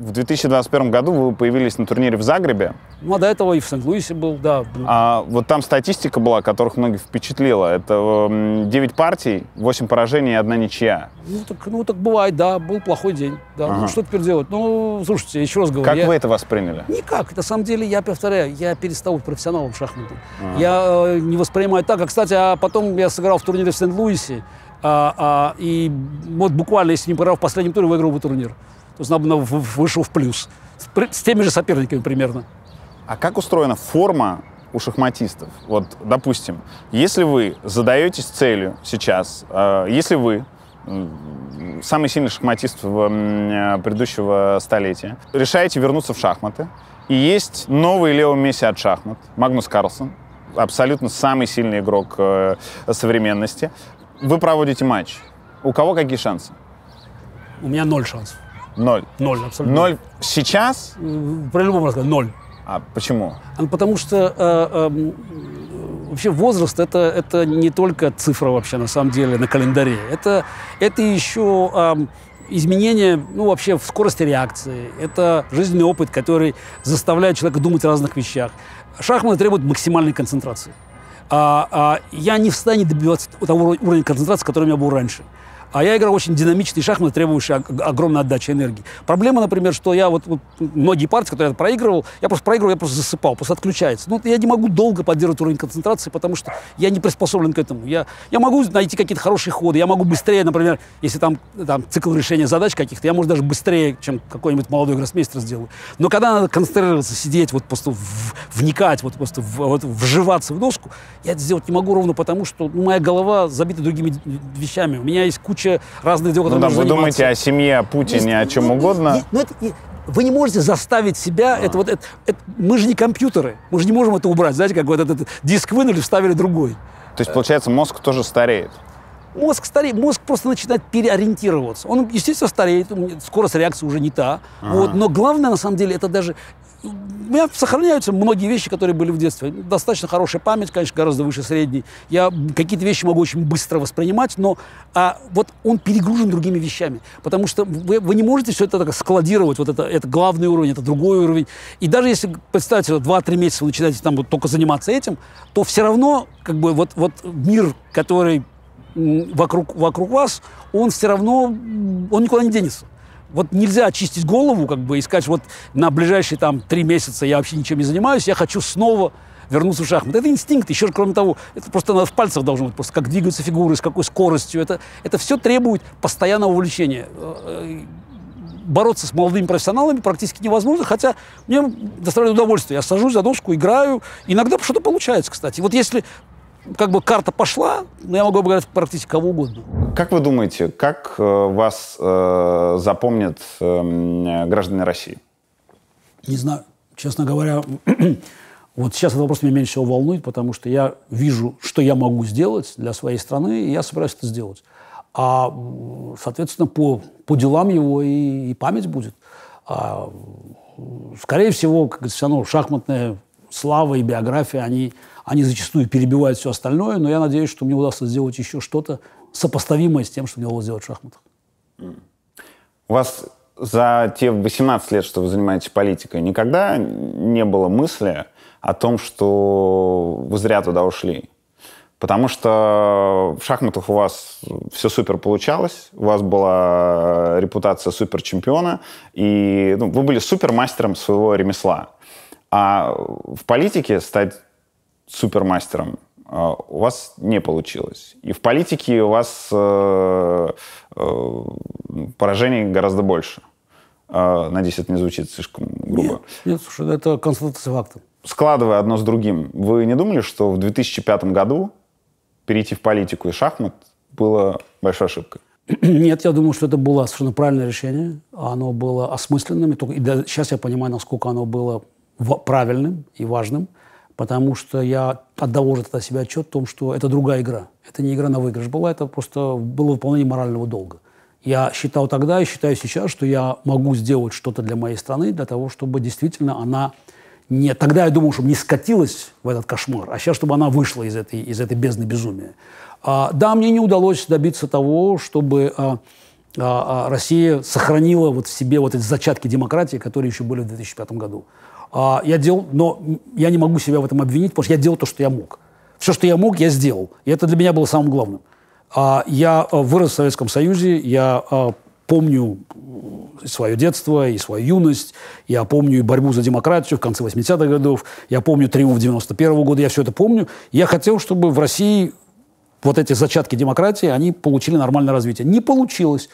B: в 2021 году вы появились на турнире в Загребе.
A: Ну, а до этого и в Сент-Луисе был, да.
B: А вот там статистика была, которых многих впечатлила. Это 9 эм, партий, 8 поражений и одна ничья.
A: Ну так, ну, так бывает, да. Был плохой день. Да. Ага. Ну, что теперь делать? Ну, слушайте,
B: еще раз говорю. Как я... вы это восприняли?
A: Никак. На самом деле, я повторяю, я перестал быть профессионалом шахматом. Ага. Я э, не воспринимаю так. А, кстати, а потом я сыграл в турнире в Сент-Луисе. А, а, и вот буквально, если не проиграл в последнем туре, выиграл бы турнир то есть вышел в плюс.
B: С теми же соперниками примерно. А как устроена форма у шахматистов? Вот, допустим, если вы задаетесь целью сейчас, э, если вы самый сильный шахматист в, э, предыдущего столетия, решаете вернуться в шахматы, и есть новый Лео Месси от шахмат, Магнус Карлсон, абсолютно самый сильный игрок э, современности. Вы проводите матч. У кого какие шансы? У меня ноль шансов. Ноль. Ноль, абсолютно. Ноль сейчас?
A: При любом раскладе ноль. А почему?
B: А, потому что э, э,
A: вообще возраст это, это не только цифра вообще на самом деле на календаре. Это, это еще э, эм, изменения, ну, вообще в скорости реакции. Это жизненный опыт, который заставляет человека думать о разных вещах. Шахматы требуют максимальной концентрации. А, а, я не в состоянии добиваться того уровня концентрации, который у меня был раньше. А я играю очень динамичный шахмат, требующий огромной отдачи энергии. Проблема, например, что я вот, вот многие партии, которые я проигрывал, я просто проигрывал, я просто засыпал, просто отключается. Ну, я не могу долго поддерживать уровень концентрации, потому что я не приспособлен к этому. Я, я могу найти какие-то хорошие ходы, я могу быстрее, например, если там, там цикл решения задач каких-то, я, может, даже быстрее, чем какой-нибудь молодой гроссмейстер сделаю. Но когда надо концентрироваться, сидеть вот просто в, вникать, вот просто в, вот, вживаться в доску, я это сделать не могу ровно потому, что ну, моя голова забита другими вещами. У меня есть куча разных дел, ну которые ну, да, Вы заниматься. думаете о
B: семье, о Путине, есть, о чем ну, угодно? Не,
A: ну, это, не, вы не можете заставить себя, а. это вот, это, это, мы же не компьютеры, мы же не можем это убрать, знаете, как вот этот диск
B: вынули, вставили другой. То есть, получается, мозг тоже стареет?
A: Мозг стареет, мозг просто начинает переориентироваться. Он, естественно, стареет, скорость реакции уже не та. Ага. Вот, но главное, на самом деле, это даже у меня сохраняются многие вещи, которые были в детстве. Достаточно хорошая память, конечно, гораздо выше средней. Я какие-то вещи могу очень быстро воспринимать, но а, вот он перегружен другими вещами. Потому что вы, вы не можете все это так складировать. Вот это, это главный уровень, это другой уровень. И даже если, представьте, 2-3 месяца вы начинаете там вот только заниматься этим, то все равно как бы вот, вот мир, который вокруг, вокруг вас, он все равно, он никуда не денется вот нельзя очистить голову, как бы, и сказать, вот на ближайшие там три месяца я вообще ничем не занимаюсь, я хочу снова вернуться в шахматы. Это инстинкт, еще кроме того, это просто надо в пальцах должно быть, просто как двигаются фигуры, с какой скоростью. Это, это все требует постоянного увлечения. Э, э, бороться с молодыми профессионалами практически невозможно, хотя мне доставляет удовольствие. Я сажусь за доску, играю, иногда что-то получается, кстати. Вот если как бы карта пошла, но я могу обыграть практически кого угодно.
B: Как вы думаете, как э, вас э, запомнят э, граждане России?
A: Не знаю. Честно говоря, вот сейчас этот вопрос меня меньше всего волнует, потому что я вижу, что я могу сделать для своей страны, и я собираюсь это сделать. А, соответственно, по, по делам его и, и память будет. А, скорее всего, как говорится, все равно шахматная слава и биография, они они зачастую перебивают все остальное, но я надеюсь, что мне удастся сделать еще что-то сопоставимое с тем, что мне удалось сделать в шахматах.
B: У вас за те 18 лет, что вы занимаетесь политикой, никогда не было мысли о том, что вы зря туда ушли? Потому что в шахматах у вас все супер получалось, у вас была репутация супер чемпиона, и ну, вы были супер мастером своего ремесла. А в политике стать супермастером, а, у вас не получилось. И в политике у вас э, э, поражений гораздо больше. А, надеюсь, это не звучит слишком грубо. Нет, нет слушай, ну это констатация факта. Складывая одно с другим, вы не думали, что в 2005 году перейти в политику и шахмат было большой ошибкой?
A: Нет, я думаю, что это было совершенно правильное решение. Оно было осмысленным. И, только, и сейчас я понимаю, насколько оно было правильным и важным потому что я отдавал уже тогда себе отчет в том, что это другая игра. Это не игра на выигрыш была, это просто было выполнение морального долга. Я считал тогда и считаю сейчас, что я могу сделать что-то для моей страны, для того, чтобы действительно она не... Тогда я думал, чтобы не скатилась в этот кошмар, а сейчас, чтобы она вышла из этой, из этой бездны безумия. А, да, мне не удалось добиться того, чтобы а, а, а Россия сохранила вот в себе вот эти зачатки демократии, которые еще были в 2005 году. А, я делал, но я не могу себя в этом обвинить, потому что я делал то, что я мог. Все, что я мог, я сделал. И это для меня было самым главным. А, я э, вырос в Советском Союзе, я а, помню э, свое детство и свою юность, я помню и борьбу за демократию в конце 80-х годов, я помню триумф 91-го года, я все это помню. Я хотел, чтобы в России вот эти зачатки демократии, они получили нормальное развитие. Не получилось.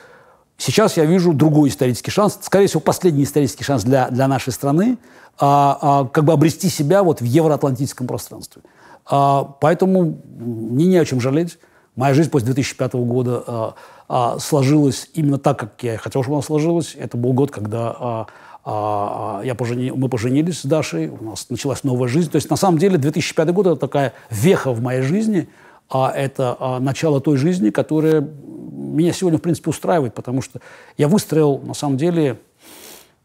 A: Сейчас я вижу другой исторический шанс, скорее всего, последний исторический шанс для, для нашей страны, а, а, как бы обрести себя вот в евроатлантическом пространстве. А, поэтому мне не о чем жалеть. Моя жизнь после 2005 года а, а, сложилась именно так, как я хотел, чтобы она сложилась. Это был год, когда а, а, я пожени, мы поженились с Дашей, у нас началась новая жизнь. То есть, на самом деле, 2005 год – это такая веха в моей жизни – а это а, начало той жизни, которая меня сегодня, в принципе, устраивает, потому что я выстроил, на самом деле,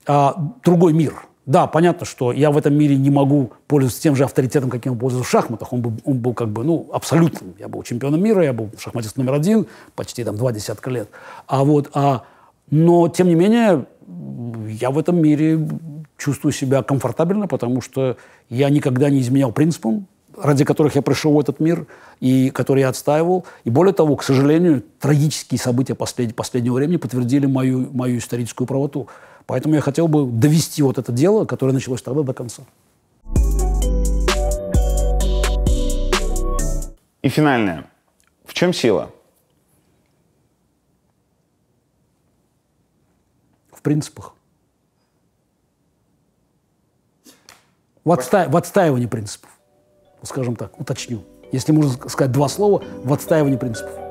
A: а, другой мир. Да, понятно, что я в этом мире не могу пользоваться тем же авторитетом, каким он пользовался в шахматах. Он был, он был как бы, ну, абсолютным. Я был чемпионом мира, я был шахматист номер один почти там два десятка лет. А вот, а, но, тем не менее, я в этом мире чувствую себя комфортабельно, потому что я никогда не изменял принципам, ради которых я пришел в этот мир и которые я отстаивал. И более того, к сожалению, трагические события послед... последнего времени подтвердили мою, мою историческую правоту. Поэтому я хотел бы довести вот это дело, которое началось тогда, до конца.
B: И финальное. В чем сила? В принципах.
A: В, отста... в отстаивании принципов скажем так, уточню. Если можно сказать два слова в отстаивании принципов.